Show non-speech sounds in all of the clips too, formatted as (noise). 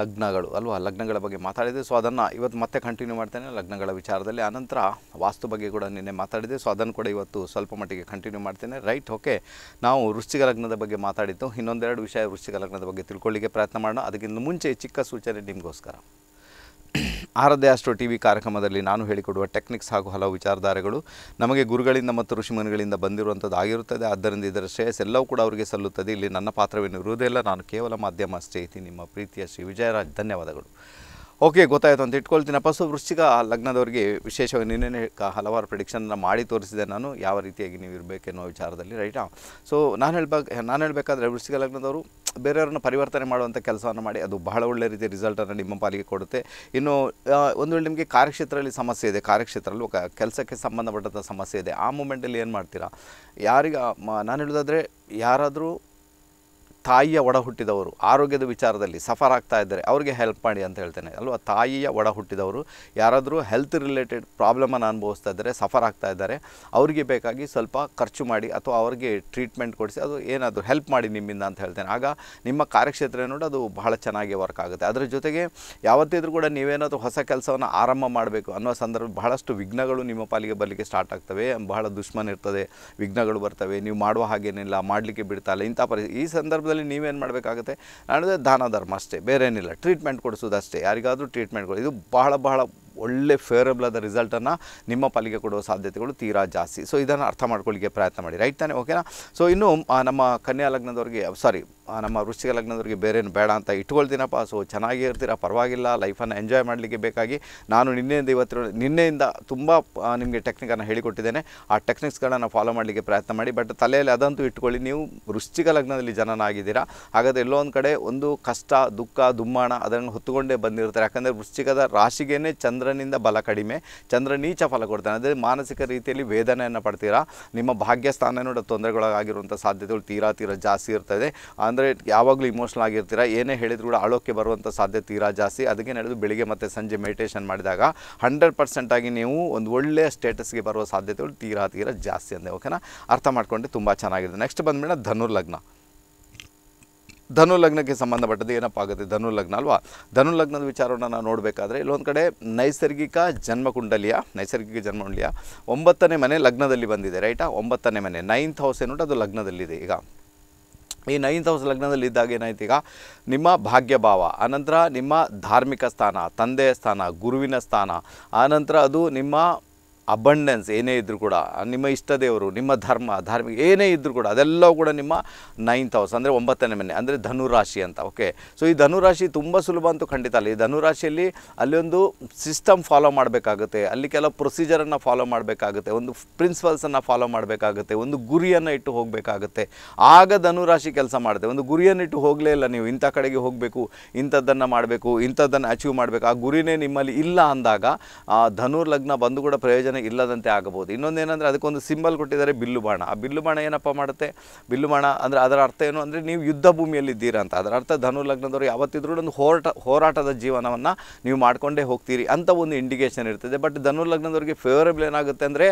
ಲಗ್ನಗಳು ಅಲ್ವಾ ಲಗ್ನಗಳ ಬಗ್ಗೆ ಮಾತಾಡಿದೆ ಸೊ ಅದನ್ನು ಇವತ್ತು ಮತ್ತೆ ಕಂಟಿನ್ಯೂ ಮಾಡ್ತೇನೆ ಲಗ್ನಗಳ ವಿಚಾರದಲ್ಲಿ ಆನಂತರ ವಾಸ್ತು ಬಗ್ಗೆ ಕೂಡ ನಿನ್ನೆ ಮಾತಾಡಿದೆ ಸೊ ಅದನ್ನು ಕೂಡ ಇವತ್ತು ಸ್ವಲ್ಪ ಮಟ್ಟಿಗೆ ಕಂಟಿನ್ಯೂ ಮಾಡ್ತೇನೆ ರೈಟ್ ಓಕೆ ನಾವು ವೃಶ್ಚಿಕ ಲಗ್ನದ ಬಗ್ಗೆ ಮಾತಾಡಿದ್ದು ಇನ್ನೊಂದೆರಡು ವಿಷಯ ವೃಶ್ಚಿಕ ಲಗ್ನದ ಬಗ್ಗೆ ತಿಳ್ಕೊಳ್ಳಿಕ್ಕೆ ಪ್ರಯತ್ನ ಮಾಡೋಣ ಅದಕ್ಕಿಂತ ಮುಂಚೆ ಚಿಕ್ಕ ಸೂಚನೆ ನಿಮಗೋಸ್ಕರ ಆರಾಧ್ಯ ಆಸ್ಟ್ರೋ ಟಿ ವಿ ಕಾರ್ಯಕ್ರಮದಲ್ಲಿ ನಾನು ಹೇಳಿಕೊಡುವ ಟೆಕ್ನಿಕ್ಸ್ ಹಾಗೂ ಹಲವು ವಿಚಾರಧಾರೆಗಳು ನಮಗೆ ಗುರುಗಳಿಂದ ಮತ್ತು ಋಷಿಮುನಿಗಳಿಂದ ಬಂದಿರುವಂಥದ್ದು ಆಗಿರುತ್ತದೆ ಆದ್ದರಿಂದ ಇದರ ಶ್ರೇಯಸ್ ಎಲ್ಲವೂ ಕೂಡ ಅವರಿಗೆ ಸಲ್ಲುತ್ತದೆ ಇಲ್ಲಿ ನನ್ನ ಪಾತ್ರವೇನು ಇರುವುದಿಲ್ಲ ನಾನು ಕೇವಲ ಮಾಧ್ಯಮ ಅಷ್ಟೇ ನಿಮ್ಮ ಪ್ರೀತಿಯ ಶ್ರೀ ವಿಜಯರಾಜ್ ಧನ್ಯವಾದಗಳು ಓಕೆ ಗೊತ್ತಾಯಿತು ಅಂತ ಇಟ್ಕೊಳ್ತೀನಪ್ಪ ಸೊ ವೃಶ್ಚಿಕ ಲಗ್ನದವರಿಗೆ ವಿಶೇಷವಾಗಿ ನಿನ್ನೆ ಹಲವಾರು ಪ್ರಿಡಿಕ್ಷನ್ನ ಮಾಡಿ ತೋರಿಸಿದೆ ನಾನು ಯಾವ ರೀತಿಯಾಗಿ ನೀವು ಇರಬೇಕು ವಿಚಾರದಲ್ಲಿ ರೈಟಾ ಸೊ ನಾನು ಹೇಳ್ಬೇಕು ನಾನು ಹೇಳಬೇಕಾದ್ರೆ ವೃಶ್ಚಿಕ ಲಗ್ನದವರು ಬೇರೆಯವ್ರನ್ನ ಪರಿವರ್ತನೆ ಮಾಡುವಂಥ ಕೆಲಸವನ್ನು ಮಾಡಿ ಅದು ಬಹಳ ಒಳ್ಳೆ ರೀತಿಯ ರಿಸಲ್ಟನ್ನು ನಿಮ್ಮ ಪಾಲಿಗೆ ಕೊಡುತ್ತೆ ಇನ್ನು ಒಂದು ವೇಳೆ ನಿಮಗೆ ಕಾರ್ಯಕ್ಷೇತ್ರದಲ್ಲಿ ಸಮಸ್ಯೆ ಇದೆ ಒಬ್ಬ ಕೆಲಸಕ್ಕೆ ಸಂಬಂಧಪಟ್ಟಂಥ ಸಮಸ್ಯೆ ಇದೆ ಆ ಮೂಮೆಂಟಲ್ಲಿ ಏನು ಮಾಡ್ತೀರಾ ಯಾರಿಗ ನಾನು ಹೇಳೋದಾದರೆ ಯಾರಾದರೂ ತಾಯಿಯ ಒಡ ಹುಟ್ಟಿದವರು ಆರೋಗ್ಯದ ವಿಚಾರದಲ್ಲಿ ಸಫರ್ ಆಗ್ತಾ ಇದ್ದಾರೆ ಅವ್ರಿಗೆ ಹೆಲ್ಪ್ ಮಾಡಿ ಅಂತ ಹೇಳ್ತೇನೆ ಅಲ್ವಾ ತಾಯಿಯ ಒಡ ಹುಟ್ಟಿದವರು ಯಾರಾದರೂ ಹೆಲ್ತ್ ರಿಲೇಟೆಡ್ ಪ್ರಾಬ್ಲಮನ್ನು ಅನುಭವಿಸ್ತಾ ಇದ್ದಾರೆ ಸಫರ್ ಆಗ್ತಾ ಇದ್ದಾರೆ ಅವರಿಗೆ ಬೇಕಾಗಿ ಸ್ವಲ್ಪ ಖರ್ಚು ಮಾಡಿ ಅಥವಾ ಅವರಿಗೆ ಟ್ರೀಟ್ಮೆಂಟ್ ಕೊಡಿಸಿ ಅದು ಏನಾದರೂ ಹೆಲ್ಪ್ ಮಾಡಿ ನಿಮ್ಮಿಂದ ಅಂತ ಹೇಳ್ತೇನೆ ಆಗ ನಿಮ್ಮ ಕಾರ್ಯಕ್ಷೇತ್ರ ನೋಡಿ ಅದು ಬಹಳ ಚೆನ್ನಾಗಿ ವರ್ಕ್ ಆಗುತ್ತೆ ಅದರ ಜೊತೆಗೆ ಯಾವತ್ತಿದ್ರೂ ಕೂಡ ನೀವೇನಾದರೂ ಹೊಸ ಕೆಲಸವನ್ನು ಆರಂಭ ಮಾಡಬೇಕು ಅನ್ನೋ ಸಂದರ್ಭ ಬಹಳಷ್ಟು ವಿಘ್ನಗಳು ನಿಮ್ಮ ಪಾಲಿಗೆ ಬರಲಿಕ್ಕೆ ಸ್ಟಾರ್ಟ್ ಆಗ್ತವೆ ಬಹಳ ದುಶ್ಮನ್ ಇರ್ತದೆ ವಿಘ್ನಗಳು ಬರ್ತವೆ ನೀವು ಮಾಡುವ ಹಾಗೇನಿಲ್ಲ ಮಾಡಲಿಕ್ಕೆ ಬಿಡ್ತಾ ಇಲ್ಲ ಇಂಥ ಪರಿಸ್ಥಿತಿ ಈ ಸಂದರ್ಭದಲ್ಲಿ ಸಂದರ್ಭದಲ್ಲಿ ನೀವೇನು ಮಾಡಬೇಕಾಗುತ್ತೆ ನಾನು ದಾನ ಧರ್ಮ ಅಷ್ಟೇ ಏನಿಲ್ಲ ಟ್ರೀಟ್ಮೆಂಟ್ ಕೊಡಿಸೋದು ಅಷ್ಟೇ ಯಾರಿಗಾದರೂ ಟ್ರೀಟ್ಮೆಂಟ್ ಕೊಡಿ ಇದು ಬಹಳ ಬಹಳ ಒಳ್ಳೆ ಫೇವರೇಬಲ್ ಆದ ರಿಸಲ್ಟನ್ನು ನಿಮ್ಮ ಪಾಲಿಗೆ ಕೊಡುವ ಸಾಧ್ಯತೆಗಳು ತೀರಾ ಜಾಸ್ತಿ ಸೊ ಇದನ್ನು ಅರ್ಥ ಮಾಡ್ಕೊಳ್ಳಿಕ್ಕೆ ಪ್ರಯತ್ನ ಮಾಡಿ ರೈಟ್ ತಾನೆ ಓಕೆನಾ ಸೊ ಇನ್ನು ನಮ್ಮ ಕನ್ಯಾ ಲಗ್ನದವ್ರಿಗೆ ಸಾರಿ ನಮ್ಮ ವೃಶ್ಚಿಕ ಲಗ್ನದವ್ರಿಗೆ ಬೇರೇನು ಬೇಡ ಅಂತ ಇಟ್ಕೊಳ್ತೀನಪ್ಪ ಸೊ ಚೆನ್ನಾಗೇ ಇರ್ತೀರ ಪರವಾಗಿಲ್ಲ ಲೈಫನ್ನು ಎಂಜಾಯ್ ಮಾಡಲಿಕ್ಕೆ ಬೇಕಾಗಿ ನಾನು ನಿನ್ನೆಯಿಂದ ಇವತ್ತು ನಿನ್ನೆಯಿಂದ ತುಂಬ ನಿಮಗೆ ಟೆಕ್ನಿಕನ್ನು ಹೇಳಿಕೊಟ್ಟಿದ್ದೇನೆ ಆ ಟೆಕ್ನಿಕ್ಸ್ಗಳನ್ನು ಫಾಲೋ ಮಾಡಲಿಕ್ಕೆ ಪ್ರಯತ್ನ ಮಾಡಿ ಬಟ್ ತಲೆಯಲ್ಲಿ ಅದಂತೂ ಇಟ್ಕೊಳ್ಳಿ ನೀವು ವೃಶ್ಚಿಕ ಲಗ್ನದಲ್ಲಿ ಜನನಾಗಿದ್ದೀರಾ ಹಾಗಾದರೆ ಎಲ್ಲೋ ಒಂದು ಕಡೆ ಒಂದು ಕಷ್ಟ ದುಃಖ ದುಮ್ಮಾಣ ಅದನ್ನು ಹೊತ್ತುಕೊಂಡೇ ಬಂದಿರ್ತಾರೆ ಯಾಕಂದರೆ ವೃಶ್ಚಿಕದ ರಾಶಿಗೇನೆ ಚಂದ್ರ ಚಂದ್ರನಿಂದ ಬಲ ಕಡಿಮೆ ಚಂದ್ರ ನೀಚ ಫಲ ಕೊಡ್ತಾನೆ ಅಂದರೆ ಮಾನಸಿಕ ರೀತಿಯಲ್ಲಿ ವೇದನೆಯನ್ನು ಪಡ್ತೀರಾ ನಿಮ್ಮ ಭಾಗ್ಯ ನೋಡ ತೊಂದರೆಗೊಳಗಾಗಿರುವಂಥ ಸಾಧ್ಯತೆಗಳು ತೀರಾ ತೀರಾ ಜಾಸ್ತಿ ಇರ್ತದೆ ಅಂದರೆ ಯಾವಾಗಲೂ ಇಮೋಷನಲ್ ಆಗಿರ್ತೀರಾ ಏನೇ ಹೇಳಿದ್ರು ಕೂಡ ಆಳೋಕೆ ಬರುವಂಥ ಸಾಧ್ಯತೆ ತೀರಾ ಜಾಸ್ತಿ ಅದಕ್ಕೆ ನಡೆದು ಬೆಳಿಗ್ಗೆ ಮತ್ತು ಸಂಜೆ ಮೆಡಿಟೇಷನ್ ಮಾಡಿದಾಗ ಹಂಡ್ರೆಡ್ ಪರ್ಸೆಂಟಾಗಿ ನೀವು ಒಂದು ಒಳ್ಳೆಯ ಸ್ಟೇಟಸ್ಗೆ ಬರುವ ಸಾಧ್ಯತೆಗಳು ತೀರಾ ತೀರಾ ಜಾಸ್ತಿ ಅಂದೆ ಓಕೆನಾ ಅರ್ಥ ಮಾಡ್ಕೊಂಡು ತುಂಬ ಚೆನ್ನಾಗಿದೆ ನೆಕ್ಸ್ಟ್ ಬಂದ್ಮೇಲೆ ಧನುರ್ಲಗ್ನ ಲಗ್ನ ಧನು ಲಗ್ನಕ್ಕೆ ಸಂಬಂಧಪಟ್ಟದ್ದು ಏನಪ್ಪ ಆಗುತ್ತೆ ಧನು ಲಗ್ನ ಅಲ್ವಾ ಧನು ಲಗ್ನದ ವಿಚಾರವನ್ನು ನಾವು ನೋಡಬೇಕಾದ್ರೆ ಇಲ್ಲೊಂದು ಕಡೆ ನೈಸರ್ಗಿಕ ಜನ್ಮಕುಂಡಲಿಯ ನೈಸರ್ಗಿಕ ಜನ್ಮಕುಂಡಲಿಯ ಒಂಬತ್ತನೇ ಮನೆ ಲಗ್ನದಲ್ಲಿ ಬಂದಿದೆ ರೈಟಾ ಒಂಬತ್ತನೇ ಮನೆ ನೈನ್ತ್ ಹೌಸ್ ಏನುಂಟು ಅದು ಲಗ್ನದಲ್ಲಿದೆ ಈಗ ಈ ನೈನ್ತ್ ಹೌಸ್ ಲಗ್ನದಲ್ಲಿದ್ದಾಗ ಏನಾಯ್ತು ಈಗ ನಿಮ್ಮ ಭಾಗ್ಯಭಾವ ಆನಂತರ ನಿಮ್ಮ ಧಾರ್ಮಿಕ ಸ್ಥಾನ ತಂದೆಯ ಸ್ಥಾನ ಗುರುವಿನ ಸ್ಥಾನ ಆನಂತರ ಅದು ನಿಮ್ಮ ಅಬಂಡೆನ್ಸ್ ಏನೇ ಇದ್ದರೂ ಕೂಡ ನಿಮ್ಮ ಇಷ್ಟ ದೇವರು ನಿಮ್ಮ ಧರ್ಮ ಧಾರ್ಮಿಕ ಏನೇ ಇದ್ದರೂ ಕೂಡ ಅದೆಲ್ಲವೂ ಕೂಡ ನಿಮ್ಮ ನೈನ್ತ್ ಹೌಸ್ ಅಂದರೆ ಒಂಬತ್ತನೇ ಮನೆ ಅಂದರೆ ಧನುರಾಶಿ ಅಂತ ಓಕೆ ಸೊ ಈ ಧನುರಾಶಿ ತುಂಬ ಸುಲಭ ಅಂತೂ ಖಂಡಿತ ಅಲ್ಲ ಈ ಧನುರಾಶಿಯಲ್ಲಿ ಒಂದು ಸಿಸ್ಟಮ್ ಫಾಲೋ ಮಾಡಬೇಕಾಗುತ್ತೆ ಅಲ್ಲಿ ಕೆಲವು ಪ್ರೊಸೀಜರನ್ನು ಫಾಲೋ ಮಾಡಬೇಕಾಗುತ್ತೆ ಒಂದು ಪ್ರಿನ್ಸಿಪಲ್ಸನ್ನು ಫಾಲೋ ಮಾಡಬೇಕಾಗುತ್ತೆ ಒಂದು ಗುರಿಯನ್ನು ಇಟ್ಟು ಹೋಗಬೇಕಾಗುತ್ತೆ ಆಗ ಧನುರಾಶಿ ಕೆಲಸ ಮಾಡುತ್ತೆ ಒಂದು ಗುರಿಯನ್ನು ಇಟ್ಟು ಹೋಗಲೇ ಇಲ್ಲ ನೀವು ಇಂಥ ಕಡೆಗೆ ಹೋಗಬೇಕು ಇಂಥದ್ದನ್ನು ಮಾಡಬೇಕು ಇಂಥದ್ದನ್ನು ಅಚೀವ್ ಮಾಡಬೇಕು ಆ ಗುರಿನೇ ನಿಮ್ಮಲ್ಲಿ ಇಲ್ಲ ಅಂದಾಗ ಧನುರ್ ಲಗ್ನ ಬಂದು ಕೂಡ ಪ್ರಯೋಜನ ಇಲ್ಲದಂತೆ ಆಗಬಹುದು ಏನಂದರೆ ಅದಕ್ಕೊಂದು ಸಿಂಬಲ್ ಕೊಟ್ಟಿದ್ದಾರೆ ಬಿಲ್ಲು ಬಾಣ ಆ ಬಿಲ್ಲು ಬಾಣ ಏನಪ್ಪ ಮಾಡುತ್ತೆ ಬಿಲ್ಲು ಬಾಣ ಅಂದರೆ ಅದರ ಅರ್ಥ ಏನು ಅಂದರೆ ನೀವು ಯುದ್ಧ ಭೂಮಿಯಲ್ಲಿ ಇದ್ದೀರಾ ಅಂತ ಅದರ ಅರ್ಥ ಧನು ಲಗ್ನದವರು ಯಾವತ್ತಿದ್ರೂ ಒಂದು ಹೋರಾಟ ಹೋರಾಟದ ಜೀವನವನ್ನು ನೀವು ಮಾಡಿಕೊಂಡೇ ಹೋಗ್ತೀರಿ ಅಂತ ಒಂದು ಇಂಡಿಕೇಷನ್ ಇರ್ತದೆ ಬಟ್ ಧನು ಲಗ್ನದವರಿಗೆ ಫೇವರೇಬಲ್ ಏನಾಗುತ್ತೆ ಅಂದರೆ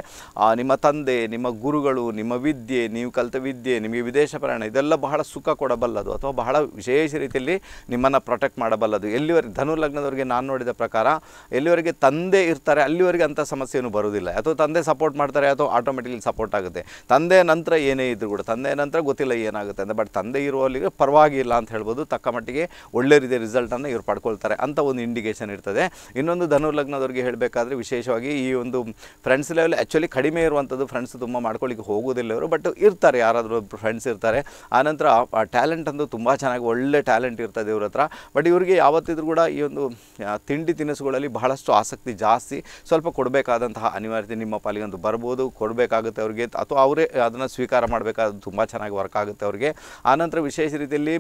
ನಿಮ್ಮ ತಂದೆ ನಿಮ್ಮ ಗುರುಗಳು ನಿಮ್ಮ ವಿದ್ಯೆ ನೀವು ಕಲಿತ ವಿದ್ಯೆ ನಿಮಗೆ ವಿದೇಶ ಪ್ರಯಾಣ ಇದೆಲ್ಲ ಬಹಳ ಸುಖ ಕೊಡಬಲ್ಲದು ಅಥವಾ ಬಹಳ ವಿಶೇಷ ರೀತಿಯಲ್ಲಿ ನಿಮ್ಮನ್ನು ಪ್ರೊಟೆಕ್ಟ್ ಮಾಡಬಲ್ಲದು ಎಲ್ಲಿವರೆಗೆ ಧನು ಲಗ್ನದವರಿಗೆ ನಾನು ನೋಡಿದ ಪ್ರಕಾರ ಎಲ್ಲಿವರೆಗೆ ತಂದೆ ಇರ್ತಾರೆ ಅಲ್ಲಿವರೆಗೆ ಅಂಥ ಸಮಸ್ಯೆನೂ ಬರೋದು ಇಲ್ಲ ಅಥವಾ ತಂದೆ ಸಪೋರ್ಟ್ ಮಾಡ್ತಾರೆ ಅಥವಾ ಆಟೋಮೆಟಿಕ್ಲಿ ಸಪೋರ್ಟ್ ಆಗುತ್ತೆ ತಂದೆ ನಂತರ ಏನೇ ಇದ್ರು ಕೂಡ ತಂದೆ ನಂತರ ಗೊತ್ತಿಲ್ಲ ಏನಾಗುತ್ತೆ ಅಂತ ಬಟ್ ತಂದೆ ಇರುವಲ್ಲಿಗೆ ಪರವಾಗಿಲ್ಲ ಅಂತ ಹೇಳ್ಬೋದು ತಕ್ಕ ಮಟ್ಟಿಗೆ ಒಳ್ಳೆ ರೀತಿಯ ರಿಸಲ್ಟನ್ನು ಇವ್ರು ಪಡ್ಕೊಳ್ತಾರೆ ಅಂತ ಒಂದು ಇಂಡಿಕೇಷನ್ ಇರ್ತದೆ ಇನ್ನೊಂದು ಧನುರ್ಲಗ್ನದವ್ರಿಗೆ ಹೇಳಬೇಕಾದ್ರೆ ವಿಶೇಷವಾಗಿ ಈ ಒಂದು ಫ್ರೆಂಡ್ಸ್ ಲೆವೆಲ್ ಆ್ಯಕ್ಚುಲಿ ಕಡಿಮೆ ಇರುವಂಥದ್ದು ಫ್ರೆಂಡ್ಸ್ ತುಂಬ ಮಾಡ್ಕೊಳ್ಳಿಕ್ಕೆ ಹೋಗೋದಿಲ್ಲ ಅವರು ಬಟ್ ಇರ್ತಾರೆ ಯಾರಾದರೂ ಫ್ರೆಂಡ್ಸ್ ಇರ್ತಾರೆ ಆನಂತರ ಟ್ಯಾಲೆಂಟ್ ಅಂತೂ ತುಂಬ ಚೆನ್ನಾಗಿ ಒಳ್ಳೆ ಟ್ಯಾಲೆಂಟ್ ಇರ್ತದೆ ಇವ್ರ ಹತ್ರ ಬಟ್ ಇವರಿಗೆ ಯಾವತ್ತಿದ್ರೂ ಕೂಡ ಈ ಒಂದು ತಿಂಡಿ ತಿನಿಸುಗಳಲ್ಲಿ ಬಹಳಷ್ಟು ಆಸಕ್ತಿ ಜಾಸ್ತಿ ಸ್ವಲ್ಪ ಕೊಡಬೇಕಾದಂತಹ ಅನಿವಾರ್ಯತೆ ನಿಮ್ಮ ಅಂತ ಬರ್ಬೋದು ಕೊಡಬೇಕಾಗುತ್ತೆ ಅವ್ರಿಗೆ ಅಥವಾ ಅವರೇ ಅದನ್ನು ಸ್ವೀಕಾರ ಮಾಡಬೇಕಾದ ತುಂಬ ಚೆನ್ನಾಗಿ ವರ್ಕ್ ಆಗುತ್ತೆ ಅವ್ರಿಗೆ ಆನಂತರ ವಿಶೇಷ ರೀತಿಯಲ್ಲಿ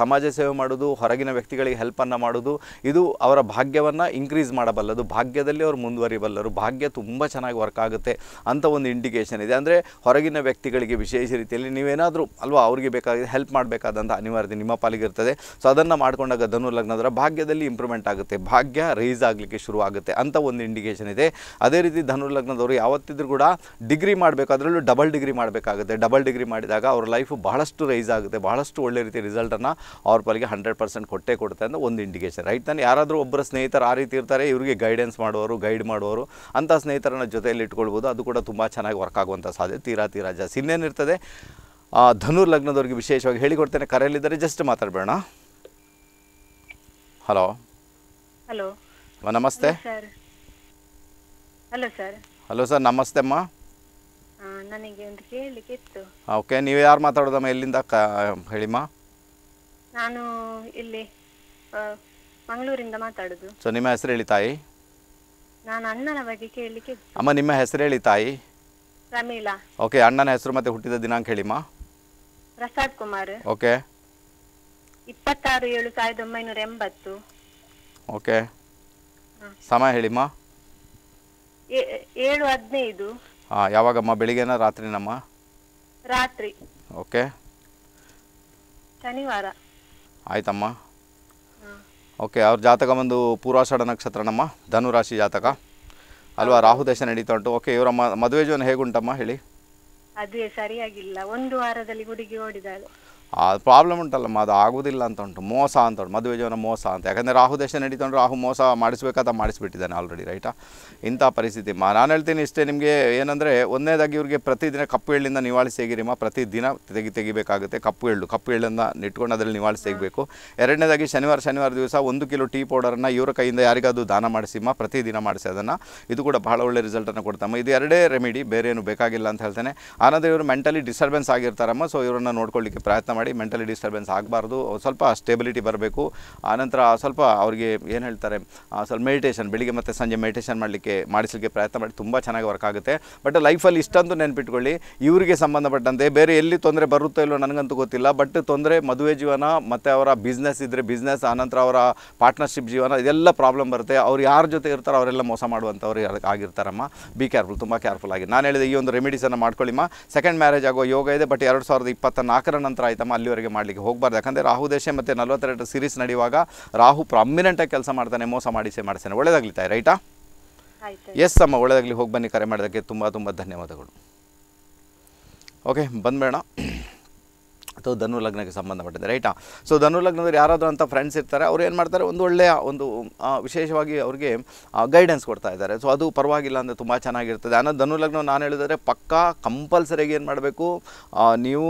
ಸಮಾಜ ಸೇವೆ ಮಾಡೋದು ಹೊರಗಿನ ವ್ಯಕ್ತಿಗಳಿಗೆ ಹೆಲ್ಪನ್ನು ಮಾಡೋದು ಇದು ಅವರ ಭಾಗ್ಯವನ್ನು ಇನ್ಕ್ರೀಸ್ ಮಾಡಬಲ್ಲದು ಭಾಗ್ಯದಲ್ಲಿ ಅವರು ಮುಂದುವರಿಬಲ್ಲರು ಭಾಗ್ಯ ತುಂಬ ಚೆನ್ನಾಗಿ ವರ್ಕ್ ಆಗುತ್ತೆ ಅಂತ ಒಂದು ಇಂಡಿಕೇಷನ್ ಇದೆ ಅಂದರೆ ಹೊರಗಿನ ವ್ಯಕ್ತಿಗಳಿಗೆ ವಿಶೇಷ ರೀತಿಯಲ್ಲಿ ನೀವೇನಾದರೂ ಅಲ್ವಾ ಅವರಿಗೆ ಬೇಕಾಗಿ ಹೆಲ್ಪ್ ಮಾಡಬೇಕಾದಂಥ ಅನಿವಾರ್ಯತೆ ನಿಮ್ಮ ಪಾಲಿಗೆ ಇರ್ತದೆ ಸೊ ಅದನ್ನು ಮಾಡಿಕೊಂಡಾಗ ಧನು ಲಗ್ನದರ ಭಾಗ್ಯದಲ್ಲಿ ಇಂಪ್ರೂವ್ಮೆಂಟ್ ಆಗುತ್ತೆ ಭಾಗ್ಯ ರೈಸ್ ಆಗಲಿಕ್ಕೆ ಶುರು ಆಗುತ್ತೆ ಅಂತ ಒಂದು ಇಂಡಿಕೇಷನ್ ಇದೆ ಅದೇ ರೀತಿ ಧನು ಲಗ್ನದವ್ರು ಲಗ್ನದವರು ಯಾವತ್ತಿದ್ರೂ ಕೂಡ ಡಿಗ್ರಿ ಮಾಡಬೇಕು ಅದರಲ್ಲೂ ಡಬಲ್ ಡಿಗ್ರಿ ಮಾಡಬೇಕಾಗುತ್ತೆ ಡಬಲ್ ಡಿಗ್ರಿ ಮಾಡಿದಾಗ ಅವ್ರ ಲೈಫ್ ಬಹಳಷ್ಟು ರೈಸ್ ಆಗುತ್ತೆ ಬಹಳಷ್ಟು ಒಳ್ಳೆ ರೀತಿ ರಿಸಲ್ಟನ್ನು ಅವ್ರ ಪಾಲಿಗೆ ಹಂಡ್ರೆಡ್ ಪರ್ಸೆಂಟ್ ಕೊಟ್ಟೆ ಕೊಡುತ್ತೆ ಅಂತ ಒಂದು ಇಂಡಿಕೇಶನ್ ರೈಟ್ ನಾನು ಯಾರಾದರೂ ಒಬ್ಬರ ಸ್ನೇಹಿತರು ಆ ರೀತಿ ಇರ್ತಾರೆ ಇವರಿಗೆ ಗೈಡೆನ್ಸ್ ಮಾಡುವವರು ಗೈಡ್ ಮಾಡುವವರು ಅಂಥ ಸ್ನೇಹಿತರನ್ನ ಜೊತೆಯಲ್ಲಿ ಇಟ್ಕೊಳ್ಬೋದು ಅದು ಕೂಡ ತುಂಬ ಚೆನ್ನಾಗಿ ವರ್ಕ್ ಆಗುವಂಥ ಸಾಧ್ಯತೆ ತೀರಾ ತೀರಾ ಜಾಸ್ತಿ ಇನ್ನೇನಿರ್ತದೆ ಧನುರ್ ಲಗ್ನದವ್ರಿಗೆ ವಿಶೇಷವಾಗಿ ಹೇಳಿಕೊಡ್ತೇನೆ ಕರೆಯಲ್ಲಿದ್ದಾರೆ ಜಸ್ಟ್ ಮಾತಾಡಬೇಡ ಹಲೋ ಹಲೋ ನಮಸ್ತೆ ಹಲೋ ಸರ್ ಹಲೋ ಸರ್ ನಮಸ್ತೆ ಅಮ್ಮ ನನಗೆ ಒಂದು ಕೇಳಲಿಕ್ಕೆ ಇತ್ತು ಓಕೆ ನೀವು ಯಾರು ಮಾತಾಡೋದಮ್ಮ ಎಲ್ಲಿಂದ ಹೇಳಿಮ್ಮ ನಾನು ಇಲ್ಲಿ ಮಂಗಳೂರಿಂದ ಮಾತಾಡೋದು ಸೊ ನಿಮ್ಮ ಹೆಸರು ಹೇಳಿ ತಾಯಿ ನಾನು ಅಣ್ಣನ ಬಗ್ಗೆ ಕೇಳಲಿಕ್ಕೆ ಅಮ್ಮ ನಿಮ್ಮ ಹೆಸರು ಹೇಳಿ ತಾಯಿ ಪ್ರಮೀಳಾ ಓಕೆ ಅಣ್ಣನ ಹೆಸರು ಮತ್ತೆ ಹುಟ್ಟಿದ ದಿನಾಂಕ ಹೇಳಿಮ್ಮ ಪ್ರಸಾದ್ ಕುಮಾರ್ ಓಕೆ ಇಪ್ಪತ್ತಾರು ಏಳು ಸಾವಿರದ ಒಂಬೈನೂರ ಎಂಬತ್ತು ಓಕೆ ಸಮಯ ಹೇಳಿಮ್ಮ ಏಳು ಹದಿನೈದು ಯಾವಾಗಮ್ಮ ಬೆಳಿಗ್ಗೆನ ರಾತ್ರಿನಮ್ಮ ರಾತ್ರಿ ಓಕೆ ಶನಿವಾರ ಆಯ್ತಮ್ಮ ಓಕೆ ಅವ್ರ ಜಾತಕ ಬಂದು ಪೂರ್ವಾಷಾಢ ನಕ್ಷತ್ರನಮ್ಮ ಧನುರಾಶಿ ಜಾತಕ ಅಲ್ವಾ ರಾಹು ದೇಶ ನಡೀತಾ ಉಂಟು ಓಕೆ ಇವರ ಮದುವೆ ಜೀವನ ಹೇಗುಂಟಮ್ಮ ಹೇಳಿ ಅದೇ ಸರಿಯಾಗಿಲ್ಲ ಒಂದು ವಾರದಲ್ಲಿ ಹುಡುಗಿ ಓಡಿದಾಳೆ ಆ ಪ್ರಾಬ್ಲಮ್ ಉಂಟಲ್ಲಮ್ಮ ಅದು ಆಗೋದಿಲ್ಲ ಅಂತ ಉಂಟು ಮೋಸ ಅಂತ ಉಂಟು ಮದುವೆ ಜೀವನ ಮೋಸ ಅಂತ ಯಾಕಂದರೆ ರಾಹು ದೇಶ ನಡೀತಂದ್ರೆ ರಾಹು ಮೋಸ ಮಾಡಿಸ್ಬೇಕಾದ ಮಾಡಿಸ್ಬಿಟ್ಟಿದ್ದಾನೆ ಆಲ್ರೆಡಿ ರೈಟಾ ಇಂಥ ಪರಿಸ್ಥಿತಿ ಮಾ ನಾನು ಹೇಳ್ತೀನಿ ಇಷ್ಟೇ ನಿಮಗೆ ಏನಂದರೆ ಒಂದನೇದಾಗಿ ಇವರಿಗೆ ಪ್ರತಿದಿನ ಕಪ್ಪು ಎಳ್ಳಿಂದ ನಿವಾಳಿಸಿ ಹೇಗಿರಿಮ್ಮ ಪ್ರತಿದಿನ ತೆಗಿ ತೆಗಿಬೇಕಾಗುತ್ತೆ ಕಪ್ಪು ಎಳ್ಳು ಕಪ್ಪು ಎಳ್ಳನ್ನು ನಿಟ್ಕೊಂಡು ಅದರಲ್ಲಿ ನಿವಾಳಿಸಿ ತೆಗಿಬೇಕು ಎರಡನೇದಾಗಿ ಶನಿವಾರ ಶನಿವಾರ ದಿವಸ ಒಂದು ಕಿಲೋ ಟೀ ಪೌಡರನ್ನು ಇವರ ಕೈಯಿಂದ ಯಾರಿಗಾದರೂ ದಾನ ಮಾಡಿಸಿಮ್ಮ ಪ್ರತಿದಿನ ಮಾಡಿಸಿ ಅದನ್ನು ಇದು ಕೂಡ ಭಾಳ ಒಳ್ಳೆ ರಿಸಲ್ಟನ್ನು ಕೊಡ್ತಮ್ಮ ಇದು ಎರಡೇ ರೆಮಿಡಿ ಬೇರೆ ಏನು ಬೇಕಾಗಿಲ್ಲ ಅಂತ ಹೇಳ್ತೇನೆ ಆನಂತರ ಇವರು ಮೆಂಟಲಿ ಡಿಸ್ಟರ್ಬೆನ್ಸ್ ಆಗಿರ್ತಾರಮ್ಮ ಸೊ ಇವರನ್ನು ನೋಡ್ಕೊಳ್ಳಿಕ್ಕೆ ಪ್ರಯತ್ನ ಮಾಡಿ ಮೆಂಟಲಿ ಡಿಸ್ಟರ್ಬೆನ್ಸ್ ಆಗಬಾರ್ದು ಸ್ವಲ್ಪ ಸ್ಟೇಬಿಲಿಟಿ ಬರಬೇಕು ಆನಂತರ ಸ್ವಲ್ಪ ಅವ್ರಿಗೆ ಏನು ಹೇಳ್ತಾರೆ ಸ್ವಲ್ಪ ಮೆಡಿಟೇಷನ್ ಬೆಳಿಗ್ಗೆ ಮತ್ತು ಸಂಜೆ ಮೆಡಿಟೇಷನ್ ಮಾಡಲಿಕ್ಕೆ ಮಾಡಿಸಲಿಕ್ಕೆ ಪ್ರಯತ್ನ ಮಾಡಿ ತುಂಬ ಚೆನ್ನಾಗಿ ವರ್ಕ್ ಆಗುತ್ತೆ ಬಟ್ ಲೈಫಲ್ಲಿ ಇಷ್ಟಂತೂ ನೆನ್ಪಿಟ್ಕೊಳ್ಳಿ ಇವರಿಗೆ ಸಂಬಂಧಪಟ್ಟಂತೆ ಬೇರೆ ಎಲ್ಲಿ ತೊಂದರೆ ಬರುತ್ತೋ ಇಲ್ಲೋ ನನಗಂತೂ ಗೊತ್ತಿಲ್ಲ ಬಟ್ ತೊಂದರೆ ಮದುವೆ ಜೀವನ ಮತ್ತು ಅವರ ಬಿಸ್ನೆಸ್ ಇದ್ದರೆ ಬಿಸ್ನೆಸ್ ಆನಂತರ ಅವರ ಪಾರ್ಟ್ನರ್ಶಿಪ್ ಜೀವನ ಇದೆಲ್ಲ ಪ್ರಾಬ್ಲಮ್ ಬರುತ್ತೆ ಅವ್ರು ಯಾರ ಜೊತೆ ಇರ್ತಾರೋ ಅವರೆಲ್ಲ ಮೋಸ ಮಾಡುವಂಥವ್ರು ಆಗಿರ್ತಾರಮ್ಮ ಬಿ ಕೇರ್ಫುಲ್ ತುಂಬ ಕೇರ್ಫುಲ್ ಆಗಿ ನಾನು ಹೇಳಿದೆ ಈ ಒಂದು ರೆಮಿಡೀಸನ್ನು ಮಾಡ್ಕೊಳ್ಳಿಮ್ಮ ಸೆಕೆಂಡ್ ಮ್ಯಾರೇಜ್ ಆಗೋ ಯೋಗ ಇದೆ ಬಟ್ ಎರಡು ಸಾವಿರದ ಇಪ್ಪತ್ತ ನಾಲ್ಕರ ನಂತರ ಆಯಿತಮ್ಮ ಕಾರ್ಯಕ್ರಮ ಅಲ್ಲಿವರೆಗೆ ಮಾಡಲಿಕ್ಕೆ ಹೋಗಬಾರ್ದು ಯಾಕಂದರೆ ರಾಹು ದೇಶ ಮತ್ತು ನಲವತ್ತೆರಡು ಸೀರೀಸ್ ನಡೆಯುವಾಗ ರಾಹು ಪ್ರಾಮಿನೆಂಟಾಗಿ ಕೆಲಸ ಮಾಡ್ತಾನೆ ಮೋಸ ಮಾಡಿಸಿ ಮಾಡ್ತಾನೆ ತಾಯಿ ರೈಟಾ ಎಸ್ ಅಮ್ಮ ಒಳ್ಳೆಯದಾಗಲಿ ಹೋಗಿ ಬನ್ನಿ ಕರೆ ಮಾಡೋದಕ್ಕೆ ತುಂಬ ತುಂಬ ಧನ್ಯವಾದಗಳು ಓಕೆ ಬಂದ್ಬೇಡ ಅಥವಾ ಧನು ಲಗ್ನಕ್ಕೆ ಸಂಬಂಧಪಟ್ಟಿದೆ ರೈಟಾ ಸೊ ಧನು ಲಗ್ನದಲ್ಲಿ ಯಾರಾದರೂ ಅಂತ ಫ್ರೆಂಡ್ಸ್ ಇರ್ತಾರೆ ಅವ್ರು ಏನು ಮಾಡ್ತಾರೆ ಒಂದು ಒಳ್ಳೆಯ ಒಂದು ವಿಶೇಷವಾಗಿ ಅವ್ರಿಗೆ ಗೈಡೆನ್ಸ್ ಕೊಡ್ತಾ ಇದ್ದಾರೆ ಸೊ ಅದು ಪರವಾಗಿಲ್ಲ ಅಂದರೆ ತುಂಬ ಚೆನ್ನಾಗಿರ್ತದೆ ಅನ್ನೋ ಧನು ಲಗ್ನ ನಾನು ಹೇಳಿದರೆ ಪಕ್ಕಾ ಕಂಪಲ್ಸರಿಯಾಗಿ ಏನು ಮಾಡಬೇಕು ನೀವು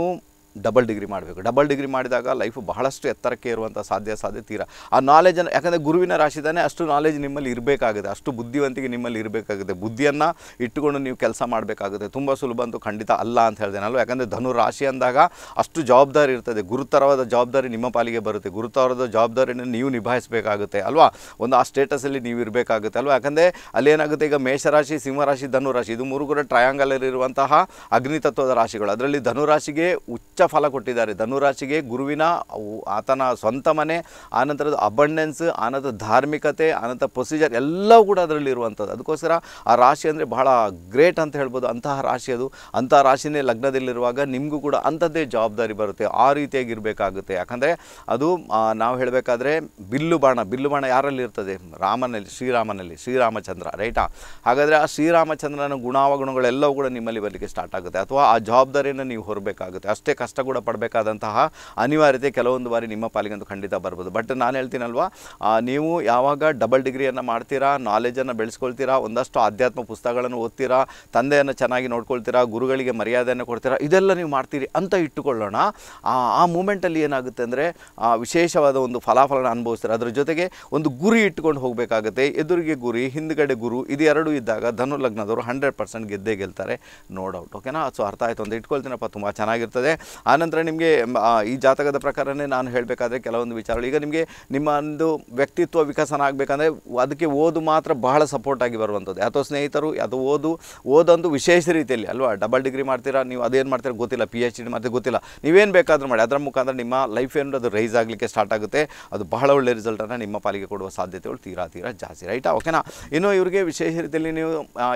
ಡಬಲ್ ಡಿಗ್ರಿ ಮಾಡಬೇಕು ಡಬಲ್ ಡಿಗ್ರಿ ಮಾಡಿದಾಗ ಲೈಫು ಬಹಳಷ್ಟು ಎತ್ತರಕ್ಕೆ ಇರುವಂಥ ಸಾಧ್ಯ ಸಾಧ್ಯ ತೀರ ಆ ನಾಲೆಜನ್ನು ಯಾಕಂದರೆ ಗುರುವಿನ ರಾಶಿದಾನೆ ಅಷ್ಟು ನಾಲೆಜ್ ನಿಮ್ಮಲ್ಲಿ ಇರಬೇಕಾಗುತ್ತೆ ಅಷ್ಟು ಬುದ್ಧಿವಂತಿಗೆ ನಿಮ್ಮಲ್ಲಿ ಇರಬೇಕಾಗುತ್ತೆ ಬುದ್ಧಿಯನ್ನು ಇಟ್ಟುಕೊಂಡು ನೀವು ಕೆಲಸ ಮಾಡಬೇಕಾಗುತ್ತೆ ತುಂಬ ಸುಲಭ ಅಂತೂ ಖಂಡಿತ ಅಲ್ಲ ಅಂತ ಹೇಳ್ತೇನೆ ಅಲ್ವಾ ಯಾಕಂದರೆ ಧನು ರಾಶಿ ಅಂದಾಗ ಅಷ್ಟು ಜವಾಬ್ದಾರಿ ಇರ್ತದೆ ಗುರುತರವಾದ ಜವಾಬ್ದಾರಿ ನಿಮ್ಮ ಪಾಲಿಗೆ ಬರುತ್ತೆ ಗುರುತರವಾದ ಜವಾಬ್ದಾರಿಯನ್ನು ನೀವು ನಿಭಾಯಿಸಬೇಕಾಗುತ್ತೆ ಅಲ್ವಾ ಒಂದು ಆ ಸ್ಟೇಟಸಲ್ಲಿ ನೀವು ಇರಬೇಕಾಗುತ್ತೆ ಅಲ್ವಾ ಯಾಕಂದರೆ ಅಲ್ಲೇನಾಗುತ್ತೆ ಈಗ ಮೇಷರಾಶಿ ಸಿಂಹರಾಶಿ ಧನುರಾಶಿ ಇದು ಮೂರು ಕೂಡ ಇರುವಂತಹ ಅಗ್ನಿತತ್ವದ ರಾಶಿಗಳು ಅದರಲ್ಲಿ ಧನುರಾಶಿಗೆ ಉಚ್ಚ ಹೆಚ್ಚ ಫಲ ಕೊಟ್ಟಿದ್ದಾರೆ ಧನುರಾಶಿಗೆ ಗುರುವಿನ ಆತನ ಸ್ವಂತ ಮನೆ ಆನಂತರದ ಅಬಂಡೆನ್ಸ್ ಆನಂತರ ಧಾರ್ಮಿಕತೆ ಆನಂತರ ಪ್ರೊಸೀಜರ್ ಎಲ್ಲವೂ ಕೂಡ ಅದರಲ್ಲಿ ಇರುವಂಥದ್ದು ಅದಕ್ಕೋಸ್ಕರ ಆ ರಾಶಿ ಅಂದರೆ ಬಹಳ ಗ್ರೇಟ್ ಅಂತ ಹೇಳ್ಬೋದು ಅಂತಹ ರಾಶಿ ಅದು ಅಂತಹ ರಾಶಿನೇ ಲಗ್ನದಲ್ಲಿರುವಾಗ ನಿಮಗೂ ಕೂಡ ಅಂಥದ್ದೇ ಜವಾಬ್ದಾರಿ ಬರುತ್ತೆ ಆ ರೀತಿಯಾಗಿರಬೇಕಾಗುತ್ತೆ ಯಾಕಂದರೆ ಅದು ನಾವು ಹೇಳಬೇಕಾದ್ರೆ ಬಿಲ್ಲು ಬಾಣ ಬಿಲ್ಲು ಬಾಣ ಯಾರಲ್ಲಿ ಇರ್ತದೆ ರಾಮನಲ್ಲಿ ಶ್ರೀರಾಮನಲ್ಲಿ ಶ್ರೀರಾಮಚಂದ್ರ ರೈಟಾ ಹಾಗಾದರೆ ಆ ಶ್ರೀರಾಮಚಂದ್ರನ ಗುಣಾವಗುಣಗಳೆಲ್ಲವೂ ಕೂಡ ನಿಮ್ಮಲ್ಲಿ ಬರಲಿಕ್ಕೆ ಸ್ಟಾರ್ಟ್ ಆಗುತ್ತೆ ಅಥವಾ ಆ ಜವಾಬ್ದಾರಿಯನ್ನು ನೀವು ಹೊರಬೇಕಾಗುತ್ತೆ ಅಷ್ಟೇ ಕಷ್ಟ ಕಷ್ಟ ಕೂಡ ಪಡಬೇಕಾದಂತಹ ಅನಿವಾರ್ಯತೆ ಕೆಲವೊಂದು ಬಾರಿ ನಿಮ್ಮ ಪಾಲಿಗಂತೂ ಖಂಡಿತ ಬರ್ಬೋದು ಬಟ್ ನಾನು ಹೇಳ್ತೀನಲ್ವಾ ನೀವು ಯಾವಾಗ ಡಬಲ್ ಡಿಗ್ರಿಯನ್ನು ಮಾಡ್ತೀರಾ ನಾಲೆಜನ್ನು ಬೆಳೆಸ್ಕೊಳ್ತೀರಾ ಒಂದಷ್ಟು ಆಧ್ಯಾತ್ಮ ಪುಸ್ತಕಗಳನ್ನು ಓದ್ತೀರಾ ತಂದೆಯನ್ನು ಚೆನ್ನಾಗಿ ನೋಡ್ಕೊಳ್ತೀರಾ ಗುರುಗಳಿಗೆ ಮರ್ಯಾದೆಯನ್ನು ಕೊಡ್ತೀರಾ ಇದೆಲ್ಲ ನೀವು ಮಾಡ್ತೀರಿ ಅಂತ ಇಟ್ಟುಕೊಳ್ಳೋಣ ಆ ಮೂಮೆಂಟಲ್ಲಿ ಏನಾಗುತ್ತೆ ಅಂದರೆ ವಿಶೇಷವಾದ ಒಂದು ಫಲಾಫಲನ ಅನುಭವಿಸ್ತಾರೆ ಅದರ ಜೊತೆಗೆ ಒಂದು ಗುರಿ ಇಟ್ಟುಕೊಂಡು ಹೋಗಬೇಕಾಗುತ್ತೆ ಎದುರಿಗೆ ಗುರಿ ಹಿಂದ್ಗಡೆ ಗುರು ಇದು ಎರಡೂ ಇದ್ದಾಗ ಧನುಲಗ್ನದವರು ಹಂಡ್ರೆಡ್ ಪರ್ಸೆಂಟ್ ಗೆದ್ದೇ ಗೆಲ್ತಾರೆ ನೋ ಡೌಟ್ ಓಕೆನಾ ಸೊ ಅರ್ಥ ಆಯಿತು ಒಂದು ಇಟ್ಕೊಳ್ತೀನಪ್ಪ ತುಂಬ ಚೆನ್ನಾಗಿರ್ತದೆ ಆನಂತರ ನಿಮಗೆ ಈ ಜಾತಕದ ಪ್ರಕಾರನೇ ನಾನು ಹೇಳಬೇಕಾದ್ರೆ ಕೆಲವೊಂದು ವಿಚಾರಗಳು ಈಗ ನಿಮಗೆ ನಿಮ್ಮ ಒಂದು ವ್ಯಕ್ತಿತ್ವ ವಿಕಸನ ಆಗಬೇಕಂದ್ರೆ ಅದಕ್ಕೆ ಓದು ಮಾತ್ರ ಬಹಳ ಸಪೋರ್ಟ್ ಆಗಿ ಬರುವಂಥದ್ದು ಅಥವಾ ಸ್ನೇಹಿತರು ಅದು ಓದು ಓದೊಂದು ವಿಶೇಷ ರೀತಿಯಲ್ಲಿ ಅಲ್ವಾ ಡಬಲ್ ಡಿಗ್ರಿ ಮಾಡ್ತೀರಾ ನೀವು ಅದೇನು ಮಾಡ್ತೀರ ಗೊತ್ತಿಲ್ಲ ಪಿ ಎಚ್ ಡಿ ಮಾಡ್ತೀರಿ ಗೊತ್ತಿಲ್ಲ ನೀವೇನು ಬೇಕಾದರೂ ಮಾಡಿ ಅದರ ಮುಖಾಂತರ ನಿಮ್ಮ ಲೈಫ್ ಏನು ಅದು ರೈಸ್ ಆಗಲಿಕ್ಕೆ ಸ್ಟಾರ್ಟ್ ಆಗುತ್ತೆ ಅದು ಬಹಳ ಒಳ್ಳೆ ರಿಸಲ್ಟನ್ನು ನಿಮ್ಮ ಪಾಲಿಗೆ ಕೊಡುವ ಸಾಧ್ಯತೆಗಳು ತೀರಾ ತೀರಾ ಜಾಸ್ತಿ ರೈಟಾ ಓಕೆನಾ ಇನ್ನು ಇವರಿಗೆ ವಿಶೇಷ ರೀತಿಯಲ್ಲಿ ನೀವು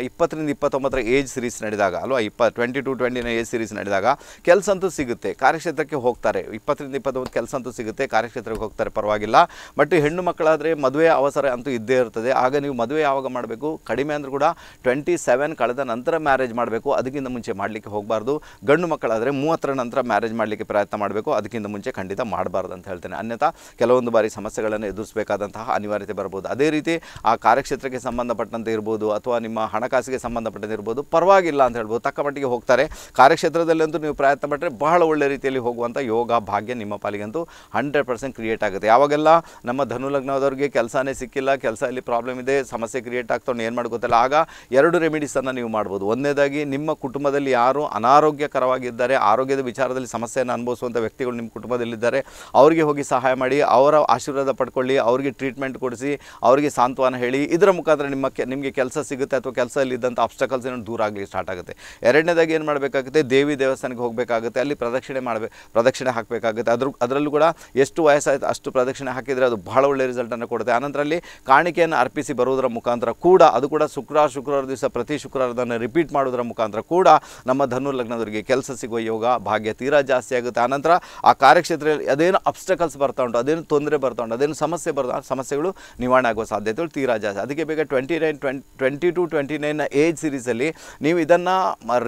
ಇಪ್ಪತ್ತರಿಂದ ಇಪ್ಪತ್ತೊಂಬತ್ತರ ಏಜ್ ಸೀರೀಸ್ ನಡೆದಾಗ ಅಲ್ವಾ ಇಪ್ಪ ಟ್ವೆಂಟಿ ಟು ಟ್ವೆಂಟಿನ ಏಜ್ ಸೀರೀಸ್ ನಡೆದಾಗ ಕೆಲಸ ಅಂತೂ ಸಿಗುತ್ತೆ ಸಿಗುತ್ತೆ ಕಾರ್ಯಕ್ಷೇತ್ರಕ್ಕೆ ಹೋಗ್ತಾರೆ ಇಪ್ಪತ್ತರಿಂದ ಇಪ್ಪತ್ತೊಂಬತ್ತು ಕೆಲಸ ಅಂತೂ ಸಿಗುತ್ತೆ ಕಾರ್ಯಕ್ಷೇತ್ರಕ್ಕೆ ಹೋಗ್ತಾರೆ ಪರವಾಗಿಲ್ಲ ಬಟ್ ಹೆಣ್ಣು ಮಕ್ಕಳಾದರೆ ಮದುವೆ ಅವಸರ ಅಂತೂ ಇದ್ದೇ ಇರ್ತದೆ ಆಗ ನೀವು ಮದುವೆ ಯಾವಾಗ ಮಾಡಬೇಕು ಕಡಿಮೆ ಅಂದರೂ ಕೂಡ ಟ್ವೆಂಟಿ ಸೆವೆನ್ ಕಳೆದ ನಂತರ ಮ್ಯಾರೇಜ್ ಮಾಡಬೇಕು ಅದಕ್ಕಿಂತ ಮುಂಚೆ ಮಾಡಲಿಕ್ಕೆ ಹೋಗಬಾರ್ದು ಗಂಡು ಮಕ್ಕಳಾದರೆ ಮೂವತ್ತರ ನಂತರ ಮ್ಯಾರೇಜ್ ಮಾಡಲಿಕ್ಕೆ ಪ್ರಯತ್ನ ಮಾಡಬೇಕು ಅದಕ್ಕಿಂತ ಮುಂಚೆ ಖಂಡಿತ ಮಾಡಬಾರ್ದು ಅಂತ ಹೇಳ್ತೇನೆ ಅನ್ಯಥಾ ಕೆಲವೊಂದು ಬಾರಿ ಸಮಸ್ಯೆಗಳನ್ನು ಎದುರಿಸಬೇಕಾದಂತಹ ಅನಿವಾರ್ಯತೆ ಬರ್ಬೋದು ಅದೇ ರೀತಿ ಆ ಕಾರ್ಯಕ್ಷೇತ್ರಕ್ಕೆ ಸಂಬಂಧಪಟ್ಟಂತೆ ಇರ್ಬೋದು ಅಥವಾ ನಿಮ್ಮ ಹಣಕಾಸಿಗೆ ಸಂಬಂಧಪಟ್ಟಂತೆ ಇರ್ಬೋದು ಪರವಾಗಿಲ್ಲ ಅಂತ ಹೇಳ್ಬೋದು ತಕ್ಕ ಮಟ್ಟಿಗೆ ಹೋಗ್ತಾರೆ ಕಾರ್ಯಕ್ಷೇತ್ರದಲ್ಲಂತೂ ನೀವು ಪ್ರಯತ್ನ ಪಟ್ಟರೆ ಬಹಳ ಒಳ್ಳೆ ರೀತಿಯಲ್ಲಿ ಹೋಗುವಂಥ ಯೋಗ ಭಾಗ್ಯ ನಿಮ್ಮ ಪಾಲಿಗಂತೂ ಹಂಡ್ರೆಡ್ ಪರ್ಸೆಂಟ್ ಕ್ರಿಯೇಟ್ ಆಗುತ್ತೆ ಯಾವಾಗೆಲ್ಲ ನಮ್ಮ ಧನುಲಗ್ನದವ್ರಿಗೆ ಕೆಲಸನೇ ಸಿಕ್ಕಿಲ್ಲ ಕೆಲಸ ಇಲ್ಲಿ ಪ್ರಾಬ್ಲಮ್ ಇದೆ ಸಮಸ್ಯೆ ಕ್ರಿಯೇಟ್ ಆಗ್ತವ್ ಏನು ಮಾಡ್ಕೋತಲ್ಲ ಆಗ ಎರಡು ರೆಮಿಡೀಸನ್ನು ನೀವು ಮಾಡ್ಬೋದು ಒಂದನೇದಾಗಿ ನಿಮ್ಮ ಕುಟುಂಬದಲ್ಲಿ ಯಾರು ಅನಾರೋಗ್ಯಕರವಾಗಿದ್ದಾರೆ ಆರೋಗ್ಯದ ವಿಚಾರದಲ್ಲಿ ಸಮಸ್ಯೆಯನ್ನು ಅನುಭವಿಸುವಂಥ ವ್ಯಕ್ತಿಗಳು ನಿಮ್ಮ ಕುಟುಂಬದಲ್ಲಿದ್ದಾರೆ ಅವರಿಗೆ ಹೋಗಿ ಸಹಾಯ ಮಾಡಿ ಅವರ ಆಶೀರ್ವಾದ ಪಡ್ಕೊಳ್ಳಿ ಅವರಿಗೆ ಟ್ರೀಟ್ಮೆಂಟ್ ಕೊಡಿಸಿ ಅವರಿಗೆ ಸಾಂತ್ವನ ಹೇಳಿ ಇದರ ಮುಖಾಂತರ ನಿಮ್ಮ ನಿಮಗೆ ಕೆಲಸ ಸಿಗುತ್ತೆ ಅಥವಾ ಇದ್ದಂಥ ಆಬ್ಸ್ಟಕಲ್ಸ್ ಏನೋ ದೂರ ಆಗಲಿ ಸ್ಟಾರ್ಟ್ ಆಗುತ್ತೆ ಎರಡನೇದಾಗಿ ಏನು ಮಾಡಬೇಕಾಗುತ್ತೆ ದೇವಿ ದೇವಸ್ಥಾನಕ್ಕೆ ಹೋಗಬೇಕಾಗುತ್ತೆ ಅಲ್ಲಿ ಪ್ರದಕ್ಷಿಣೆ ಮಾಡಬೇಕು ಪ್ರದಕ್ಷಿಣೆ ಹಾಕಬೇಕಾಗುತ್ತೆ ಅದ್ರ ಅದರಲ್ಲೂ ಕೂಡ ಎಷ್ಟು ವಯಸ್ಸಾಯಿತು ಅಷ್ಟು ಪ್ರದಕ್ಷಿಣೆ ಹಾಕಿದರೆ ಅದು ಬಹಳ ಒಳ್ಳೆಯ ರಿಸಲ್ಟನ್ನು ಕೊಡುತ್ತೆ ಆನಂತರಲ್ಲಿ ಕಾಣಿಕೆಯನ್ನು ಅರ್ಪಿಸಿ ಬರುವುದರ ಮುಖಾಂತರ ಕೂಡ ಅದು ಕೂಡ ಶುಕ್ರ ಶುಕ್ರವಾರ ದಿವಸ ಪ್ರತಿ ಶುಕ್ರವಾರದನ್ನು ರಿಪೀಟ್ ಮಾಡೋದರ ಮುಖಾಂತರ ಕೂಡ ನಮ್ಮ ಧನು ಲಗ್ನದವರಿಗೆ ಕೆಲಸ ಸಿಗುವ ಯೋಗ ಭಾಗ್ಯ ತೀರಾ ಜಾಸ್ತಿ ಆಗುತ್ತೆ ಆನಂತರ ಆ ಕಾರ್ಯಕ್ಷೇತ್ರದಲ್ಲಿ ಅದೇನು ಅಬ್ಸ್ಟಕಲ್ಸ್ ಬರ್ತಾ ಉಂಟು ಅದೇನು ತೊಂದರೆ ಬರ್ತಾ ಉಂಟು ಅದೇನು ಸಮಸ್ಯೆ ಬರ್ತಾ ಸಮಸ್ಯೆಗಳು ನಿವಾರಣೆ ಆಗುವ ಸಾಧ್ಯತೆಗಳು ತೀರಾ ಜಾಸ್ತಿ ಅದಕ್ಕೆ ಬೇಗ ಟ್ವೆಂಟಿ ನೈನ್ ಟ್ವೆಂಟ್ ಟ್ವೆಂಟಿ ಟು ಟ್ವೆಂಟಿ ನೈನ್ನ ಏಜ್ ಸೀರೀಸಲ್ಲಿ ನೀವು ಇದನ್ನು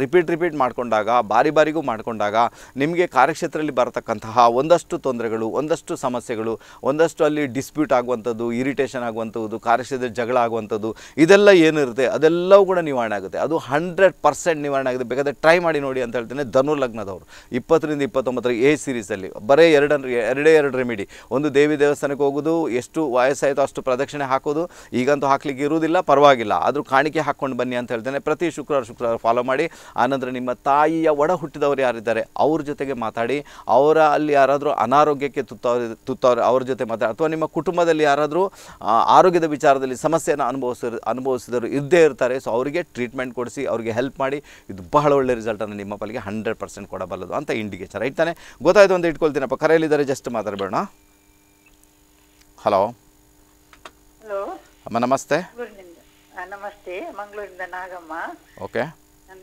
ರಿಪೀಟ್ ರಿಪೀಟ್ ಮಾಡಿಕೊಂಡಾಗ ಬಾರಿ ಬಾರಿಗೂ ಮಾಡಿಕೊಂಡಾಗ ನಿಮಗೆ ಕಾರ್ಯಕ್ಷೇತ್ರದಲ್ಲಿ ಬರತಕ್ಕಂತಹ ಒಂದಷ್ಟು ತೊಂದರೆಗಳು ಒಂದಷ್ಟು ಸಮಸ್ಯೆಗಳು ಒಂದಷ್ಟು ಅಲ್ಲಿ ಡಿಸ್ಪ್ಯೂಟ್ ಆಗುವಂಥದ್ದು ಇರಿಟೇಷನ್ ಆಗುವಂಥದ್ದು ಕಾರ್ಯಕ್ಷೇತ್ರದ ಜಗಳ ಆಗುವಂಥದ್ದು ಇದೆಲ್ಲ ಏನಿರುತ್ತೆ ಅದೆಲ್ಲವೂ ಕೂಡ ನಿವಾರಣೆ ಆಗುತ್ತೆ ಅದು ಹಂಡ್ರೆಡ್ ಪರ್ಸೆಂಟ್ ನಿವಾರಣೆ ಆಗುತ್ತೆ ಬೇಕಾದರೆ ಟ್ರೈ ಮಾಡಿ ನೋಡಿ ಅಂತ ಹೇಳ್ತೇನೆ ಧನುರ್ಲಗ್ನದವರು ಇಪ್ಪತ್ತರಿಂದ ಇಪ್ಪತ್ತೊಂಬತ್ತರ ಎ ಸೀರೀಸಲ್ಲಿ ಬರೇ ಎರಡು ಎರಡೇ ಎರಡು ರೆಮಿಡಿ ಒಂದು ದೇವಿ ದೇವಸ್ಥಾನಕ್ಕೆ ಹೋಗೋದು ಎಷ್ಟು ವಯಸ್ಸಾಯಿತು ಅಷ್ಟು ಪ್ರದಕ್ಷಿಣೆ ಹಾಕೋದು ಈಗಂತೂ ಹಾಕ್ಲಿಕ್ಕೆ ಇರುವುದಿಲ್ಲ ಪರವಾಗಿಲ್ಲ ಆದರೂ ಕಾಣಿಕೆ ಹಾಕ್ಕೊಂಡು ಬನ್ನಿ ಅಂತ ಹೇಳ್ತೇನೆ ಪ್ರತಿ ಶುಕ್ರವಾರ ಶುಕ್ರವಾರ ಫಾಲೋ ಮಾಡಿ ಆನಂತರ ನಿಮ್ಮ ತಾಯಿಯ ಒಡ ಹುಟ್ಟಿದವರು ಯಾರಿದ್ದಾರೆ ಅವ್ರ ಜೊತೆಗೆ ಮಾತಾಡಿ ಅವರ ಅಲ್ಲಿ ಯಾರಾದರೂ ಅನಾರೋಗ್ಯಕ್ಕೆ ತುತ್ತವ್ರ ತುತ್ತವರು ಅವ್ರ ಜೊತೆ ಮಾತಾಡಿ ಅಥವಾ ನಿಮ್ಮ ಕುಟುಂಬದಲ್ಲಿ ಯಾರಾದರೂ ಆರೋಗ್ಯದ ವಿಚಾರದಲ್ಲಿ ಸಮಸ್ಯೆಯನ್ನು ಅನುಭವಿಸಿದ್ರು ಅನುಭವಿಸಿದರು ಇದ್ದೇ ಇರ್ತಾರೆ ಸೊ ಅವರಿಗೆ ಟ್ರೀಟ್ಮೆಂಟ್ ಕೊಡಿಸಿ ಅವರಿಗೆ ಹೆಲ್ಪ್ ಮಾಡಿ ಇದು ಬಹಳ ಒಳ್ಳೆ ರಿಸಲ್ಟನ್ನು ನಿಮ್ಮ ಪಾಲಿಗೆ ಹಂಡ್ರೆಡ್ ಪರ್ಸೆಂಟ್ ಕೊಡಬಲ್ಲದು ಅಂತ ಇಂಡಿಕೇಶನ್ ರೈಟ್ ತಾನೆ ಗೊತ್ತಾಯಿತು ಅಂತ ಇಟ್ಕೊಳ್ತೀನಪ್ಪ ಕರೆಯಲಿದ್ದಾರೆ ಜಸ್ಟ್ ಮಾತಾಡಬೇಡ ಹಲೋ ಹಲೋ ಅಮ್ಮ ನಮಸ್ತೆ ನಮಸ್ತೆ ಮಂಗಳೂರಿಂದ ನಾಗಮ್ಮ ಓಕೆ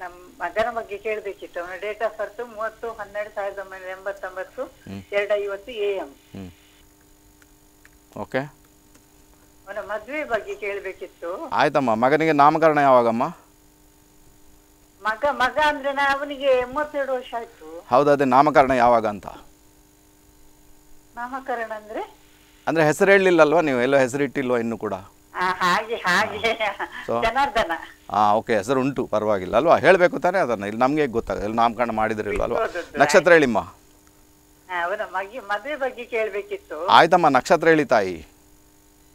ನಮ್ ಮಗನ ಬಗ್ಗೆ ಕೇಳ್ಬೇಕಿತ್ತು ಅವನ ಡೇಟ್ ಆಫ್ ಬರ್ತ್ ಮೂವತ್ತು ಹನ್ನೆರಡು ಸಾವಿರದ ಒಂಬೈನೂರ ಎಂಬತ್ತೊಂಬತ್ತು ಎರಡು ಐವತ್ತು ಎ ಎಂ ಓಕೆ ಅವನ ಮದುವೆ ಬಗ್ಗೆ ಕೇಳ್ಬೇಕಿತ್ತು ಆಯ್ತಮ್ಮ ಮಗನಿಗೆ ನಾಮಕರಣ ಯಾವಾಗಮ್ಮ ಮಗ ಮಗ ಅಂದ್ರೆ ಅವನಿಗೆ ಮೂವತ್ತೆರಡು ವರ್ಷ ಆಯ್ತು ಹೌದು ಅದೇ ನಾಮಕರಣ ಯಾವಾಗ ಅಂತ ನಾಮಕರಣ ಅಂದ್ರೆ ಅಂದ್ರೆ ಹೆಸರು ಹೇಳಲಿಲ್ಲ ಅಲ್ವಾ ನೀವು ಎಲ್ಲೋ ಇಟ್ಟಿಲ್ವಾ ಇನ್ನು ಕೂಡ ಹಾಗೆ ಹಾಗೆ ಜನಾರ್ದನ ಹಾಂ ಓಕೆ ಹೆಸರು ಉಂಟು ಪರವಾಗಿಲ್ಲ ಅಲ್ವಾ ಹೇಳಬೇಕು ತಾನೇ ಅದನ್ನ ಇಲ್ಲಿ ನಮಗೆ ಗೊತ್ತಾಗ ಇಲ್ಲಿ ನಾಮಕರಣ ಮಾಡಿದ್ರಿಲ್ವ ಅಲ್ವಾ ನಕ್ಷತ್ರ ಹೇಳಿಮ್ಮ ಮದುವೆ ಬಗ್ಗೆ ಕೇಳಬೇಕಿತ್ತು ಆಯ್ತಮ್ಮ ನಕ್ಷತ್ರ ಹೇಳಿ ತಾಯಿ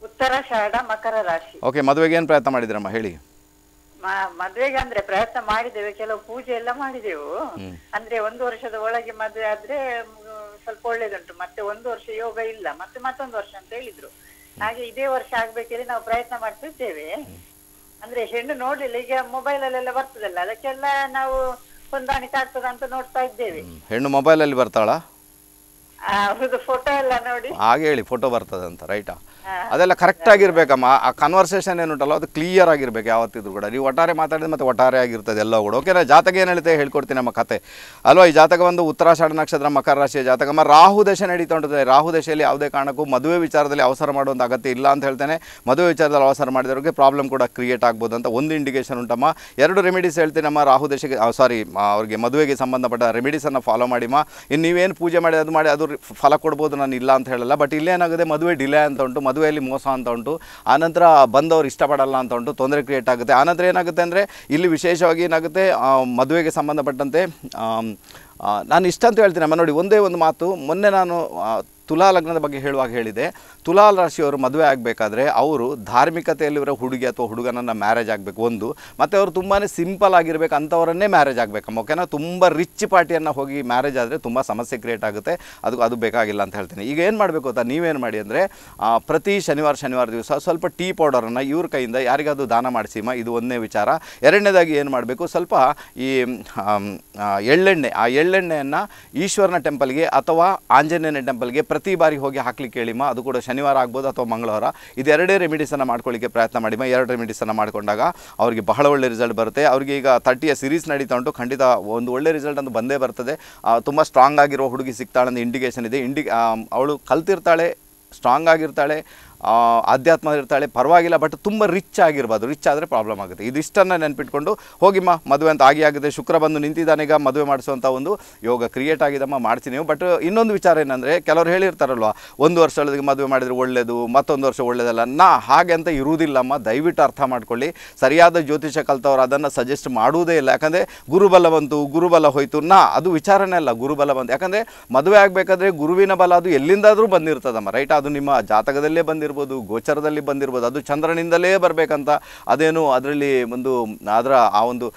ಉತ್ತರ ಶರಣ ಮಕರ ರಾಶಿ ಓಕೆ ಮದುವೆಗೆ ಏನು ಪ್ರಯತ್ನ ಮಾಡಿದ್ರಮ್ಮ ಹೇಳಿ ಮದ್ವೆಗೆ ಅಂದ್ರೆ ಪ್ರಯತ್ನ ಮಾಡಿದ್ದೇವೆ ಕೆಲವು ಪೂಜೆ ಎಲ್ಲ ಮಾಡಿದೆವು ಅಂದ್ರೆ ಒಂದು ವರ್ಷದ ಒಳಗೆ ಮದುವೆ ಆದ್ರೆ ಸ್ವಲ್ಪ ಒಳ್ಳೇದುಂಟು ಮತ್ತೆ ಒಂದು ವರ್ಷ ಯೋಗ ಇಲ್ಲ ಮತ್ತೆ ಮತ್ತೊಂದು ವರ್ಷ ಅಂತ ಹೇಳಿದ್ರು ಹಾಗೆ ಇದೇ ವರ್ಷ ಆಗ್ಬೇಕಿದ್ರೆ ನಾವು ಪ್ರಯತ್ನ ಮಾಡ್ತಿದ್ದೇವೆ ಅಂದ್ರೆ ಹೆಣ್ಣು ನೋಡ್ಲಿಲ್ಲ ಈಗ ಮೊಬೈಲ್ ಅಲ್ಲೆಲ್ಲ ಬರ್ತದಲ್ಲ ಅದಕ್ಕೆಲ್ಲ ನಾವು ಹೊಂದಾಣಿಕೆ ಆಗ್ತದೆ ಅಂತ ನೋಡ್ತಾ ಇದ್ದೇವೆ ಹೆಣ್ಣು ಮೊಬೈಲ್ ಅಲ್ಲಿ ಬರ್ತಾಳಾ ಆ, ಫೋಟೋ ಎಲ್ಲ ನೋಡಿ ಹಾಗೆ ಹೇಳಿ ಫೋಟೋ ಬರ್ತದೆ ಅಂತ ರೈಟಾ ಅದೆಲ್ಲ ಕರೆಕ್ಟ್ ಆಗಿರ್ಬೇಕಮ್ಮ ಆ ಕನ್ವರ್ಸೇಷನ್ ಉಂಟಲ್ಲ ಅದು ಕ್ಲಿಯರ್ ಆಗಿರ್ಬೇಕು ಯಾವತ್ತಿದ್ರು ಕೂಡ ನೀವು ಒಟ್ಟಾರೆ ಮಾತಾಡಿದ್ರೆ ಮತ್ತೆ ಒಟ್ಟಾರೆ ಆಗಿರ್ತದೆ ಎಲ್ಲ ಕೂಡ ಓಕೆನಾ ಜಾತಕ ಏನು ಹೇಳ್ತೇವೆ ಹೇಳ್ಕೊಡ್ತೀನಿ ನಮ್ಮ ಕತೆ ಅಲ್ವಾ ಈ ಜಾತಕ ಒಂದು ಉತ್ತರಾಷಾಢ ನಕ್ಷತ್ರ ಮಕರ ರಾಶಿಯ ಜಾತಕಮ್ಮ ರಾಹು ದಶೆ ನಡೀತಾ ಉಂಟು ರಾಹು ದಶೆಯಲ್ಲಿ ಯಾವುದೇ ಕಾರಣಕ್ಕೂ ಮದುವೆ ವಿಚಾರದಲ್ಲಿ ಅವಸರ ಮಾಡುವಂಥ ಅಗತ್ಯ ಇಲ್ಲ ಅಂತ ಹೇಳ್ತೇನೆ ಮದುವೆ ವಿಚಾರದಲ್ಲಿ ಅವಸರ ಮಾಡಿದವ್ರಿಗೆ ಪ್ರಾಬ್ಲಮ್ ಕೂಡ ಕ್ರಿಯೇಟ್ ಆಗ್ಬೋದು ಅಂತ ಒಂದು ಇಂಡಿಕೇಷನ್ ಉಂಟಮ್ಮ ಎರಡು ರೆಮಿಡೀಸ್ ಹೇಳ್ತೀನಮ್ಮ ರಾಹು ದಶೆಗೆ ಸಾರಿ ಅವರಿಗೆ ಮದುವೆಗೆ ಸಂಬಂಧಪಟ್ಟ ರೆಮಿಡೀಸನ್ನು ಫಾಲೋ ಮಾಡಿಮ್ಮ ಇನ್ನು ನೀವೇನು ಪೂಜೆ ಮಾಡಿ ಅದು ಮಾಡಿ ಅದು ಫಲ ಕೊಡ್ಬೋದು ನಾನು ಇಲ್ಲ ಅಂತ ಹೇಳಲ್ಲ ಬಟ್ ಇಲ್ಲೇನಾಗಿದೆ ಮದುವೆ ಡಿಲೇ ಅಂತ ಉಂಟು ಮದುವೆಯಲ್ಲಿ ಮೋಸ ಅಂತ ಉಂಟು ಆನಂತರ ಬಂದವರು ಇಷ್ಟಪಡಲ್ಲ ಅಂತ ಉಂಟು ತೊಂದರೆ ಕ್ರಿಯೇಟ್ ಆಗುತ್ತೆ ಆನಂತರ ಏನಾಗುತ್ತೆ ಅಂದರೆ ಇಲ್ಲಿ ವಿಶೇಷವಾಗಿ ಏನಾಗುತ್ತೆ ಮದುವೆಗೆ ಸಂಬಂಧಪಟ್ಟಂತೆ ನಾನು ಇಷ್ಟ ಅಂತ ಹೇಳ್ತೀನಿ ಅಮ್ಮ ನೋಡಿ ಒಂದೇ ಒಂದು ಮಾತು ಮೊನ್ನೆ ನಾನು ತುಲಾ ಲಗ್ನದ ಬಗ್ಗೆ ಹೇಳುವಾಗ ಹೇಳಿದೆ ತುಲಾ ರಾಶಿಯವರು ಮದುವೆ ಆಗಬೇಕಾದ್ರೆ ಅವರು ಧಾರ್ಮಿಕತೆಯಲ್ಲಿರೋ ಹುಡುಗಿ ಅಥವಾ ಹುಡುಗನನ್ನು ಮ್ಯಾರೇಜ್ ಆಗಬೇಕು ಒಂದು ಮತ್ತು ಅವರು ತುಂಬಾ ಸಿಂಪಲ್ ಆಗಿರಬೇಕು ಅಂಥವರನ್ನೇ ಮ್ಯಾರೇಜ್ ಆಗಬೇಕಮ್ಮ ಓಕೆನಾ ತುಂಬ ರಿಚ್ ಪಾರ್ಟಿಯನ್ನು ಹೋಗಿ ಮ್ಯಾರೇಜ್ ಆದರೆ ತುಂಬ ಸಮಸ್ಯೆ ಕ್ರಿಯೇಟ್ ಆಗುತ್ತೆ ಅದು ಅದು ಬೇಕಾಗಿಲ್ಲ ಅಂತ ಹೇಳ್ತೀನಿ ಈಗ ಏನು ಮಾಡಬೇಕು ಗೊತ್ತಾ ನೀವೇನು ಮಾಡಿ ಅಂದರೆ ಪ್ರತಿ ಶನಿವಾರ ಶನಿವಾರ ದಿವಸ ಸ್ವಲ್ಪ ಟೀ ಪೌಡರನ್ನು ಇವ್ರ ಕೈಯಿಂದ ಯಾರಿಗಾದರೂ ದಾನ ಮಾಡಿಸೀಮ ಇದು ಒಂದನೇ ವಿಚಾರ ಎರಡನೇದಾಗಿ ಏನು ಮಾಡಬೇಕು ಸ್ವಲ್ಪ ಈ ಎಳ್ಳೆಣ್ಣೆ ಆ ಎಳ್ಳೆಣ್ಣೆಯನ್ನು ಈಶ್ವರನ ಟೆಂಪಲ್ಗೆ ಅಥವಾ ಆಂಜನೇಯನ ಟೆಂಪಲ್ಗೆ ಪ್ರತಿ ಬಾರಿ ಹೋಗಿ ಹಾಕ್ಲಿಕ್ಕೆ ಹೇಳಿಮ್ಮ ಅದು ಕೂಡ ಶನಿವಾರ ಆಗ್ಬೋದು ಅಥವಾ ಮಂಗಳವಾರ ಇದೆರಡೇ ರೆಮಿಡೀಸನ್ನು ಮಾಡ್ಕೊಳ್ಳಿಕ್ಕೆ ಪ್ರಯತ್ನ ಮಾಡಿಮ್ಮ ಎರಡು ರೆಮಿಡೀಸನ್ನು ಮಾಡಿಕೊಂಡಾಗ ಅವರಿಗೆ ಬಹಳ ಒಳ್ಳೆ ರಿಸಲ್ಟ್ ಬರುತ್ತೆ ಅವರಿಗೆ ಈಗ ತರ್ಟಿಯ ಸೀರೀಸ್ ನಡೀತಾ ಉಂಟು ಖಂಡಿತ ಒಂದು ಒಳ್ಳೆ ರಿಸಲ್ಟ್ ಅಂತ ಬಂದೇ ಬರ್ತದೆ ತುಂಬ ಸ್ಟ್ರಾಂಗ್ ಆಗಿರೋ ಹುಡುಗಿ ಸಿಗ್ತಾಳೆ ಅಂತ ಇಂಡಿಕೇಷನ್ ಇದೆ ಇಂಡಿ ಅವಳು ಕಲ್ತಿರ್ತಾಳೆ ಸ್ಟ್ರಾಂಗ್ ಆಗಿರ್ತಾಳೆ ಆಧ್ಯಾತ್ಮ ಇರ್ತಾಳೆ ಪರವಾಗಿಲ್ಲ ಬಟ್ ತುಂಬ ರಿಚ್ ಆಗಿರ್ಬೋದು ರಿಚ್ ಆದರೆ ಪ್ರಾಬ್ಲಮ್ ಆಗುತ್ತೆ ಇದಿಷ್ಟನ್ನು ನೆನ್ಪಿಟ್ಕೊಂಡು ಹೋಗಿಮ್ಮ ಮದುವೆ ಅಂತ ಆಗಿ ಆಗಿದೆ ಶುಕ್ರ ಬಂದು ನಿಂತಿದ್ದಾನೀಗ ಮದುವೆ ಮಾಡಿಸುವಂಥ ಒಂದು ಯೋಗ ಕ್ರಿಯೇಟ್ ಆಗಿದಮ್ಮ ಮಾಡ್ತೀನಿ ನೀವು ಬಟ್ ಇನ್ನೊಂದು ವಿಚಾರ ಏನಂದರೆ ಕೆಲವರು ಹೇಳಿರ್ತಾರಲ್ವ ಒಂದು ವರ್ಷದೊಳಗೆ ಮದುವೆ ಮಾಡಿದರೆ ಒಳ್ಳೆಯದು ಮತ್ತೊಂದು ವರ್ಷ ಒಳ್ಳೇದಲ್ಲ ನಾ ಹಾಗೆ ಅಂತ ಇರುವುದಿಲ್ಲಮ್ಮ ದಯವಿಟ್ಟು ಅರ್ಥ ಮಾಡ್ಕೊಳ್ಳಿ ಸರಿಯಾದ ಜ್ಯೋತಿಷ ಕಲ್ತವ್ರು ಅದನ್ನು ಸಜೆಸ್ಟ್ ಮಾಡುವುದೇ ಇಲ್ಲ ಯಾಕಂದರೆ ಗುರುಬಲ ಬಂತು ಗುರುಬಲ ಹೋಯಿತು ನಾ ಅದು ವಿಚಾರನೇ ಅಲ್ಲ ಗುರುಬಲ ಬಂತು ಯಾಕಂದರೆ ಮದುವೆ ಆಗಬೇಕಾದ್ರೆ ಗುರುವಿನ ಬಲ ಅದು ಎಲ್ಲಿಂದಾದರೂ ಬಂದಿರ್ತದಮ್ಮ ರೈಟ್ ಅದು ನಿಮ್ಮ ಜಾತಕದಲ್ಲೇ ಬಂದಿರ್ತದೆ ಬಂದಿರ್ಬೋದು ಗೋಚರದಲ್ಲಿ ಬಂದಿರ್ಬೋದು ಅದು ಚಂದ್ರನಿಂದಲೇ ಬರಬೇಕಂತ ಅದೇನು ಅದರಲ್ಲಿ ಒಂದು ಅದರ ಆ ಒಂದು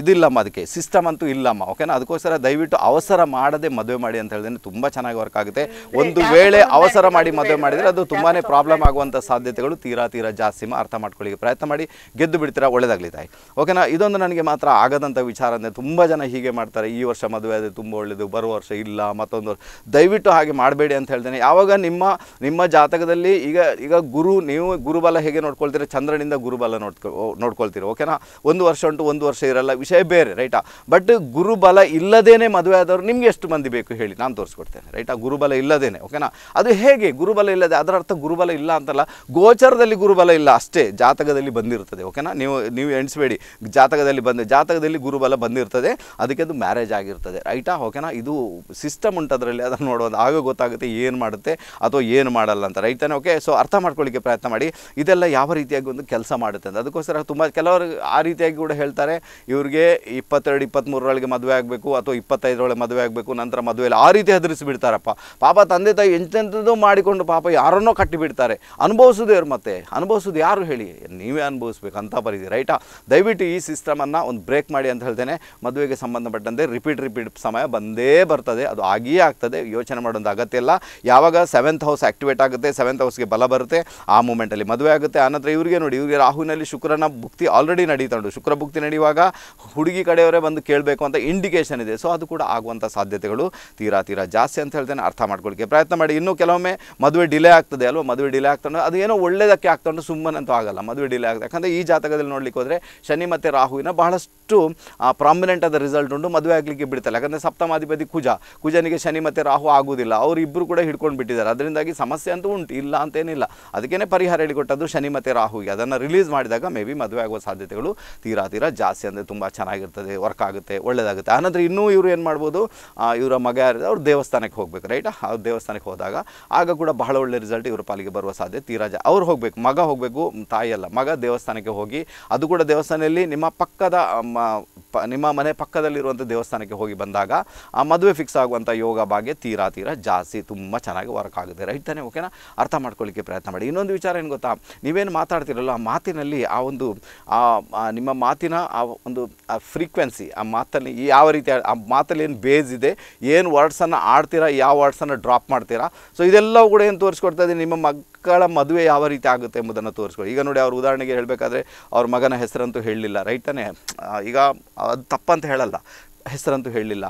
ಇದಿಲ್ಲಮ್ಮ ಅದಕ್ಕೆ ಸಿಸ್ಟಮ್ ಅಂತೂ ಇಲ್ಲಮ್ಮ ಓಕೆನಾ ಅದಕ್ಕೋಸ್ಕರ ದಯವಿಟ್ಟು ಅವಸರ ಮಾಡದೆ ಮದುವೆ ಮಾಡಿ ಅಂತ ಹೇಳಿದ್ರೆ ತುಂಬ ಚೆನ್ನಾಗಿ ವರ್ಕ್ ಆಗುತ್ತೆ ಒಂದು ವೇಳೆ ಅವಸರ ಮಾಡಿ ಮದುವೆ ಮಾಡಿದರೆ ಅದು ತುಂಬಾ ಪ್ರಾಬ್ಲಮ್ ಆಗುವಂಥ ಸಾಧ್ಯತೆಗಳು ತೀರಾ ತೀರಾ ಜಾಸ್ತಿ ಅರ್ಥ ಮಾಡ್ಕೊಳ್ಳಿಕ್ಕೆ ಪ್ರಯತ್ನ ಮಾಡಿ ಗೆದ್ದು ಬಿಡ್ತೀರಾ ಒಳ್ಳೇದಾಗಲಿ ತಾಯಿ ಓಕೆನಾ ಇದೊಂದು ನನಗೆ ಮಾತ್ರ ಆಗದಂಥ ವಿಚಾರ ಅಂದರೆ ತುಂಬ ಜನ ಹೀಗೆ ಮಾಡ್ತಾರೆ ಈ ವರ್ಷ ಮದುವೆ ಆದರೆ ತುಂಬ ಒಳ್ಳೆಯದು ಬರುವ ವರ್ಷ ಇಲ್ಲ ಮತ್ತೊಂದು ದಯವಿಟ್ಟು ಹಾಗೆ ಮಾಡಬೇಡಿ ಅಂತ ಹೇಳ್ತೇನೆ ಯಾವಾಗ ನಿಮ್ಮ ನಿಮ್ಮ ಜಾತಕದಲ್ಲಿ ಈಗ ಈಗ ಗುರು ನೀವು ಗುರುಬಲ ಹೇಗೆ ನೋಡ್ಕೊಳ್ತೀರಿ ಚಂದ್ರನಿಂದ ಗುರುಬಲ ನೋಡ್ಕೊ ನೋಡ್ಕೊಳ್ತೀರಿ ಓಕೆನಾ ಒಂದು ವರ್ಷ ಉಂಟು ಒಂದು ವರ್ಷ ಇರಲ್ಲ ವಿಷಯ ಬೇರೆ ರೈಟಾ ಬಟ್ ಗುರುಬಲ ಇಲ್ಲದೇನೆ ಮದುವೆ ಆದವರು ನಿಮ್ಗೆ ಎಷ್ಟು ಮಂದಿ ಬೇಕು ಹೇಳಿ ನಾನು ತೋರಿಸ್ಕೊಡ್ತೇನೆ ರೈಟಾ ಗುರುಬಲ ಇಲ್ಲದೇನೆ ಓಕೆನಾ ಅದು ಹೇಗೆ ಗುರುಬಲ ಇಲ್ಲದೆ ಅದರ ಅರ್ಥ ಗುರುಬಲ ಇಲ್ಲ ಅಂತಲ್ಲ ಗೋಚರದಲ್ಲಿ ಗುರುಬಲ ಇಲ್ಲ ಅಷ್ಟೇ ಜಾತಕದಲ್ಲಿ ಬಂದಿರ್ತದೆ ಓಕೆನಾ ನೀವು ನೀವು ಎಣಿಸ್ಬೇಡಿ ಜಾತಕದಲ್ಲಿ ಬಂದ ಜಾತಕದಲ್ಲಿ ಗುರುಬಲ ಬಂದಿರ್ತದೆ ಅದಕ್ಕೆ ಅದು ಮ್ಯಾರೇಜ್ ಆಗಿರ್ತದೆ ರೈಟಾ ಓಕೆನಾ ಇದು ಸಿಸ್ಟಮ್ ಉಂಟು ಅದರಲ್ಲಿ ಅದನ್ನು ನೋಡೋದು ಆಗ ಗೊತ್ತಾಗುತ್ತೆ ಏನು ಮಾಡುತ್ತೆ ಅಥವಾ ಏನು ಮಾಡಲ್ಲ ಅಂತ ರೈತನೇ ಓಕೆ ಸೊ ಅರ್ಥ ಮಾಡ್ಕೊಳ್ಳಿಕ್ಕೆ ಪ್ರಯತ್ನ ಮಾಡಿ ಇದೆಲ್ಲ ಯಾವ ರೀತಿಯಾಗಿ ಒಂದು ಕೆಲಸ ಮಾಡುತ್ತೆ ಅಂತ ಅದಕ್ಕೋಸ್ಕರ ತುಂಬ ಕೆಲವರು ಆ ರೀತಿಯಾಗಿ ಕೂಡ ಹೇಳ್ತಾರೆ ಇವರಿಗೆ ಇಪ್ಪತ್ತೆರಡು ಇಪ್ಪತ್ತ್ಮೂರರೊಳಗೆ ಮದುವೆ ಆಗಬೇಕು ಅಥವಾ ಇಪ್ಪತ್ತೈದರೊಳಗೆ ಮದುವೆ ಆಗಬೇಕು ನಂತರ ಮದುವೆಯಲ್ಲಿ ಆ ರೀತಿ ಹೆದರಿಸಿಬಿಡ್ತಾರಪ್ಪ ಪಾಪ ತಂದೆ ತಾಯಿ ಎಂತೆಂಥದ್ದು ಮಾಡಿಕೊಂಡು ಪಾಪ ಯಾರನ್ನೋ ಕಟ್ಟಿಬಿಡ್ತಾರೆ ಅನುಭವಿಸೋದು ಇವ್ರು ಮತ್ತೆ ಅನುಭವಿಸೋದು ಯಾರು ಹೇಳಿ ನೀವೇ ಅನುಭವಿಸ್ಬೇಕು ಅಂತ ಬರೀದಿ ರೈಟಾ ದಯವಿಟ್ಟು ಈ ಸಿಸ್ಟಮನ್ನು ಒಂದು ಬ್ರೇಕ್ ಮಾಡಿ ಅಂತ ಹೇಳ್ತೇನೆ ಮದುವೆಗೆ ಸಂಬಂಧಪಟ್ಟಂತೆ ರಿಪೀಟ್ ರಿಪೀಟ್ ಸಮಯ ಬಂದೇ ಬರ್ತದೆ ಅದು ಆಗಿಯೇ ಆಗ್ತದೆ ಯೋಚನೆ ಮಾಡೋದು ಅಗತ್ಯ ಇಲ್ಲ ಯಾವಾಗ ಸೆವೆಂತ್ ಹೌಸ್ ಆಕ್ಟಿವೇಟ್ ಆಗುತ್ತೆ ಸೆವೆಂತ್ ಹೌಸ್ಗೆ ಬಲ ಬರುತ್ತೆ ಆ ಮೂಮೆಂಟಲ್ಲಿ ಮದುವೆ ಆಗುತ್ತೆ ಆನಂತರ ಇವರಿಗೆ ನೋಡಿ ಇವರಿಗೆ ರಾಹುವಿನಲ್ಲಿ ಶುಕ್ರನ ಭುಕ್ತಿ ಆಲ್ರೆಡಿ ನಡೀತಾಂಡು ಶುಕ್ರ ಭುಕ್ತಿ ನಡೆಯುವಾಗ ಹುಡುಗಿ ಕಡೆಯವರೇ ಬಂದು ಕೇಳಬೇಕು ಅಂತ ಇಂಡಿಕೇಷನ್ ಇದೆ ಸೊ ಅದು ಕೂಡ ಆಗುವಂಥ ಸಾಧ್ಯತೆಗಳು ತೀರಾ ತೀರಾ ಜಾಸ್ತಿ ಅಂತ ಹೇಳ್ತೇನೆ ಅರ್ಥ ಮಾಡ್ಕೊಳ್ಳಿಕ್ಕೆ ಪ್ರಯತ್ನ ಮಾಡಿ ಇನ್ನೂ ಕೆಲವೊಮ್ಮೆ ಮದುವೆ ಡಿಲೇ ಆಗ್ತದೆ ಅಲ್ವಾ ಮದುವೆ ಡಿಲೇ ಆಗ್ತಾನೆ ಅದೇನೋ ಒಳ್ಳೆಯದಕ್ಕೆ ಆಗ್ತಾಂಡು ಸುಮ್ಮನೆ ಅಂತೂ ಆಗಲ್ಲ ಮದುವೆ ಡಿಲೇ ಆಗ್ತದೆ ಯಾಕಂದರೆ ಈ ಜಾತಕದಲ್ಲಿ ನೋಡಲಿಕ್ಕೆ ಹೋದರೆ ಶನಿ ಮತ್ತು ರಾಹುವಿನ ಬಹಳಷ್ಟು ಅಷ್ಟು ಪ್ರಾಮಿನೆಂಟ್ ಆದ ರಿಸಲ್ಟ್ ಉಂಟು ಮದುವೆ ಆಗಲಿಕ್ಕೆ ಬಿಡ್ತಾರೆ ಯಾಕಂದರೆ ಸಪ್ತಮಾಧಿಪತಿ ಕುಜ ಕುಜನಿಗೆ ಶನಿ ಮತ್ತು ರಾಹು ಆಗುವುದಿಲ್ಲ ಅವರಿಬ್ಬರು ಕೂಡ ಹಿಡ್ಕೊಂಡು ಬಿಟ್ಟಿದ್ದಾರೆ ಅದರಿಂದಾಗಿ ಸಮಸ್ಯೆ ಅಂತೂ ಉಂಟು ಇಲ್ಲ ಅಂತೇನಿಲ್ಲ ಅದಕ್ಕೇ ಪರಿಹಾರ ಹೇಳಿಕೊಟ್ಟದ್ದು ಶನಿ ಮತ್ತು ರಾಹುಗೆ ಅದನ್ನು ರಿಲೀಸ್ ಮಾಡಿದಾಗ ಮೇ ಬಿ ಮದುವೆ ಆಗುವ ಸಾಧ್ಯತೆಗಳು ತೀರಾ ತೀರಾ ಜಾಸ್ತಿ ಅಂದರೆ ತುಂಬ ಚೆನ್ನಾಗಿರ್ತದೆ ವರ್ಕ್ ಆಗುತ್ತೆ ಒಳ್ಳೆಯದಾಗುತ್ತೆ ಆನಂತರ ಇನ್ನೂ ಇವರು ಏನು ಮಾಡ್ಬೋದು ಇವರ ಮಗ ಅವ್ರು ದೇವಸ್ಥಾನಕ್ಕೆ ಹೋಗ್ಬೇಕು ರೈಟ್ ಅವ್ರು ದೇವಸ್ಥಾನಕ್ಕೆ ಹೋದಾಗ ಆಗ ಕೂಡ ಬಹಳ ಒಳ್ಳೆ ರಿಸಲ್ಟ್ ಇವರ ಪಾಲಿಗೆ ಬರುವ ಸಾಧ್ಯತೆ ತೀರಾಜ ಅವ್ರು ಹೋಗಬೇಕು ಮಗ ಹೋಗಬೇಕು ತಾಯಿಯಲ್ಲ ಮಗ ದೇವಸ್ಥಾನಕ್ಕೆ ಹೋಗಿ ಅದು ಕೂಡ ದೇವಸ್ಥಾನದಲ್ಲಿ ನಿಮ್ಮ ಪಕ್ಕದ ಪ ನಿಮ್ಮ ಮನೆ ಪಕ್ಕದಲ್ಲಿರುವಂಥ ದೇವಸ್ಥಾನಕ್ಕೆ ಹೋಗಿ ಬಂದಾಗ ಆ ಮದುವೆ ಫಿಕ್ಸ್ ಆಗುವಂಥ ಯೋಗ ಭಾಗ್ಯ ತೀರಾ ತೀರಾ ಜಾಸ್ತಿ ತುಂಬ ಚೆನ್ನಾಗಿ ವರ್ಕ್ ಆಗುತ್ತೆ ರೈಟ್ ತಾನೇ ಓಕೆನಾ ಅರ್ಥ ಮಾಡ್ಕೊಳ್ಳಿಕ್ಕೆ ಪ್ರಯತ್ನ ಮಾಡಿ ಇನ್ನೊಂದು ವಿಚಾರ ಏನು ಗೊತ್ತಾ ನೀವೇನು ಮಾತಾಡ್ತಿರಲ್ಲ ಆ ಮಾತಿನಲ್ಲಿ ಆ ಒಂದು ನಿಮ್ಮ ಮಾತಿನ ಆ ಒಂದು ಫ್ರೀಕ್ವೆನ್ಸಿ ಆ ಮಾತಲ್ಲಿ ಯಾವ ರೀತಿ ಆ ಮಾತಲ್ಲಿ ಏನು ಬೇಸ್ ಇದೆ ಏನು ವರ್ಡ್ಸನ್ನು ಆಡ್ತೀರಾ ಯಾವ ವರ್ಡ್ಸನ್ನು ಡ್ರಾಪ್ ಮಾಡ್ತೀರಾ ಸೊ ಇದೆಲ್ಲವೂ ಕೂಡ ಏನು ತೋರಿಸ್ಕೊಡ್ತಾ ಇದ್ದೀನಿ ನಿಮ್ಮ ಮಕ್ಕಳ ಮದುವೆ ಯಾವ ರೀತಿ ಆಗುತ್ತೆ ಎಂಬುದನ್ನು ತೋರಿಸ್ಕೊಡಿ ಈಗ ನೋಡಿ ಅವ್ರ ಉದಾಹರಣೆಗೆ ಹೇಳಬೇಕಾದ್ರೆ ಅವ್ರ ಮಗನ ಹೆಸರಂತೂ ಹೇಳಲಿಲ್ಲ ರೈಟ್ ತಾನೇ ಈಗ ಅದು ತಪ್ಪಂತ ಹೇಳಲ್ಲ ಹೆಸರಂತೂ ಹೇಳಲಿಲ್ಲ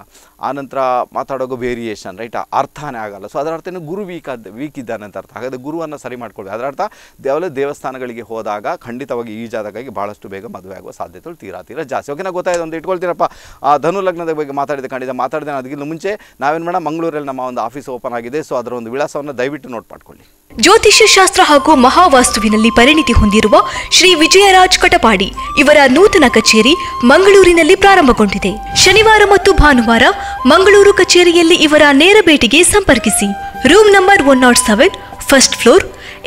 ಆನಂತರ ಮಾತಾಡೋ ವೇರಿಯೇಷನ್ ರೈಟ್ ಅರ್ಥನೇ ಆಗಲ್ಲ ಸೊ ಅದರ ಅರ್ಥನೇ ಗುರು ವೀಕ್ ವೀಕ್ ಇದ್ದಾನೆ ಅಂತ ಅರ್ಥ ಹಾಗಾದರೆ ಗುರುವನ್ನು ಸರಿ ಮಾಡ್ಕೊಳ್ಬೇಕು ಅದರ ಅರ್ಥ ದೇವಾಲಯ ದೇವಸ್ಥಾನಗಳಿಗೆ ಹೋದಾಗ ಖಂಡಿತವಾಗಿ ಈಜಾದಾಗಾಗಿ ಭಾಳಷ್ಟು ಬೇಗ ಮದುವೆ ಆಗುವ ಸಾಧ್ಯತೆಗಳು ತೀರಾ ತೀರಾ ಜಾಸ್ತಿ ಓಕೆನಾ ಗೊತ್ತಾಯ್ತು ಒಂದು ಇಟ್ಕೊಳ್ತೀರಪ್ಪ ಆ ಧನು ಲಗ್ನದ ಬಗ್ಗೆ ಮಾತಾಡಿದ ಖಂಡಿತ ಮಾತಾಡಿದೆ ಅದಕ್ಕಿಂತ ಮುಂಚೆ ನಾವೇನು ಮಾಡೋಣ ಮಂಗಳೂರಲ್ಲಿ ನಮ್ಮ ಒಂದು ಆಫೀಸ್ ಓಪನ್ ಆಗಿದೆ ಸೊ ಅದರ ಒಂದು ವಿಳಾಸವನ್ನು ದಯವಿಟ್ಟು ನೋಟ್ ಮಾಡ್ಕೊಳ್ಳಿ ಜ್ಯೋತಿಷ್ಯ ಶಾಸ್ತ್ರ ಹಾಗೂ ಮಹಾವಾಸ್ತುವಿನಲ್ಲಿ ಪರಿಣಿತಿ ಹೊಂದಿರುವ ಶ್ರೀ ವಿಜಯರಾಜ್ ಕಟಪಾಡಿ ಇವರ ನೂತನ ಕಚೇರಿ ಮಂಗಳೂರಿನಲ್ಲಿ ಪ್ರಾರಂಭಗೊಂಡಿದೆ ಶನಿವಾರ ಶನಿವಾರ ಮತ್ತು ಭಾನುವಾರ ಮಂಗಳೂರು ಕಚೇರಿಯಲ್ಲಿ ಇವರ ನೇರ ಭೇಟಿಗೆ ಸಂಪರ್ಕಿಸಿ room number one not seven first floor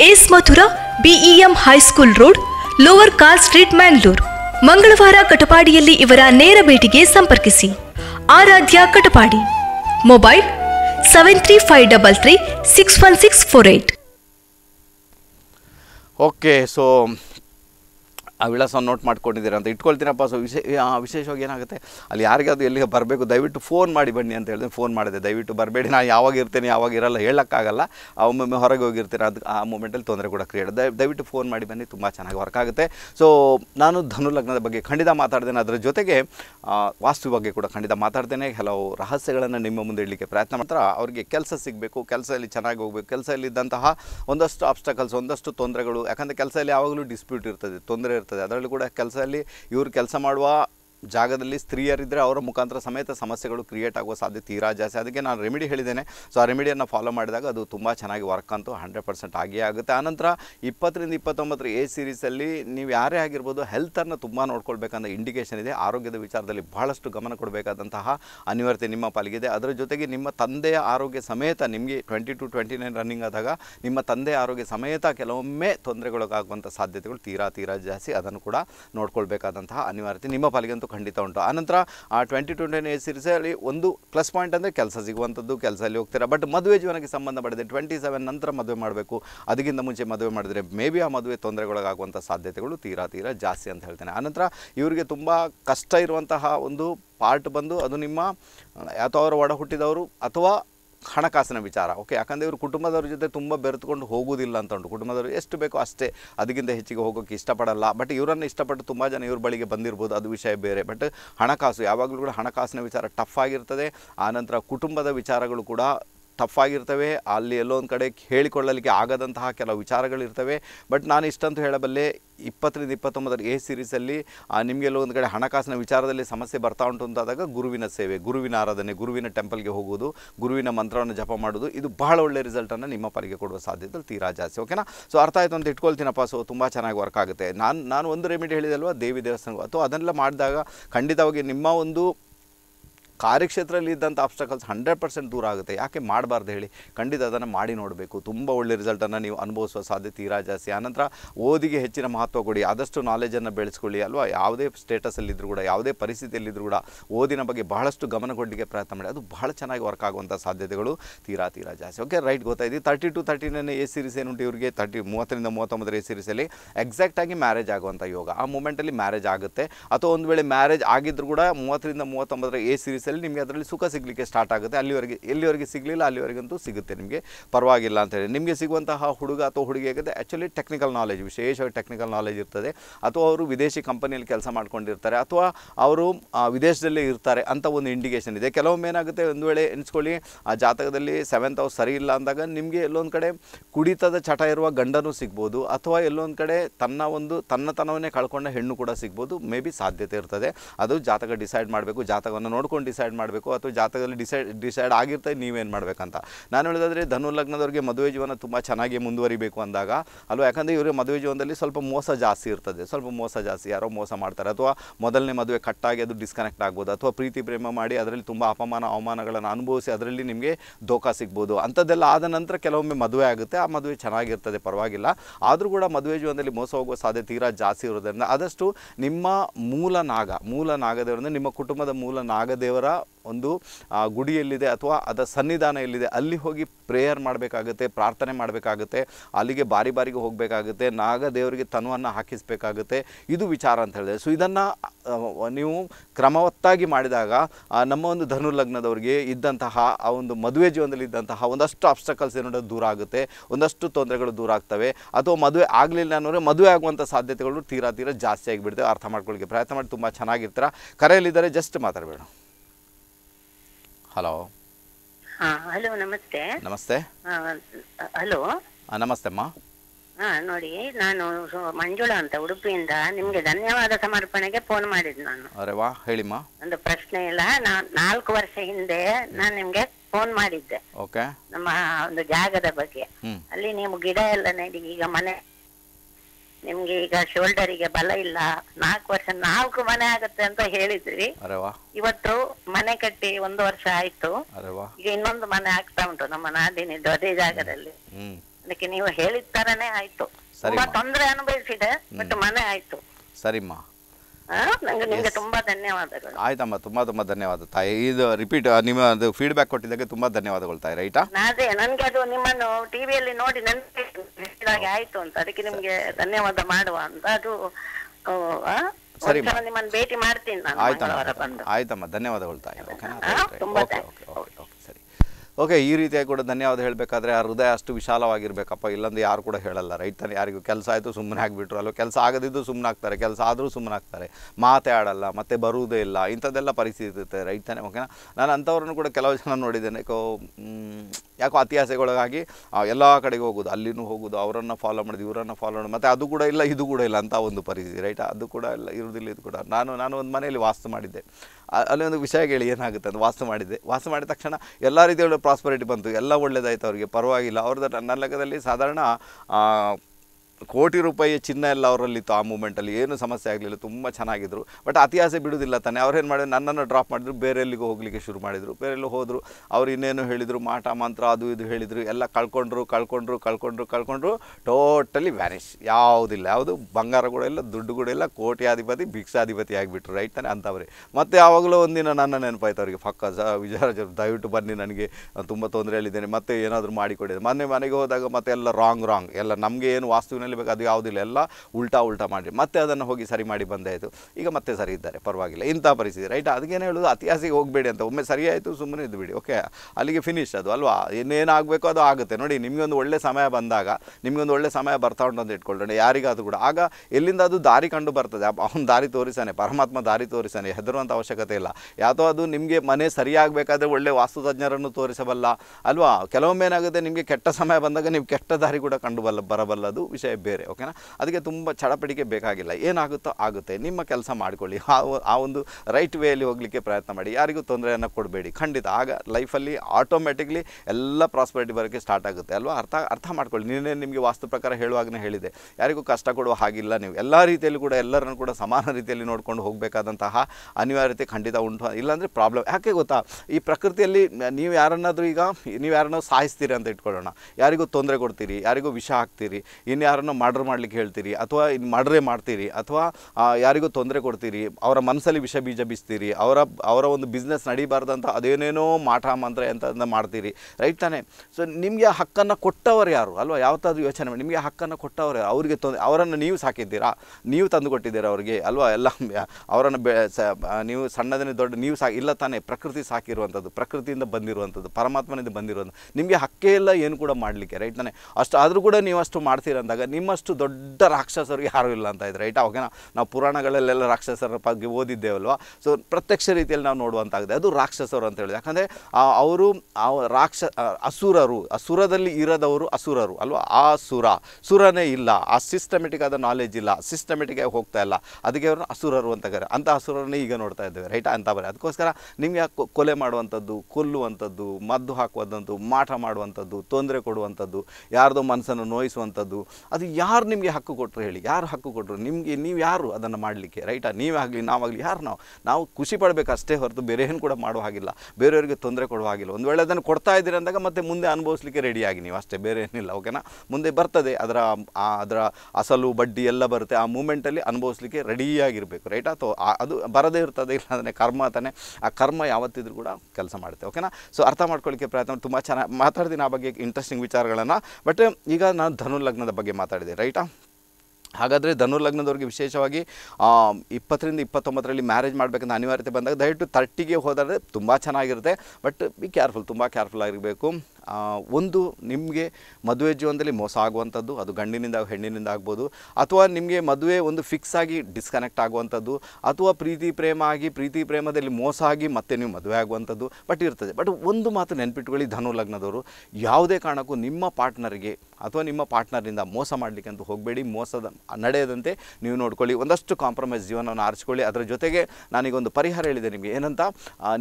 S Mathura B E M high school road lower car street Mangalore ಮಂಗಳವಾರ ಕಟಪಾಡಿಯಲ್ಲಿ ಇವರ ನೇರ ಭೇಟಿಗೆ ಸಂಪರ್ಕಿಸಿ Aaradhya Katapadi mobile seven three five double three six one six four eight okay so ಆ ವಿಳಾಸವನ್ನು ನೋಟ್ ಮಾಡ್ಕೊಂಡಿದ್ದೀರ ಅಂತ ಇಟ್ಕೊಳ್ತೀನಪ್ಪ ಸೊ ವಿಶೇ ವಿಶೇಷವಾಗಿ ಏನಾಗುತ್ತೆ ಅಲ್ಲಿ ಯಾರಿಗೆ ಅದು ಎಲ್ಲಿಗೆ ಬರಬೇಕು ದಯವಿಟ್ಟು ಫೋನ್ ಮಾಡಿ ಬನ್ನಿ ಅಂತ ಹೇಳಿದ್ರೆ ಫೋನ್ ಮಾಡಿದೆ ದಯವಿಟ್ಟು ಬರಬೇಡಿ ನಾನು ಯಾವಾಗ ಇರ್ತೇನೆ ಯಾವಾಗ ಇರಲ್ಲ ಹೇಳೋಕ್ಕಾಗಲ್ಲ ಒಮ್ಮೊಮ್ಮೆ ಹೊರಗೆ ಹೋಗಿರ್ತೀರ ಅದು ಆ ಮೂಮೆಂಟಲ್ಲಿ ತೊಂದರೆ ಕೂಡ ಕ್ರಿಯೇಟ್ ದಯವಿಟ್ಟು ಫೋನ್ ಮಾಡಿ ಬನ್ನಿ ತುಂಬ ಚೆನ್ನಾಗಿ ವರ್ಕ್ ಆಗುತ್ತೆ ಸೊ ನಾನು ಧನುಲಗ್ನದ ಬಗ್ಗೆ ಖಂಡಿತ ಮಾತಾಡ್ತೇನೆ ಅದರ ಜೊತೆಗೆ ವಾಸ್ತು ಬಗ್ಗೆ ಕೂಡ ಖಂಡಿತ ಮಾತಾಡ್ತೇನೆ ಕೆಲವು ರಹಸ್ಯಗಳನ್ನು ನಿಮ್ಮ ಮುಂದೆ ಇಡಲಿಕ್ಕೆ ಪ್ರಯತ್ನ ಮಾಡ್ತಾರೆ ಅವರಿಗೆ ಕೆಲಸ ಸಿಗಬೇಕು ಕೆಲಸದಲ್ಲಿ ಚೆನ್ನಾಗಿ ಹೋಗಬೇಕು ಕೆಲಸದಲ್ಲಿದ್ದಂತಹ ಒಂದಷ್ಟು ಆಬ್ಸ್ಟಕಲ್ಸ್ ಒಂದಷ್ಟು ತೊಂದರೆಗಳು ಯಾಕಂದರೆ ಕೆಲಸದಲ್ಲಿ ಯಾವಾಗಲೂ ಡಿಸ್ಪ್ಯೂಟ್ ಇರ್ತದೆ ತೊಂದರೆ ಇರ್ತದೆ ಇರ್ತದೆ ಅದರಲ್ಲೂ ಕೂಡ ಕೆಲಸದಲ್ಲಿ ಇವರು ಕೆಲಸ ಮಾಡುವ ಜಾಗದಲ್ಲಿ ಸ್ತ್ರೀಯರಿದ್ದರೆ ಅವರ ಮುಖಾಂತರ ಸಮೇತ ಸಮಸ್ಯೆಗಳು ಕ್ರಿಯೇಟ್ ಆಗುವ ಸಾಧ್ಯತೆ ತೀರಾ ಜಾಸ್ತಿ ಅದಕ್ಕೆ ನಾನು ರೆಮಿಡಿ ಹೇಳಿದ್ದೇನೆ ಸೊ ಆ ರೆಮಿಡಿಯನ್ನು ಫಾಲೋ ಮಾಡಿದಾಗ ಅದು ತುಂಬ ಚೆನ್ನಾಗಿ ವರ್ಕ್ ಅಂತೂ ಹಂಡ್ರೆಡ್ ಪರ್ಸೆಂಟ್ ಆಗಿಯೇ ಆಗುತ್ತೆ ಆನಂತರ ಇಪ್ಪತ್ತರಿಂದ ಇಪ್ಪತ್ತೊಂಬತ್ತರ ಎ ಸೀರೀಸಲ್ಲಿ ನೀವು ಯಾರೇ ಆಗಿರ್ಬೋದು ಹೆಲ್ತನ್ನು ತುಂಬ ನೋಡ್ಕೊಳ್ಬೇಕಂತ ಇಂಡಿಕೇಷನ್ ಇದೆ ಆರೋಗ್ಯದ ವಿಚಾರದಲ್ಲಿ ಬಹಳಷ್ಟು ಗಮನ ಕೊಡಬೇಕಾದಂತಹ ಅನಿವಾರ್ಯತೆ ನಿಮ್ಮ ಪಾಲಿಗಿದೆ ಅದರ ಜೊತೆಗೆ ನಿಮ್ಮ ತಂದೆಯ ಆರೋಗ್ಯ ಸಮೇತ ನಿಮಗೆ twenty two twenty nine running ಆದಾಗ ನಿಮ್ಮ ತಂದೆಯ ಆರೋಗ್ಯ ಸಮೇತ ಕೆಲವೊಮ್ಮೆ ತೊಂದರೆಗೊಳಗಾಗುವಂಥ ಸಾಧ್ಯತೆಗಳು ತೀರಾ ತೀರಾ ಜಾಸ್ತಿ ಅದನ್ನು ಕೂಡ ನೋಡ್ಕೊಳ್ಬೇಕಾದಂತಹ ಅನಿವಾರ್ಯತೆ ನಿಮ್ಮ ಪಾಲಿಗೆ ಅಂತೂ ಖಂಡಿತ ಉಂಟು ಆನಂತರ ಆ ಟ್ವೆಂಟಿ ಟ್ವೆಂಟಿ ಏಜ್ ಸೀರೀಸಲ್ಲಿ ಒಂದು ಪ್ಲಸ್ ಪಾಯಿಂಟ್ ಅಂದರೆ ಕೆಲಸ ಸಿಗುವಂಥದ್ದು ಕೆಲಸ ಅಲ್ಲಿ ಹೋಗ್ತೀರಾ ಬಟ್ ಮದುವೆ ಜೀವನಕ್ಕೆ ಸಂಬಂಧ ಪಡೆದ ಟ್ವೆಂಟಿ ಸೆವೆನ್ ನಂತರ ಮದುವೆ ಮಾಡಬೇಕು ಅದಕ್ಕಿಂತ ಮುಂಚೆ ಮದುವೆ ಮಾಡಿದರೆ ಮೇ ಬಿ ಆ ಮದುವೆ ತೊಂದರೆಗೊಳಗಾಗುವಂಥ ಸಾಧ್ಯತೆಗಳು ತೀರಾ ತೀರಾ ಜಾಸ್ತಿ ಅಂತ ಹೇಳ್ತೇನೆ ಆನಂತರ ಇವರಿಗೆ ತುಂಬ ಕಷ್ಟ ಇರುವಂತಹ ಒಂದು ಪಾರ್ಟ್ ಬಂದು ಅದು ನಿಮ್ಮ ಅಥವಾ ಅವರು ಒಡ ಹುಟ್ಟಿದವರು ಅಥವಾ ಹಣಕಾಸಿನ ವಿಚಾರ ಓಕೆ ಯಾಕಂದರೆ ಇವರು ಕುಟುಂಬದವ್ರ ಜೊತೆ ತುಂಬ ಬೆರೆತುಕೊಂಡು ಹೋಗೋದಿಲ್ಲ ಅಂತ ಉಂಟು ಕುಟುಂಬದವರು ಎಷ್ಟು ಬೇಕೋ ಅಷ್ಟೇ ಅದಕ್ಕಿಂತ ಹೆಚ್ಚಿಗೆ ಹೋಗೋಕ್ಕೆ ಇಷ್ಟಪಡಲ್ಲ ಬಟ್ ಇವರನ್ನು ಇಷ್ಟಪಟ್ಟು ತುಂಬ ಜನ ಇವ್ರ ಬಳಿಗೆ ಬಂದಿರ್ಬೋದು ಅದು ವಿಷಯ ಬೇರೆ ಬಟ್ ಹಣಕಾಸು ಯಾವಾಗಲೂ ಕೂಡ ಹಣಕಾಸಿನ ವಿಚಾರ ಟಫ್ ಆಗಿರ್ತದೆ ಆನಂತರ ಕುಟುಂಬದ ವಿಚಾರಗಳು ಕೂಡ ತಪ್ಪಾಗಿರ್ತವೆ ಅಲ್ಲಿ ಎಲ್ಲೋ ಒಂದು ಕಡೆ ಹೇಳಿಕೊಳ್ಳಲಿಕ್ಕೆ ಆಗದಂತಹ ಕೆಲವು ವಿಚಾರಗಳಿರ್ತವೆ ಬಟ್ ನಾನು ಇಷ್ಟಂತೂ ಹೇಳಬಲ್ಲೆ ಇಪ್ಪತ್ತರಿಂದ ಇಪ್ಪತ್ತೊಂಬತ್ತರ ಎ ಸಿರೀಸಲ್ಲಿ ನಿಮಗೆಲ್ಲೋ ಒಂದು ಕಡೆ ಹಣಕಾಸಿನ ವಿಚಾರದಲ್ಲಿ ಸಮಸ್ಯೆ ಬರ್ತಾ ಉಂಟು ಅಂತಾದಾಗ ಗುರುವಿನ ಸೇವೆ ಗುರುವಿನ ಆರಾಧನೆ ಗುರುವಿನ ಟೆಂಪಲ್ಗೆ ಹೋಗುವುದು ಗುರುವಿನ ಮಂತ್ರವನ್ನು ಜಪ ಮಾಡೋದು ಇದು ಬಹಳ ಒಳ್ಳೆಯ ರಿಸಲ್ಟನ್ನು ನಿಮ್ಮ ಪಾಲಿಗೆ ಕೊಡುವ ಸಾಧ್ಯತೆ ತೀರಾ ಜಾಸ್ತಿ ಓಕೆನಾ ಸೊ ಅರ್ಥ ಆಯಿತು ಅಂತ ಇಟ್ಕೊಳ್ತೀನಪ್ಪ ಸೊ ತುಂಬ ಚೆನ್ನಾಗಿ ವರ್ಕ್ ಆಗುತ್ತೆ ನಾನು ನಾನು ಒಂದು ರೆಮಿಡಿ ಹೇಳಿದಲ್ವಾ ದೇವಿ ದೇವಸ್ಥಾನ ಅಥವಾ ಅದನ್ನೆಲ್ಲ ಮಾಡಿದಾಗ ಖಂಡಿತವಾಗಿ ನಿಮ್ಮ ಒಂದು ಕಾರ್ಯಕ್ಷೇತ್ರದಲ್ಲಿ ಇದ್ದಂಥ ಆಬ್ಸ್ಟಕಲ್ಸ್ ಹಂಡ್ರೆಡ್ ಪರ್ಸೆಂಟ್ ದೂರ ಆಗುತ್ತೆ ಯಾಕೆ ಮಾಡಬಾರ್ದು ಹೇಳಿ ಖಂಡಿತ ಅದನ್ನು ಮಾಡಿ ನೋಡಬೇಕು ತುಂಬ ಒಳ್ಳೆ ರಿಸಲ್ಟನ್ನು ನೀವು ಅನುಭವಿಸುವ ಸಾಧ್ಯತೆ ತೀರಾ ಜಾಸ್ತಿ ಆನಂತರ ಓದಿಗೆ ಹೆಚ್ಚಿನ ಮಹತ್ವ ಕೊಡಿ ಆದಷ್ಟು ನಾಲೆಜನ್ನು ಬೆಳೆಸ್ಕೊಳ್ಳಿ ಅಲ್ವಾ ಯಾವುದೇ ಸ್ಟೇಟಸಲ್ಲಿದ್ದರೂ ಕೂಡ ಯಾವುದೇ ಪರಿಸ್ಥಿತಿಯಲ್ಲಿದ್ದರೂ ಕೂಡ ಓದಿನ ಬಗ್ಗೆ ಬಹಳಷ್ಟು ಗಮನ ಕೊಡಲಿಕ್ಕೆ ಪ್ರಯತ್ನ ಮಾಡಿ ಅದು ಬಹಳ ಚೆನ್ನಾಗಿ ವರ್ಕ್ ಆಗುವಂಥ ಸಾಧ್ಯತೆಗಳು ತೀರಾ ತೀರಾ ಜಾಸ್ತಿ ಓಕೆ ರೈಟ್ ಗೊತ್ತಾಯಿತು thirty two thirty nine A series ಏನುಂಟು ಇವರಿಗೆ ತರ್ಟಿ ಮೂವತ್ತರಿಂದ ಮೂವತ್ತೊಂಬತ್ತರ ಎ ಸೀರೀಸಲ್ಲಿ ಎಕ್ಸಾಕ್ಟಾಗಿ ಮ್ಯಾರೇಜ್ ಆಗುವಂಥ ಯೋಗ ಆ ಮೂಮೆಂಟಲ್ಲಿ ಮ್ಯಾರೇಜ್ ಆಗುತ್ತೆ ಅಥವಾ ಒಂದು ವೇಳೆ ಮ್ಯಾರೇಜ್ ಆಗಿದ್ದರೂ ಕೂಡ ಮೂವತ್ತರಿಂದ ಮೂವತ್ತೊಂಬತ್ತರ ಎ ಸೀರೀಸಲ್ಲಿ ಅಲ್ಲಿ ನಿಮಗೆ ಅದರಲ್ಲಿ ಸುಖ ಸಿಗಲಿಕ್ಕೆ ಸ್ಟಾರ್ಟ್ ಆಗುತ್ತೆ ಅಲ್ಲಿವರೆಗೆ ಎಲ್ಲಿವರೆಗೆ ಸಿಗಲಿಲ್ಲ ಅಲ್ಲಿವರೆಗಂತೂ ಸಿಗುತ್ತೆ ನಿಮಗೆ ಪರವಾಗಿಲ್ಲ ಅಂತೇಳಿ ನಿಮಗೆ ಸಿಗುವಂತಹ ಹುಡುಗ ಅಥವಾ ಹುಡುಗಿ ಆಗುತ್ತೆ ಆ್ಯಕ್ಚುಲಿ ಟೆಕ್ನಿಕಲ್ ನಾಲೆಜ್ ವಿಶೇಷವಾಗಿ ಟೆಕ್ನಿಕಲ್ ನಾಲೆಜ್ ಇರ್ತದೆ ಅಥವಾ ಅವರು ವಿದೇಶಿ ಕಂಪನಿಯಲ್ಲಿ ಕೆಲಸ ಮಾಡ್ಕೊಂಡಿರ್ತಾರೆ ಅಥವಾ ಅವರು ವಿದೇಶದಲ್ಲೇ ಇರ್ತಾರೆ ಅಂತ ಒಂದು ಇಂಡಿಕೇಷನ್ ಇದೆ ಕೆಲವೊಮ್ಮೆ ಏನಾಗುತ್ತೆ ಒಂದು ವೇಳೆ ಎಣಿಸ್ಕೊಳ್ಳಿ ಆ ಜಾತಕದಲ್ಲಿ ಸೆವೆಂತ್ ಹೌಸ್ ಸರಿ ಇಲ್ಲ ಅಂದಾಗ ನಿಮಗೆ ಎಲ್ಲೊಂದು ಕಡೆ ಕುಡಿತದ ಚಟ ಇರುವ ಗಂಡನೂ ಸಿಗ್ಬೋದು ಅಥವಾ ಎಲ್ಲೊಂದು ಕಡೆ ತನ್ನ ಒಂದು ತನ್ನತನವನ್ನೇ ಕಳ್ಕೊಂಡ ಹೆಣ್ಣು ಕೂಡ ಸಿಗ್ಬೋದು ಮೇ ಬಿ ಸಾಧ್ಯತೆ ಇರ್ತದೆ ಅದು ಜಾತಕ ಡಿಸೈಡ್ ಮಾಡಬೇಕು ಜಾತಕವನ್ನು ನೋಡ್ಕೊಂಡು ಡಿಸೈಡ್ ಡಿಸೈಡ್ ಮಾಡಬೇಕು ಅಥವಾ ಜಾತಕದಲ್ಲಿ ಡಿಸೈಡ್ ಡಿಸೈಡ್ ಆಗಿರ್ತಾ ನೀವೇನು ಮಾಡಬೇಕಂತ ನಾನು ಹೇಳಿದ್ರೆ ಧನು ಲಗ್ನದವರಿಗೆ ಮದುವೆ ಜೀವನ ತುಂಬ ಚೆನ್ನಾಗಿ ಮುಂದುವರಿಬೇಕು ಅಂದಾಗ ಅಲ್ವಾ ಯಾಕಂದರೆ ಇವರಿಗೆ ಮದುವೆ ಜೀವನದಲ್ಲಿ ಸ್ವಲ್ಪ ಮೋಸ ಜಾಸ್ತಿ ಇರ್ತದೆ ಸ್ವಲ್ಪ ಮೋಸ ಜಾಸ್ತಿ ಯಾರೋ ಮೋಸ ಮಾಡ್ತಾರೆ ಅಥವಾ ಮೊದಲನೇ ಮದುವೆ ಕಟ್ಟಾಗಿ ಅದು ಡಿಸ್ಕನೆಕ್ಟ್ ಆಗ್ಬೋದು ಅಥವಾ ಪ್ರೀತಿ ಪ್ರೇಮ ಮಾಡಿ ಅದರಲ್ಲಿ ತುಂಬ ಅಪಮಾನ ಅವಮಾನಗಳನ್ನು ಅನುಭವಿಸಿ ಅದರಲ್ಲಿ ನಿಮಗೆ ದೋಖ ಸಿಗ್ಬೋದು ಅಂಥದ್ದೆಲ್ಲ ಆದ ನಂತರ ಕೆಲವೊಮ್ಮೆ ಮದುವೆ ಆಗುತ್ತೆ ಆ ಮದುವೆ ಚೆನ್ನಾಗಿರ್ತದೆ ಪರವಾಗಿಲ್ಲ ಆದರೂ ಕೂಡ ಮದುವೆ ಜೀವನದಲ್ಲಿ ಮೋಸ ಹೋಗುವ ಸಾಧ್ಯತೆ ತೀರಾ ಜಾಸ್ತಿ ಇರೋದ್ರಿಂದ ಆದಷ್ಟು ನಿಮ್ಮ ಮೂಲ ನಾಗ ಮೂಲ ನಾಗದೇವರಿಂದ ನಿಮ್ಮ ಕುಟುಂಬದ ಮೂಲ ನಾಗದೇವರ ಒಂದು ಗುಡಿಯಲ್ಲಿದೆ ಗುಡಿ ಎಲ್ಲಿದೆ ಅಥವಾ ಅದರ ಸನ್ನಿಧಾನ ಎಲ್ಲಿದೆ ಅಲ್ಲಿ ಹೋಗಿ ಪ್ರೇಯರ್ ಮಾಡಬೇಕಾಗುತ್ತೆ ಪ್ರಾರ್ಥನೆ ಮಾಡಬೇಕಾಗುತ್ತೆ ಅಲ್ಲಿಗೆ ಬಾರಿ ಬಾರಿಗೆ ಹೋಗಬೇಕಾಗುತ್ತೆ ನಾಗ ದೇವರಿಗೆ ತನುವನ್ನು ಹಾಕಿಸಬೇಕಾಗುತ್ತೆ ಇದು ವಿಚಾರ ಅಂತ ಹೇಳಿದೆ ಸೊ ಇದನ್ನು ನೀವು ಕ್ರಮವತ್ತಾಗಿ ಮಾಡಿದಾಗ ನಮ್ಮ ಒಂದು ಧನು ಲಗ್ನದವ್ರಿಗೆ ಇದ್ದಂತಹ ಆ ಒಂದು ಮದುವೆ ಜೀವನದಲ್ಲಿ ಇದ್ದಂತಹ ಒಂದಷ್ಟು ಅಬ್ಸ್ಟಕಲ್ಸ್ ಏನೋ ದೂರ ಆಗುತ್ತೆ ಒಂದಷ್ಟು ತೊಂದರೆಗಳು ದೂರ ಆಗ್ತವೆ ಅಥವಾ ಮದುವೆ ಆಗಲಿಲ್ಲ ಅನ್ನೋರೆ ಮದುವೆ ಆಗುವಂಥ ಸಾಧ್ಯತೆಗಳು ತೀರಾ ತೀರಾ ಜಾಸ್ತಿ ಆಗಿಬಿಡ್ತೇವೆ ಅರ್ಥ ಮಾಡ್ಕೊಳ್ಳಿಕ್ಕೆ ಪ್ರಯತ್ನ ಮಾಡಿ ತುಂಬ ಚೆನ್ನಾಗಿರ್ತಾರೆ ಕರೆಯಲ್ಲಿದ್ದಾರೆ ಜಸ್ಟ್ ಮಾತಾಡಬೇಡ ಹಲೋ ಹಲೋ ನಮಸ್ತೆ ನಮಸ್ತೆ ಹಲೋ ನಮಸ್ತೆ ಅಮ್ಮ ಹಾ ನೋಡಿ ನಾನು ಮಂಜುಳಾ ಅಂತ ಉಡುಪಿಯಿಂದ ನಿಮ್ಗೆ ಧನ್ಯವಾದ ಸಮರ್ಪಣೆಗೆ ಫೋನ್ ಮಾಡಿದ್ ನಾನು ಅರೆ ವಾ ಹೇಳಿಮ್ಮ ಒಂದು ಪ್ರಶ್ನೆ ಇಲ್ಲ ನಾನು ನಾಲ್ಕು ವರ್ಷ ಹಿಂದೆ ನಾನು ನಿಮ್ಗೆ ಫೋನ್ ಮಾಡಿದ್ದೆ ಓಕೆ ನಮ್ಮ ಒಂದು ಜಾಗದ ಬಗ್ಗೆ ಅಲ್ಲಿ ನೀವು ಗಿಡ ಎಲ್ಲ ನೆಡಿ ಈಗ ಮನೆ ನಿಮ್ಗೆ ಈಗ ಶೋಲ್ಡರಿಗೆ ಬಲ ಇಲ್ಲ ನಾಲ್ಕು ವರ್ಷ ನಾಲ್ಕು ಮನೆ ಆಗತ್ತೆ ಅಂತ ಹೇಳಿದ್ರಿ ಇವತ್ತು ಮನೆ ಕಟ್ಟಿ ಒಂದು ವರ್ಷ ಆಯ್ತು ಈಗ ಇನ್ನೊಂದು ಮನೆ ಆಗ್ತಾ ಉಂಟು ನಮ್ಮ ನಾದಿನಿ ಅದೇ ಜಾಗದಲ್ಲಿ ಅದಕ್ಕೆ ನೀವು ಹೇಳಿದ ತರನೇ ಆಯ್ತು ತುಂಬಾ ತೊಂದರೆ ಅನುಭವಿಸಿದೆ ಬಟ್ ಮನೆ ಆಯ್ತು ಸರಿಮ್ಮ ನಂಗೆ ನಿಮಗೆ ತುಂಬಾ ಧನ್ಯವಾದಗಳು ಆಯ್ತಮ್ಮ ತುಂಬಾ ತುಂಬಾ ಧನ್ಯವಾದ ತಾಯಿ ಇದು ರಿಪೀಟ್ ನಿಮ್ಮ ಫೀಡ್ಬ್ಯಾಕ್ ಕೊಟ್ಟಿದ್ದಕ್ಕೆ ತುಂಬಾ ಧನ್ಯವಾದಗಳು ತಾಯಿ ರೈಟಾ ಅದೇ ನನ್ಗೆ ಅದು ನಿಮ್ಮನ್ನು ಟಿವಿಯಲ್ಲಿ ನೋಡಿ ನನಗೆ ಆಯ್ತು ಅಂತ ಅದಕ್ಕೆ ನಿಮಗೆ ಧನ್ಯವಾದ ಮಾಡುವ ಅಂತ ಅದು ಸರಿ ನಿಮ್ಮನ್ನು ಭೇಟಿ ಮಾಡ್ತೀನಿ ನಾನು ಆಯ್ತಮ್ಮ ಧನ್ಯವಾದಗಳು ತಾಯಿ ಓಕೆ ಓಕೆ ಓಕೆ ಓಕೆ ಈ ರೀತಿಯಾಗಿ ಕೂಡ ಧನ್ಯವಾದ ಹೇಳಬೇಕಾದ್ರೆ ಆ ಹೃದಯ ಅಷ್ಟು ವಿಶಾಲವಾಗಿರಬೇಕಪ್ಪ ಇಲ್ಲೊಂದು ಯಾರು ಕೂಡ ಹೇಳಲ್ಲ ರೈತನ ಯಾರಿಗೂ ಕೆಲಸ ಆಯಿತು ಸುಮ್ಮನೆ ಆಗಿಬಿಟ್ರು ಅಲ್ಲೋ ಕೆಲಸ ಆಗದಿದ್ದು ಸುಮ್ಮನೆ ಆಗ್ತಾರೆ ಕೆಲಸ ಆದರೂ ಸುಮ್ಮನೆ ಆಗ್ತಾರೆ ಮಾತೇ ಆಡಲ್ಲ ಮತ್ತೆ ಬರುವುದೇ ಇಲ್ಲ ಇಂಥದ್ದೆಲ್ಲ ಪರಿಸ್ಥಿತಿ ಇರುತ್ತೆ ರೈತನೇ ಓಕೆನಾ ನಾನು ಅಂಥವ್ರನ್ನು ಕೂಡ ಕೆಲವು ಜನ ನೋಡಿದ್ದೇನೆ ಯಾಕೋ ಯಾಕೋ ಅತಿಹಾಸಗಳಿಗಾಗಿ ಎಲ್ಲ ಕಡೆಗೆ ಹೋಗೋದು ಅಲ್ಲಿನೂ ಹೋಗೋದು ಅವರನ್ನು ಫಾಲೋ ಮಾಡೋದು ಇವರನ್ನು ಫಾಲೋ ಮಾಡೋದು ಮತ್ತು ಅದು ಕೂಡ ಇಲ್ಲ ಇದು ಕೂಡ ಇಲ್ಲ ಅಂತ ಒಂದು ಪರಿಸ್ಥಿತಿ ರೈಟ್ ಅದು ಕೂಡ ಇಲ್ಲ ಇರೋದಿಲ್ಲ ಇದು ಕೂಡ ನಾನು ನಾನು ಒಂದು ಮನೆಯಲ್ಲಿ ವಾಸ್ತು ಮಾಡಿದ್ದೆ ಅಲ್ಲಿ ಒಂದು ವಿಷಯ ಕೇಳಿ ಏನಾಗುತ್ತೆ ಅಂತ ವಾಸ ಮಾಡಿದೆ ವಾಸ ಮಾಡಿದ ತಕ್ಷಣ ಎಲ್ಲ ರೀತಿಯ ಪ್ರಾಸ್ಪರಿಟಿ ಬಂತು ಎಲ್ಲ ಒಳ್ಳೆಯದಾಯ್ತು ಅವರಿಗೆ ಪರವಾಗಿಲ್ಲ ಅವ್ರದ್ದು ನನ್ನ ಲೆಕ್ಕದಲ್ಲಿ ಸಾಧಾರಣ ಕೋಟಿ ರೂಪಾಯಿ ಚಿನ್ನ ಎಲ್ಲ ಅವರಲ್ಲಿತ್ತು ಆ ಮೂಮೆಂಟಲ್ಲಿ ಏನು ಸಮಸ್ಯೆ ಆಗಲಿಲ್ಲ ತುಂಬ ಚೆನ್ನಾಗಿದ್ದರು ಬಟ್ ಅತಿಹಾಸೆ ಬಿಡುವುದಿಲ್ಲ ತಾನೆ ಏನು ಮಾಡಿದ್ರು ನನ್ನನ್ನು ಡ್ರಾಪ್ ಮಾಡಿದ್ರು ಬೇರೆ ಎಲ್ಲಿಗೆ ಹೋಗಲಿಕ್ಕೆ ಶುರು ಮಾಡಿದರು ಬೇರೆ ಎಲ್ಲೂ ಹೋದರು ಅವ್ರು ಇನ್ನೇನು ಹೇಳಿದರು ಮಾಟ ಮಂತ್ರ ಅದು ಇದು ಹೇಳಿದರು ಎಲ್ಲ ಕಳ್ಕೊಂಡ್ರು ಕಳ್ಕೊಂಡ್ರು ಕಳ್ಕೊಂಡ್ರು ಕಳ್ಕೊಂಡ್ರು ಟೋಟಲಿ ವ್ಯಾನಿಶ್ ಯಾವುದಿಲ್ಲ ಯಾವುದು ಬಂಗಾರ ಕೂಡ ಇಲ್ಲ ದುಡ್ಡು ಕೂಡ ಇಲ್ಲ ಕೋಟ್ಯಾಧಿಪತಿ ಭಿಕ್ಷಾಧಿಪತಿ ಆಗಿಬಿಟ್ರು ರೈಟ್ ತಾನೆ ಅಂಥವ್ರೆ ಮತ್ತು ಯಾವಾಗಲೂ ಒಂದಿನ ನನ್ನ ನೆನಪಾಯ್ತು ಅವರಿಗೆ ಪಕ್ಕ ಸ ದಯವಿಟ್ಟು ಬನ್ನಿ ನನಗೆ ತುಂಬ ತೊಂದರೆ ಹೇಳಿದ್ದೇನೆ ಮತ್ತೆ ಏನಾದರೂ ಮಾಡಿಕೊಡಿದ್ದೆ ಮೊನ್ನೆ ಮನೆಗೆ ಹೋದಾಗ ಮತ್ತೆ ಎಲ್ಲ ರಾಂಗ್ ರಾಂಗ್ ಎಲ್ಲ ನಮಗೆ ಏನು ವಾಸ್ತುವಿನಲ್ಲಿ ಅದು ಯಾವುದಿಲ್ಲ ಎಲ್ಲ ಉಲ್ಟಾ ಉಲ್ಟಾ ಮಾಡಿ ಮತ್ತೆ ಅದನ್ನು ಹೋಗಿ ಸರಿ ಮಾಡಿ ಬಂದಾಯಿತು ಈಗ ಮತ್ತೆ ಸರಿ ಇದ್ದಾರೆ ಪರವಾಗಿಲ್ಲ ಇಂಥ ಪರಿಸ್ಥಿತಿ ರೈಟ್ ಅದಕ್ಕೇನು ಹೇಳೋದು ಅತಿಹಾಸಿಗೆ ಹೋಗಬೇಡಿ ಅಂತ ಒಮ್ಮೆ ಸರಿಯಾಯಿತು ಸುಮ್ಮನೆ ಇದ್ದುಬಿಡಿ ಓಕೆ ಅಲ್ಲಿಗೆ ಫಿನಿಶ್ ಅದು ಅಲ್ವಾ ಇನ್ನೇನಾಗಬೇಕು ಅದು ಆಗುತ್ತೆ ನೋಡಿ ನಿಮಗೊಂದು ಒಳ್ಳೆ ಸಮಯ ಬಂದಾಗ ನಿಮಗೊಂದು ಒಳ್ಳೆ ಸಮಯ ಬರ್ತಾ ಉಂಟು ಅಂತ ಇಟ್ಕೊಳ್ಳೋಣ ಯಾರಿಗಾದರೂ ಕೂಡ ಆಗ ಎಲ್ಲಿಂದ ಅದು ದಾರಿ ಕಂಡು ಬರ್ತದೆ ಅವನು ದಾರಿ ತೋರಿಸಾನೆ ಪರಮಾತ್ಮ ದಾರಿ ತೋರಿಸಾನೆ ಹೆದರುವಂಥ ಅವಶ್ಯಕತೆ ಇಲ್ಲ ಯಾತೋ ಅದು ನಿಮಗೆ ಮನೆ ಸರಿಯಾಗಬೇಕಾದ್ರೆ ಒಳ್ಳೆ ವಾಸ್ತುತಜ್ಞರನ್ನು ತೋರಿಸಬಲ್ಲ ಅಲ್ವಾ ಕೆಲವೊಮ್ಮೆ ಏನಾಗುತ್ತೆ ನಿಮಗೆ ಕೆಟ್ಟ ಸಮಯ ಬಂದಾಗ ನೀವು ಕೆಟ್ಟ ದಾರಿ ಕೂಡ ಕಂಡು ಬರಬಲ್ಲದು ವಿಷಯ ಬೇರೆ ಓಕೆನಾ ಅದಕ್ಕೆ ತುಂಬ ಚಡಪಡಿಕೆ ಬೇಕಾಗಿಲ್ಲ ಏನಾಗುತ್ತೋ ಆಗುತ್ತೆ ನಿಮ್ಮ ಕೆಲಸ ಮಾಡಿಕೊಳ್ಳಿ ಆ ಒಂದು ರೈಟ್ ವೇಯಲ್ಲಿ ಹೋಗಲಿಕ್ಕೆ ಪ್ರಯತ್ನ ಮಾಡಿ ಯಾರಿಗೂ ತೊಂದರೆಯನ್ನು ಕೊಡಬೇಡಿ ಖಂಡಿತ ಆಗ ಲೈಫಲ್ಲಿ ಆಟೋಮೆಟಿಕ್ಲಿ ಎಲ್ಲ ಪ್ರಾಸ್ಪರಿಟಿ ಬರೋಕ್ಕೆ ಸ್ಟಾರ್ಟ್ ಆಗುತ್ತೆ ಅಲ್ವಾ ಅರ್ಥ ಅರ್ಥ ಮಾಡ್ಕೊಳ್ಳಿ ನಿನ್ನೆ ನಿಮಗೆ ವಾಸ್ತು ಪ್ರಕಾರ ಹೇಳುವಾಗಲೇ ಹೇಳಿದೆ ಯಾರಿಗೂ ಕಷ್ಟ ಕೊಡುವ ಹಾಗಿಲ್ಲ ನೀವು ಎಲ್ಲ ರೀತಿಯಲ್ಲಿ ಕೂಡ ಎಲ್ಲರನ್ನು ಕೂಡ ಸಮಾನ ರೀತಿಯಲ್ಲಿ ನೋಡಿಕೊಂಡು ಹೋಗಬೇಕಾದಂತಹ ಅನಿವಾರ್ಯತೆ ಖಂಡಿತ ಉಂಟು ಇಲ್ಲಾಂದರೆ ಪ್ರಾಬ್ಲಮ್ ಯಾಕೆ ಗೊತ್ತಾ ಈ ಪ್ರಕೃತಿಯಲ್ಲಿ ನೀವು ಯಾರನ್ನಾದರೂ ಈಗ ನೀವು ಯಾರನ್ನೋ ಸಾಯಿಸ್ತೀರಿ ಅಂತ ಇಟ್ಕೊಳ್ಳೋಣ ಯಾರಿಗೂ ತೊಂದರೆ ಕೊಡ್ತೀರಿ ಯಾರಿಗೂ ವಿಷ ಹಾಕ್ತೀರಿ ಇನ್ನು ಮಾಡ್ರ್ ಮಾಡಲಿಕ್ಕೆ ಹೇಳ್ತೀರಿ ಅಥವಾ ಮಾಡ್ರೇ ಮಾಡ್ತೀರಿ ಅಥವಾ ಯಾರಿಗೂ ತೊಂದರೆ ಕೊಡ್ತೀರಿ ಅವರ ಮನಸ್ಸಲ್ಲಿ ವಿಷ ಬೀಜ ಬಿಸ್ತೀರಿ ಅವರ ಅವರ ಒಂದು ಬಿಸ್ನೆಸ್ ನಡಿಬಾರ್ದಂತ ಅದೇನೇನೋ ಮಾಟ ಮಂತ್ರ ಅಂತ ಮಾಡ್ತೀರಿ ರೈಟ್ ತಾನೇ ಸೊ ನಿಮಗೆ ಹಕ್ಕನ್ನು ಕೊಟ್ಟವರು ಯಾರು ಅಲ್ವಾ ಯಾವತ್ತಾದ್ರೂ ಯೋಚನೆ ಮಾಡಿ ನಿಮಗೆ ಹಕ್ಕನ್ನು ಕೊಟ್ಟವರು ಅವರಿಗೆ ತೊಂದರೆ ಅವರನ್ನು ನೀವು ಸಾಕಿದ್ದೀರಾ ನೀವು ತಂದು ಕೊಟ್ಟಿದ್ದೀರಾ ಅವರಿಗೆ ಅಲ್ವಾ ಎಲ್ಲ ಅವರನ್ನು ಬೆ ನೀವು ಸಣ್ಣದನ್ನೇ ದೊಡ್ಡ ನೀವು ಸಾ ಇಲ್ಲ ತಾನೇ ಪ್ರಕೃತಿ ಸಾಕಿರುವಂಥದ್ದು ಪ್ರಕೃತಿಯಿಂದ ಬಂದಿರುವಂಥದ್ದು ಪರಮಾತ್ಮನಿಂದ ಬಂದಿರುವಂಥದ್ದು ನಿಮಗೆ ಹಕ್ಕೇ ಇಲ್ಲ ಏನು ಕೂಡ ಮಾಡಲಿಕ್ಕೆ ರೈಟ್ ತಾನೇ ಅಷ್ಟು ಆದರೂ ಕೂಡ ನೀವು ಅಷ್ಟು ಮಾಡ್ತೀರಂದಾಗ ನಿಮ್ಮಷ್ಟು ದೊಡ್ಡ ರಾಕ್ಷಸರು ಯಾರು ಇಲ್ಲ ಅಂತ ಇದ್ದಾರೆ ರೈಟ್ ಓಕೆನಾ ನಾವು ಪುರಾಣಗಳಲ್ಲೆಲ್ಲ ರಾಕ್ಷಸರ ಬಗ್ಗೆ ಓದಿದ್ದೇವಲ್ವ ಸೊ ಪ್ರತ್ಯಕ್ಷ ರೀತಿಯಲ್ಲಿ ನಾವು ನೋಡುವಂತಾಗಿದೆ ಅದು ರಾಕ್ಷಸರು ಅಂತ ಹೇಳಿದೆ ಯಾಕಂದರೆ ಅವರು ರಾಕ್ಷ ಅಸುರರು ಅಸುರದಲ್ಲಿ ಇರದವರು ಅಸುರರು ಅಲ್ವಾ ಆ ಸುರ ಸುರನೇ ಇಲ್ಲ ಆ ಸಿಸ್ಟಮೆಟಿಕ್ ಆದ ನಾಲೆಜ್ ಇಲ್ಲ ಸಿಸ್ಟಮೆಟಿಕ್ ಆಗಿ ಹೋಗ್ತಾ ಇಲ್ಲ ಅದಕ್ಕೆ ಅವರು ಅಸುರರು ಅಂತ ಕರೆ ಅಂತ ಅಸುರನ್ನೇ ಈಗ ನೋಡ್ತಾ ಇದ್ದೇವೆ ರೈಟ್ ಅಂತ ಬರೆ ಅದಕ್ಕೋಸ್ಕರ ನಿಮಗೆ ಕೊಲೆ ಮಾಡುವಂಥದ್ದು ಕೊಲ್ಲುವಂಥದ್ದು ಮದ್ದು ಹಾಕುವಂಥದ್ದು ಮಾಟ ಮಾಡುವಂಥದ್ದು ತೊಂದರೆ ಕೊಡುವಂಥದ್ದು ಯಾರ್ದೋ ಮನಸ್ಸನ್ನು ನೋಯಿಸುವಂಥದ್ದು ಅದು ಅದು ಯಾರು ನಿಮಗೆ ಹಕ್ಕು ಕೊಟ್ಟರು ಹೇಳಿ ಯಾರು ಹಕ್ಕು ಕೊಟ್ಟರು ನಿಮಗೆ ನೀವು ಯಾರು ಅದನ್ನು ಮಾಡಲಿಕ್ಕೆ ರೈಟಾ ನೀವೇ ಆಗಲಿ ನಾವಾಗಲಿ ಯಾರು ನಾವು ನಾವು ಖುಷಿ ಪಡಬೇಕು ಅಷ್ಟೇ ಹೊರತು ಬೇರೆ ಏನು ಕೂಡ ಮಾಡೋ ಹಾಗಿಲ್ಲ ಬೇರೆಯವರಿಗೆ ತೊಂದರೆ ಕೊಡುವ ಹಾಗಿಲ್ಲ ಒಂದು ವೇಳೆ ಅದನ್ನು ಕೊಡ್ತಾ ಇದ್ದೀರಿ ಅಂದಾಗ ಮತ್ತೆ ಮುಂದೆ ಅನುಭವಿಸ್ಲಿಕ್ಕೆ ರೆಡಿಯಾಗಿ ನೀವು ಅಷ್ಟೇ ಬೇರೆ ಏನಿಲ್ಲ ಓಕೆನಾ ಮುಂದೆ ಬರ್ತದೆ ಅದರ ಅದರ ಅಸಲು ಬಡ್ಡಿ ಎಲ್ಲ ಬರುತ್ತೆ ಆ ಮೂಮೆಂಟಲ್ಲಿ ಅನುಭವಿಸ್ಲಿಕ್ಕೆ ರೆಡಿಯಾಗಿರಬೇಕು ರೈಟಾ ಅಥವಾ ಅದು ಬರದೇ ಇರ್ತದೆ ಇಲ್ಲ ಅಂದರೆ ಕರ್ಮ ತಾನೆ ಆ ಕರ್ಮ ಯಾವತ್ತಿದ್ರೂ ಕೂಡ ಕೆಲಸ ಮಾಡುತ್ತೆ ಓಕೆನಾ ಸೊ ಅರ್ಥ ಮಾಡ್ಕೊಳ್ಳಿಕ್ಕೆ ಪ್ರಯತ್ನ ತುಂಬ ಚೆನ್ನಾಗಿ ಮಾತಾಡ್ತೀನಿ ಆ ಬಗ್ಗೆ ಇಂಟ್ರೆಸ್ಟಿಂಗ್ ವಿಚಾರಗಳನ್ನು ಬಟ್ ಈಗ ನಾನು ಧನುರ್ಲಗ್ನದ ಲಗ್ನದ ಬಗ್ಗೆ ಮಾತಾಡ್ತೀನಿ ಮಾತಾಡಿದೆ ರೈಟಾ ಹಾಗಾದರೆ ಧನುರ್ಲಗ್ನದವ್ರಿಗೆ ವಿಶೇಷವಾಗಿ ಇಪ್ಪತ್ತರಿಂದ ಇಪ್ಪತ್ತೊಂಬತ್ತರಲ್ಲಿ ಮ್ಯಾರೇಜ್ ಮಾಡಬೇಕಂತ ಅನಿವಾರ್ಯತೆ ಬಂದಾಗ ದಯವಿಟ್ಟು ತರ್ಟಿಗೆ ಹೋದರೆ ತುಂಬ ಚೆನ್ನಾಗಿರುತ್ತೆ ಬಟ್ ಬಿ ಕೇರ್ಫುಲ್ ತುಂಬ ಕೇರ್ಫುಲ್ ಆಗಿರಬೇಕು ಒಂದು ನಿಮಗೆ ಮದುವೆ ಜೀವನದಲ್ಲಿ ಮೋಸ ಆಗುವಂಥದ್ದು ಅದು ಗಂಡಿನಿಂದ ಹೆಣ್ಣಿನಿಂದ ಆಗ್ಬೋದು ಅಥವಾ ನಿಮಗೆ ಮದುವೆ ಒಂದು ಫಿಕ್ಸ್ ಆಗಿ ಡಿಸ್ಕನೆಕ್ಟ್ ಆಗುವಂಥದ್ದು ಅಥವಾ ಪ್ರೀತಿ ಪ್ರೇಮ ಆಗಿ ಪ್ರೀತಿ ಪ್ರೇಮದಲ್ಲಿ ಮೋಸ ಆಗಿ ಮತ್ತೆ ನೀವು ಮದುವೆ ಆಗುವಂಥದ್ದು ಬಟ್ ಇರ್ತದೆ ಬಟ್ ಒಂದು ಮಾತು ನೆನ್ಪಿಟ್ಕೊಳ್ಳಿ ಧನು ಲಗ್ನದವರು ಯಾವುದೇ ಕಾರಣಕ್ಕೂ ನಿಮ್ಮ ಪಾರ್ಟ್ನರ್ಗೆ ಅಥವಾ ನಿಮ್ಮ ಪಾರ್ಟ್ನರಿಂದ ಮೋಸ ಮಾಡಲಿಕ್ಕೆ ಅಂತ ಹೋಗಬೇಡಿ ಮೋಸದ ನಡೆಯದಂತೆ ನೀವು ನೋಡ್ಕೊಳ್ಳಿ ಒಂದಷ್ಟು ಕಾಂಪ್ರಮೈಸ್ ಜೀವನವನ್ನು ಆರಿಸ್ಕೊಳ್ಳಿ ಅದರ ಜೊತೆಗೆ ನಾನೀಗೊಂದು ಪರಿಹಾರ ಹೇಳಿದೆ ನಿಮಗೆ ಏನಂತ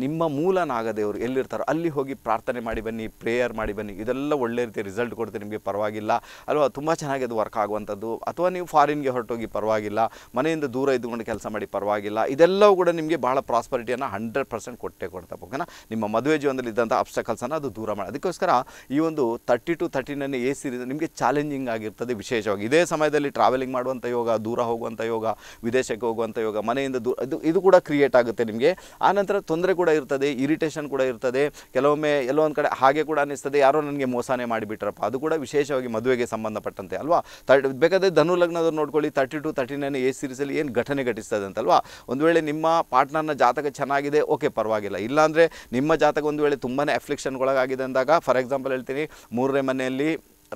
ನಿಮ್ಮ ಮೂಲ ನಾಗದೇವರು ಎಲ್ಲಿರ್ತಾರೋ ಅಲ್ಲಿ ಹೋಗಿ ಪ್ರಾರ್ಥನೆ ಮಾಡಿ ಬನ್ನಿ ಪ್ರೇಯರ್ ಶೇರ್ ಮಾಡಿ ಬನ್ನಿ ಇದೆಲ್ಲ ಒಳ್ಳೆ ರೀತಿ ರಿಸಲ್ಟ್ ಕೊಡ್ತೀವಿ ನಿಮಗೆ ಪರವಾಗಿಲ್ಲ ಅಲ್ವಾ ತುಂಬ ಚೆನ್ನಾಗಿ ಅದು ವರ್ಕ್ ಆಗುವಂಥದ್ದು ಅಥವಾ ನೀವು ಫಾರಿನ್ಗೆ ಹೊರಟೋಗಿ ಪರವಾಗಿಲ್ಲ ಮನೆಯಿಂದ ದೂರ ಇದ್ದುಕೊಂಡು ಕೆಲಸ ಮಾಡಿ ಪರವಾಗಿಲ್ಲ ಇದೆಲ್ಲವೂ ಕೂಡ ನಿಮಗೆ ಭಾಳ ಪ್ರಾಸ್ಪರಿಟಿಯನ್ನು ಹಂಡ್ರೆಡ್ ಪರ್ಸೆಂಟ್ ಕೊಟ್ಟೆ ಕೊಡ್ತಾ ಓಕೆನಾ ನಿಮ್ಮ ಮದುವೆ ಜೀವನದಲ್ಲಿ ಇದ್ದಂಥ ಅಬ್ಸ್ಟಕಲ್ಸನ್ನು ಅದು ದೂರ ಮಾಡಿ ಅದಕ್ಕೋಸ್ಕರ ಈ ಒಂದು ತರ್ಟಿ ಟು ತರ್ಟಿನಲ್ಲಿ ಎ ಸೀರೀಸ್ ನಿಮಗೆ ಚಾಲೆಂಜಿಂಗ್ ಆಗಿರ್ತದೆ ವಿಶೇಷವಾಗಿ ಇದೇ ಸಮಯದಲ್ಲಿ ಟ್ರಾವೆಲಿಂಗ್ ಮಾಡುವಂಥ ಯೋಗ ದೂರ ಹೋಗುವಂಥ ಯೋಗ ವಿದೇಶಕ್ಕೆ ಹೋಗುವಂಥ ಯೋಗ ಮನೆಯಿಂದ ದೂರ ಇದು ಇದು ಕೂಡ ಕ್ರಿಯೇಟ್ ಆಗುತ್ತೆ ನಿಮಗೆ ಆನಂತರ ತೊಂದರೆ ಕೂಡ ಇರ್ತದೆ ಇರಿಟೇಷನ್ ಕೂಡ ಇರ್ತದೆ ಕೆಲವೊಮ್ಮೆ ಎಲ್ಲೋ ಕಡೆ ಹಾಗೆ ಕೂಡ ಅನಿಸ್ತದೆ ಯಾರೋ ನನಗೆ ಮೋಸನೇ ಮಾಡಿಬಿಟ್ರಪ್ಪ ಅದು ಕೂಡ ವಿಶೇಷವಾಗಿ ಮದುವೆಗೆ ಸಂಬಂಧಪಟ್ಟಂತೆ ಅಲ್ವಾ ತರ್ಟ್ ಬೇಕಾದರೆ ಧನು ನೋಡ್ಕೊಳ್ಳಿ ತರ್ಟಿ ಟು ತರ್ಟಿ ನೈನ್ ಏ ಸೀರೀಸಲ್ಲಿ ಏನು ಘಟನೆ ಘಟಿಸ್ತದೆ ಅಂತಲ್ವಾ ಒಂದು ವೇಳೆ ನಿಮ್ಮ ಪಾರ್ಟ್ನರ್ನ ಜಾತಕ ಚೆನ್ನಾಗಿದೆ ಓಕೆ ಪರವಾಗಿಲ್ಲ ಇಲ್ಲಾಂದರೆ ನಿಮ್ಮ ಜಾತಕ ಒಂದು ವೇಳೆ ತುಂಬಾ ಅಫ್ಲಿಕ್ಷನ್ಗೊಳಗಾಗಿದೆ ಅಂದಾಗ ಫಾರ್ ಎಕ್ಸಾಂಪಲ್ ಹೇಳ್ತೀನಿ ಮೂರನೇ ಮನೆಯಲ್ಲಿ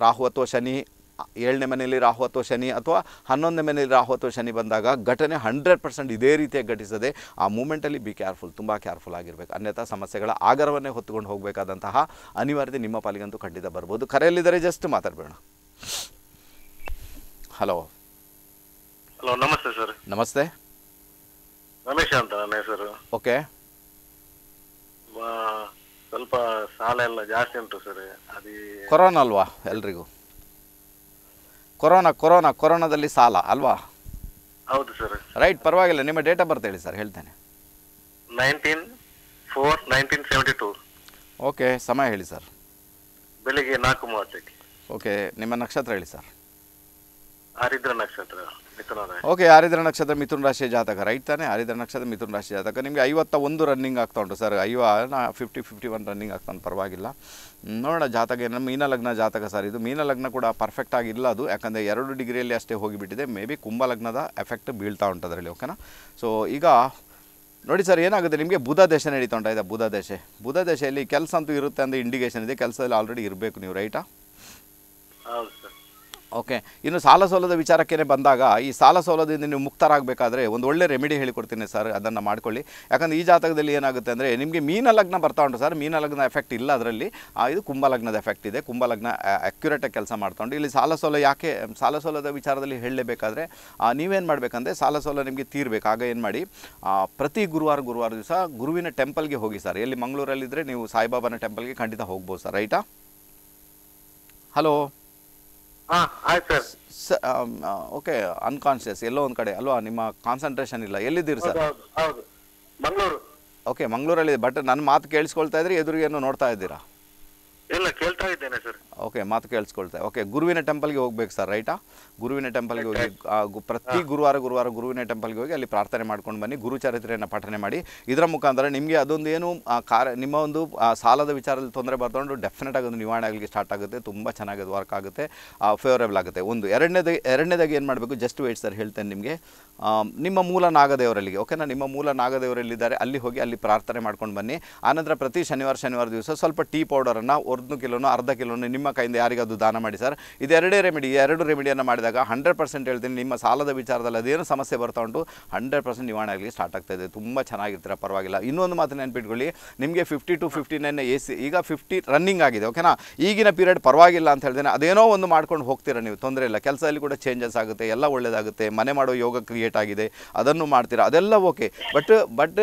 ರಾಹು ಅಥವಾ ಶನಿ ಏಳನೇ ಮನೆಯಲ್ಲಿ ರಾಹು ಅಥವಾ ಶನಿ ಅಥವಾ ಹನ್ನೊಂದನೇ ಮನೆಯಲ್ಲಿ ರಾಹು ಅಥವಾ ಶನಿ ಬಂದಾಗ ಘಟನೆ ಹಂಡ್ರೆಡ್ ಪರ್ಸೆಂಟ್ ಇದೇ ರೀತಿಯಾಗಿ ಘಟಿಸದೆ ಆ ಮೂಮೆಂಟಲ್ಲಿ ಬಿ ಕೇರ್ಫುಲ್ ತುಂಬ ಕೇರ್ಫುಲ್ ಆಗಿರಬೇಕು ಅನ್ಯಥಾ ಸಮಸ್ಯೆಗಳ ಆಗರವನ್ನೇ ಹೊತ್ತುಕೊಂಡು ಹೋಗಬೇಕಾದಂತಹ ಅನಿವಾರ್ಯತೆ ನಿಮ್ಮ ಪಾಲಿಗಂತೂ ಖಂಡಿತ ಬರ್ಬೋದು ಕರೆಯಲ್ಲಿದ್ದರೆ ಜಸ್ಟ್ ಮಾತಾಡಬೇಡ ಹಲೋ ಹಲೋ ನಮಸ್ತೆ ಸರ್ ನಮಸ್ತೆ ರಮೇಶ್ ಅಂತ ನನ್ನ ಹೆಸರು ಓಕೆ ಸ್ವಲ್ಪ ಸಾಲ ಎಲ್ಲ ಜಾಸ್ತಿ ಉಂಟು ಸರ್ ಅದು ಕೊರೋನಾ ಅಲ್ವಾ ಎಲ್ರಿಗೂ ಕೊರೋನಾ ಕೊರೋನಾ ಕೊರೋನಾದಲ್ಲಿ ಸಾಲ ಅಲ್ವಾ ಹೌದು ಸರ್ ರೈಟ್ ಪರವಾಗಿಲ್ಲ ನಿಮ್ಮ ಡೇಟ್ ಆಫ್ ಬರ್ತ್ ಹೇಳಿ ಸರ್ ಹೇಳ್ತೇನೆ nineteen four nineteen seventy okay ಸಮಯ ಹೇಳಿ ಸರ್ ಬೆಳಿಗ್ಗೆ ನಾಲ್ಕು ಮೂವತ್ತಕ್ಕೆ ಓಕೆ ನಿಮ್ಮ ನಕ್ಷತ್ರ ಹೇಳಿ ಸರ್ ಹರಿದ್ರ ನಕ್ಷತ್ರ ಓಕೆ ಆರಿದ್ರ ನಕ್ಷತ್ರ ಮಿಥುನ್ ರಾಶಿಯ ಜಾತಕ ರೈಟ್ ತಾನೆ ಆರಿದ್ರ ನಕ್ಷತ್ರ ಮಿಥುನ್ ರಾಶಿ ಜಾತಕ ನಿಮಗೆ ಐವತ್ತ ಒಂದು ರನ್ನಿಂಗ್ ಆಗ್ತಾ ಉಂಟು ಸರ್ ಐವ ಫಿಫ್ಟಿ ಫಿಫ್ಟಿ ಒನ್ ರನ್ನಿಂಗ್ ಆಗ್ತಾ ಪರವಾಗಿಲ್ಲ ನೋಡೋಣ ಜಾತಕ ಏನು ಮೀನ ಲಗ್ನ ಜಾತಕ ಸರ್ ಇದು ಮೀನ ಲಗ್ನ ಕೂಡ ಪರ್ಫೆಕ್ಟ್ ಆಗಿಲ್ಲ ಅದು ಯಾಕಂದರೆ ಎರಡು ಡಿಗ್ರಿಯಲ್ಲಿ ಅಷ್ಟೇ ಹೋಗಿಬಿಟ್ಟಿದೆ ಮೇ ಬಿ ಕುಂಭ ಲಗ್ನದ ಎಫೆಕ್ಟ್ ಬೀಳ್ತಾ ಉಂಟು ಅದರಲ್ಲಿ ಓಕೆನಾ ಸೊ ಈಗ ನೋಡಿ ಸರ್ ಏನಾಗುತ್ತೆ ನಿಮಗೆ ಬುಧ ದಶೆ ನಡೀತಾ ಉಂಟಾ ಬುಧ ದಶೆ ಬುಧ ದಶೆಯಲ್ಲಿ ಕೆಲಸ ಅಂತೂ ಇರುತ್ತೆ ಅಂದರೆ ಇಂಡಿಕೇಶನ್ ಇದೆ ಕೆಲಸದಲ್ಲಿ ಆಲ್ರೆಡಿ ಇರಬೇಕು ನೀವು ರೈಟಾ ಓಕೆ ಇನ್ನು ಸಾಲ ಸೌಲದ ವಿಚಾರಕ್ಕೆ ಬಂದಾಗ ಈ ಸಾಲ ಸೌಲದಿಂದ ನೀವು ಮುಕ್ತರಾಗಬೇಕಾದ್ರೆ ಒಂದು ಒಳ್ಳೆ ರೆಮಿಡಿ ಹೇಳಿಕೊಡ್ತೀನಿ ಸರ್ ಅದನ್ನು ಮಾಡ್ಕೊಳ್ಳಿ ಯಾಕಂದರೆ ಈ ಜಾತಕದಲ್ಲಿ ಏನಾಗುತ್ತೆ ಅಂದರೆ ನಿಮಗೆ ಮೀನ ಲಗ್ನ ಬರ್ತಾ ಉಂಟು ಸರ್ ಮೀನ ಲಗ್ನ ಎಫೆಕ್ಟ್ ಇಲ್ಲ ಅದರಲ್ಲಿ ಇದು ಕುಂಭ ಲಗ್ನದ ಎಫೆಕ್ಟ್ ಇದೆ ಕುಂಭ ಲಗ್ನ ಅಕ್ಯುರೇಟಾಗಿ ಕೆಲಸ ಮಾಡ್ತಾ ಉಂಟು ಇಲ್ಲಿ ಸಾಲ ಸೌಲಭ್ಯ ಯಾಕೆ ಸಾಲ ಸೌಲದ ವಿಚಾರದಲ್ಲಿ ಹೇಳಲೇಬೇಕಾದ್ರೆ ನೀವೇನು ಮಾಡಬೇಕಂದ್ರೆ ಸಾಲ ಸೌಲಭ್ಯ ನಿಮಗೆ ತೀರಬೇಕು ಆಗ ಏನು ಮಾಡಿ ಪ್ರತಿ ಗುರುವಾರ ಗುರುವಾರ ದಿವಸ ಗುರುವಿನ ಟೆಂಪಲ್ಗೆ ಹೋಗಿ ಸರ್ ಎಲ್ಲಿ ಮಂಗಳೂರಲ್ಲಿದ್ದರೆ ನೀವು ಸಾಯಿಬಾಬಾನ ಟೆಂಪಲ್ಗೆ ಖಂಡಿತ ಹೋಗ್ಬೋದು ಸರ್ ರೈಟಾ ಹಲೋ ಓಕೆ ಅನ್ಕಾನ್ಶಿಯಸ್ ಎಲ್ಲೋ ಒಂದ್ ಕಡೆ ಅಲ್ವಾ ನಿಮ್ಮ ಕಾನ್ಸಂಟ್ರೇಷನ್ ಇಲ್ಲ ಎಲ್ಲಿದ್ದೀರಿ ಸರ್ ಓಕೆ ಮಂಗಳೂರಲ್ಲಿ ಬಟ್ ನನ್ನ ಮಾತು ಕೇಳಿಸ್ಕೊಳ್ತಾ ಇದ್ರಿ ಎದುರಿಗೇನು ನೋಡ್ತಾ ಇದ್ದೀರಾ ಇಲ್ಲ ಕೇಳ್ತಾ ಇದ್ದೇನೆ ಸರ್ ಓಕೆ ಮಾತು ಕೇಳಿಸ್ಕೊಳ್ತಾ ಓಕೆ ಗುರುವಿನ ಟೆಂಪಲ್ಗೆ ಹೋಗ್ಬೇಕು ಸರ್ ರೈಟಾ ಗುರುವಿನ ಟೆಂಪಲ್ಗೆ ಹೋಗಿ ಪ್ರತಿ ಗುರುವಾರ ಗುರುವಾರ ಗುರುವಿನ ಟೆಂಪಲ್ಗೆ ಹೋಗಿ ಅಲ್ಲಿ ಪ್ರಾರ್ಥನೆ ಮಾಡ್ಕೊಂಡು ಬನ್ನಿ ಚರಿತ್ರೆಯನ್ನು ಪಠನೆ ಮಾಡಿ ಇದರ ಮುಖಾಂತರ ನಿಮಗೆ ಅದೊಂದು ಏನು ಕಾರ ನಿಮ್ಮ ಒಂದು ಸಾಲದ ವಿಚಾರದಲ್ಲಿ ತೊಂದರೆ ಬರ್ತೊಂಡು ಡೆಫಿನೆಟ್ ಆಗಿ ಒಂದು ನಿವಾರಣೆ ಆಗಲಿಕ್ಕೆ ಸ್ಟಾರ್ಟ್ ಆಗುತ್ತೆ ತುಂಬ ಚೆನ್ನಾಗಿ ಅದು ವರ್ಕ್ ಆಗುತ್ತೆ ಫೇವರೇಬಲ್ ಆಗುತ್ತೆ ಒಂದು ಎರಡನೇದಾಗಿ ಎರಡನೇದಾಗಿ ಏನು ಮಾಡಬೇಕು ಜಸ್ಟ್ ವೇಟ್ ಸರ್ ಹೇಳ್ತೇನೆ ನಿಮಗೆ ನಿಮ್ಮ ಮೂಲ ನಾಗದೇವರಲ್ಲಿಗೆ ಓಕೆನಾ ನಿಮ್ಮ ಮೂಲ ನಾಗದೇವರಲ್ಲಿದ್ದಾರೆ ಅಲ್ಲಿ ಹೋಗಿ ಅಲ್ಲಿ ಪ್ರಾರ್ಥನೆ ಮಾಡ್ಕೊಂಡು ಬನ್ನಿ ಆನಂತರ ಪ್ರತಿ ಶನಿವಾರ ಶನಿವಾರ ದಿವಸ ಸ್ವಲ್ಪ ಟೀ ಪೌಡರನ್ನು ಒಂದು ಕಿಲೋನೋ ಅರ್ಧ ಕಿಲೋನು ನಿಮ್ಮ ಕೈಯಿಂದ ಯಾರಿಗದು ದಾನ ಮಾಡಿ ಸರ್ ಇದೆರಡೇ ರೆಮಿಡಿ ಎರಡು ರೆಮಿಡಿಯನ್ನು ಮಾಡಿದಾಗ ಹಂಡ್ರೆಡ್ ಪರ್ಸೆಂಟ್ ಹೇಳ್ತೀನಿ ನಿಮ್ಮ ಸಾಲದ ವಿಚಾರದಲ್ಲಿ ಅದೇನು ಸಮಸ್ಯೆ ಬರ್ತಾ ಉಂಟು ಹಂಡ್ರೆಡ್ ಪರ್ಸೆಂಟ್ ನಿವಾರಣೆ ಆಗಲಿ ಸ್ಟಾರ್ಟ್ ಆಗ್ತಾ ಇದೆ ತುಂಬ ಚೆನ್ನಾಗಿರ್ತೀರ ಪರವಾಗಿಲ್ಲ ಇನ್ನೊಂದು ಮಾತು ನೆನ್ಪಿಟ್ಕೊಳ್ಳಿ ನಿಮಗೆ fifty two fifty nine A C ಈಗ ಫಿಫ್ಟಿ ರನ್ನಿಂಗ್ ಆಗಿದೆ ಓಕೆನಾ ಈಗಿನ ಪೀರಿಯಡ್ ಪರವಾಗಿಲ್ಲ ಅಂತ ಹೇಳ್ತೇನೆ ಅದೇನೋ ಒಂದು ಮಾಡ್ಕೊಂಡು ಹೋಗ್ತೀರಾ ನೀವು ತೊಂದರೆ ಇಲ್ಲ ಕೆಲಸದಲ್ಲಿ ಕೂಡ ಚೇಂಜಸ್ ಆಗುತ್ತೆ ಎಲ್ಲ ಒಳ್ಳೆಯದಾಗುತ್ತೆ ಮನೆ ಮಾಡೋ ಯೋಗ ಕ್ರಿಯೇಟ್ ಆಗಿದೆ ಅದನ್ನು ಮಾಡ್ತೀರ ಅದೆಲ್ಲ ಓಕೆ ಬಟ್ ಬಟ್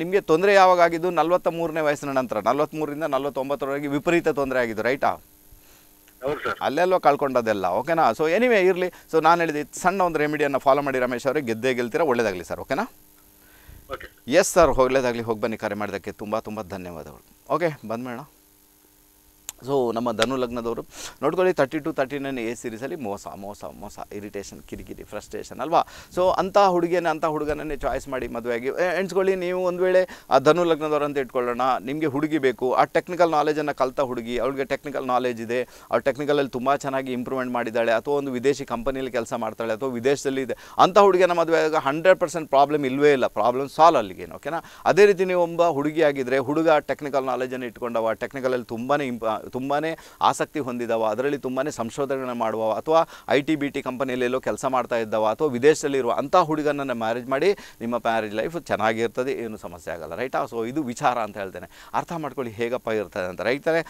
ನಿಮಗೆ ತೊಂದರೆ ಯಾವಾಗ ಆಗಿದ್ದು ನಲ್ವತ್ತ ಮೂರನೇ ವಯಸ್ಸಿನ ನಂತರ ನಲ್ವತ್ತ್ಮೂರರಿಂದ ನಲ್ವತ್ತೊಂಬತ್ತರವರೆಗೆ ವಿಪರೀತ ತೊಂದರೆ ಆಗಿದ್ದು ರೈಟಾ ಅಲ್ಲೆಲ್ಲೋ ಕಳ್ಕೊಂಡದೆಲ್ಲ ಓಕೆನಾ ಸೊ ಎನಿವೇ ಇರಲಿ ಸೊ ನಾನು ಹೇಳಿದೆ ಸಣ್ಣ ಒಂದು ರೆಮಿಡಿಯನ್ನು ಫಾಲೋ ಮಾಡಿ ರಮೇಶ್ ಅವರಿಗೆ ಗೆದ್ದೇ ಗೆಲ್ತೀರಾ ಒಳ್ಳೇದಾಗಲಿ ಸರ್ ಓಕೆನಾ ಎಸ್ ಸರ್ ಒಳ್ಳೆಯದಾಗಲಿ ಹೋಗಿ ಬನ್ನಿ ಕರೆ ಮಾಡಿದ್ದಕ್ಕೆ ತುಂಬ ತುಂಬ ಧನ್ಯವಾದಗಳು ಓಕೆ ಬಂದ್ಮೇಣ ಸೊ ನಮ್ಮ ಧನು ಲಗ್ನದವರು ನೋಡ್ಕೊಳ್ಳಿ thirty two thirty nine A ಸೀರೀಸಲ್ಲಿ ಮೋಸ ಮೋಸ ಮೋಸ ಇರಿಟೇಷನ್ ಕಿರಿಕಿರಿ ಫ್ರಸ್ಟ್ರೇಷನ್ ಅಲ್ವಾ ಸೊ ಅಂಥ ಹುಡುಗಿಯನ್ನು ಅಂಥ ಹುಡುಗನನ್ನೇ ಚಾಯ್ಸ್ ಮಾಡಿ ಮದುವೆಯಾಗಿ ಎಣ್ಸ್ಕೊಳ್ಳಿ ನೀವು ಒಂದು ವೇಳೆ ಆ ಧನು ಲಗ್ನದವ್ರು ಅಂತ ಇಟ್ಕೊಳ್ಳೋಣ ನಿಮಗೆ ಹುಡುಗಿ ಬೇಕು ಆ ಟೆಕ್ನಿಕಲ್ ನಾಲೆಜನ್ನು ಕಲಿತ ಹುಡುಗಿ ಅವಳಿಗೆ ಟೆಕ್ನಿಕಲ್ ನಾಲೆಜ್ ಇದೆ ಅವ್ರು ಟೆಕ್ನಿಕಲಲ್ಲಿ ತುಂಬ ಚೆನ್ನಾಗಿ ಇಂಪ್ರೂವ್ಮೆಂಟ್ ಮಾಡಿದ್ದಾಳೆ ಅಥವಾ ಒಂದು ವಿದೇಶಿ ಕಂಪನಿಯಲ್ಲಿ ಕೆಲಸ ಮಾಡ್ತಾಳೆ ಅಥವಾ ವಿದೇಶದಲ್ಲಿ ಇದೆ ಅಂಥ ಹುಡುಗಿಯನ್ನು ಮದುವೆ ಆಗ ಹಂಡ್ರೆಡ್ ಪರ್ಸೆಂಟ್ ಪ್ರಾಬ್ಲಮ್ ಇಲ್ಲವೇ ಇಲ್ಲ ಪ್ರಾಬ್ಲಮ್ ಸಾಲ್ವ್ ಅಲ್ಲಿಗೇನು ಓಕೆನಾ ಅದೇ ರೀತಿ ನೀವು ಒಬ್ಬ ಹುಡುಗಿಯಾಗಿದ್ದರೆ ಹುಡುಗ ಟೆಕ್ನಿಕಲ್ ನಾಲೆಜನ್ನು ಇಟ್ಕೊಂಡವ ಟೆಕ್ನಿಕಲಲ್ಲಿ ತುಂಬಾ ಇಂಪ ತುಂಬಾ ಆಸಕ್ತಿ ಹೊಂದಿದವ ಅದರಲ್ಲಿ ತುಂಬಾ ಸಂಶೋಧನೆ ಮಾಡುವ ಅಥವಾ ಐ ಟಿ ಬಿ ಟಿ ಕಂಪನಿಯಲ್ಲೆಲ್ಲೋ ಕೆಲಸ ಮಾಡ್ತಾ ಇದ್ದವ ಅಥವಾ ವಿದೇಶದಲ್ಲಿರುವ ಅಂಥ ಹುಡುಗನನ್ನು ಮ್ಯಾರೇಜ್ ಮಾಡಿ ನಿಮ್ಮ ಮ್ಯಾರೇಜ್ ಲೈಫ್ ಚೆನ್ನಾಗಿರ್ತದೆ ಏನು ಸಮಸ್ಯೆ ಆಗಲ್ಲ ರೈಟಾ ಸೊ ಇದು ವಿಚಾರ ಅಂತ ಹೇಳ್ತೇನೆ ಅರ್ಥ ಮಾಡ್ಕೊಳ್ಳಿ ಹೇಗಪ್ಪ ಇರ್ತದೆ ಅಂತ ರೈತರೇ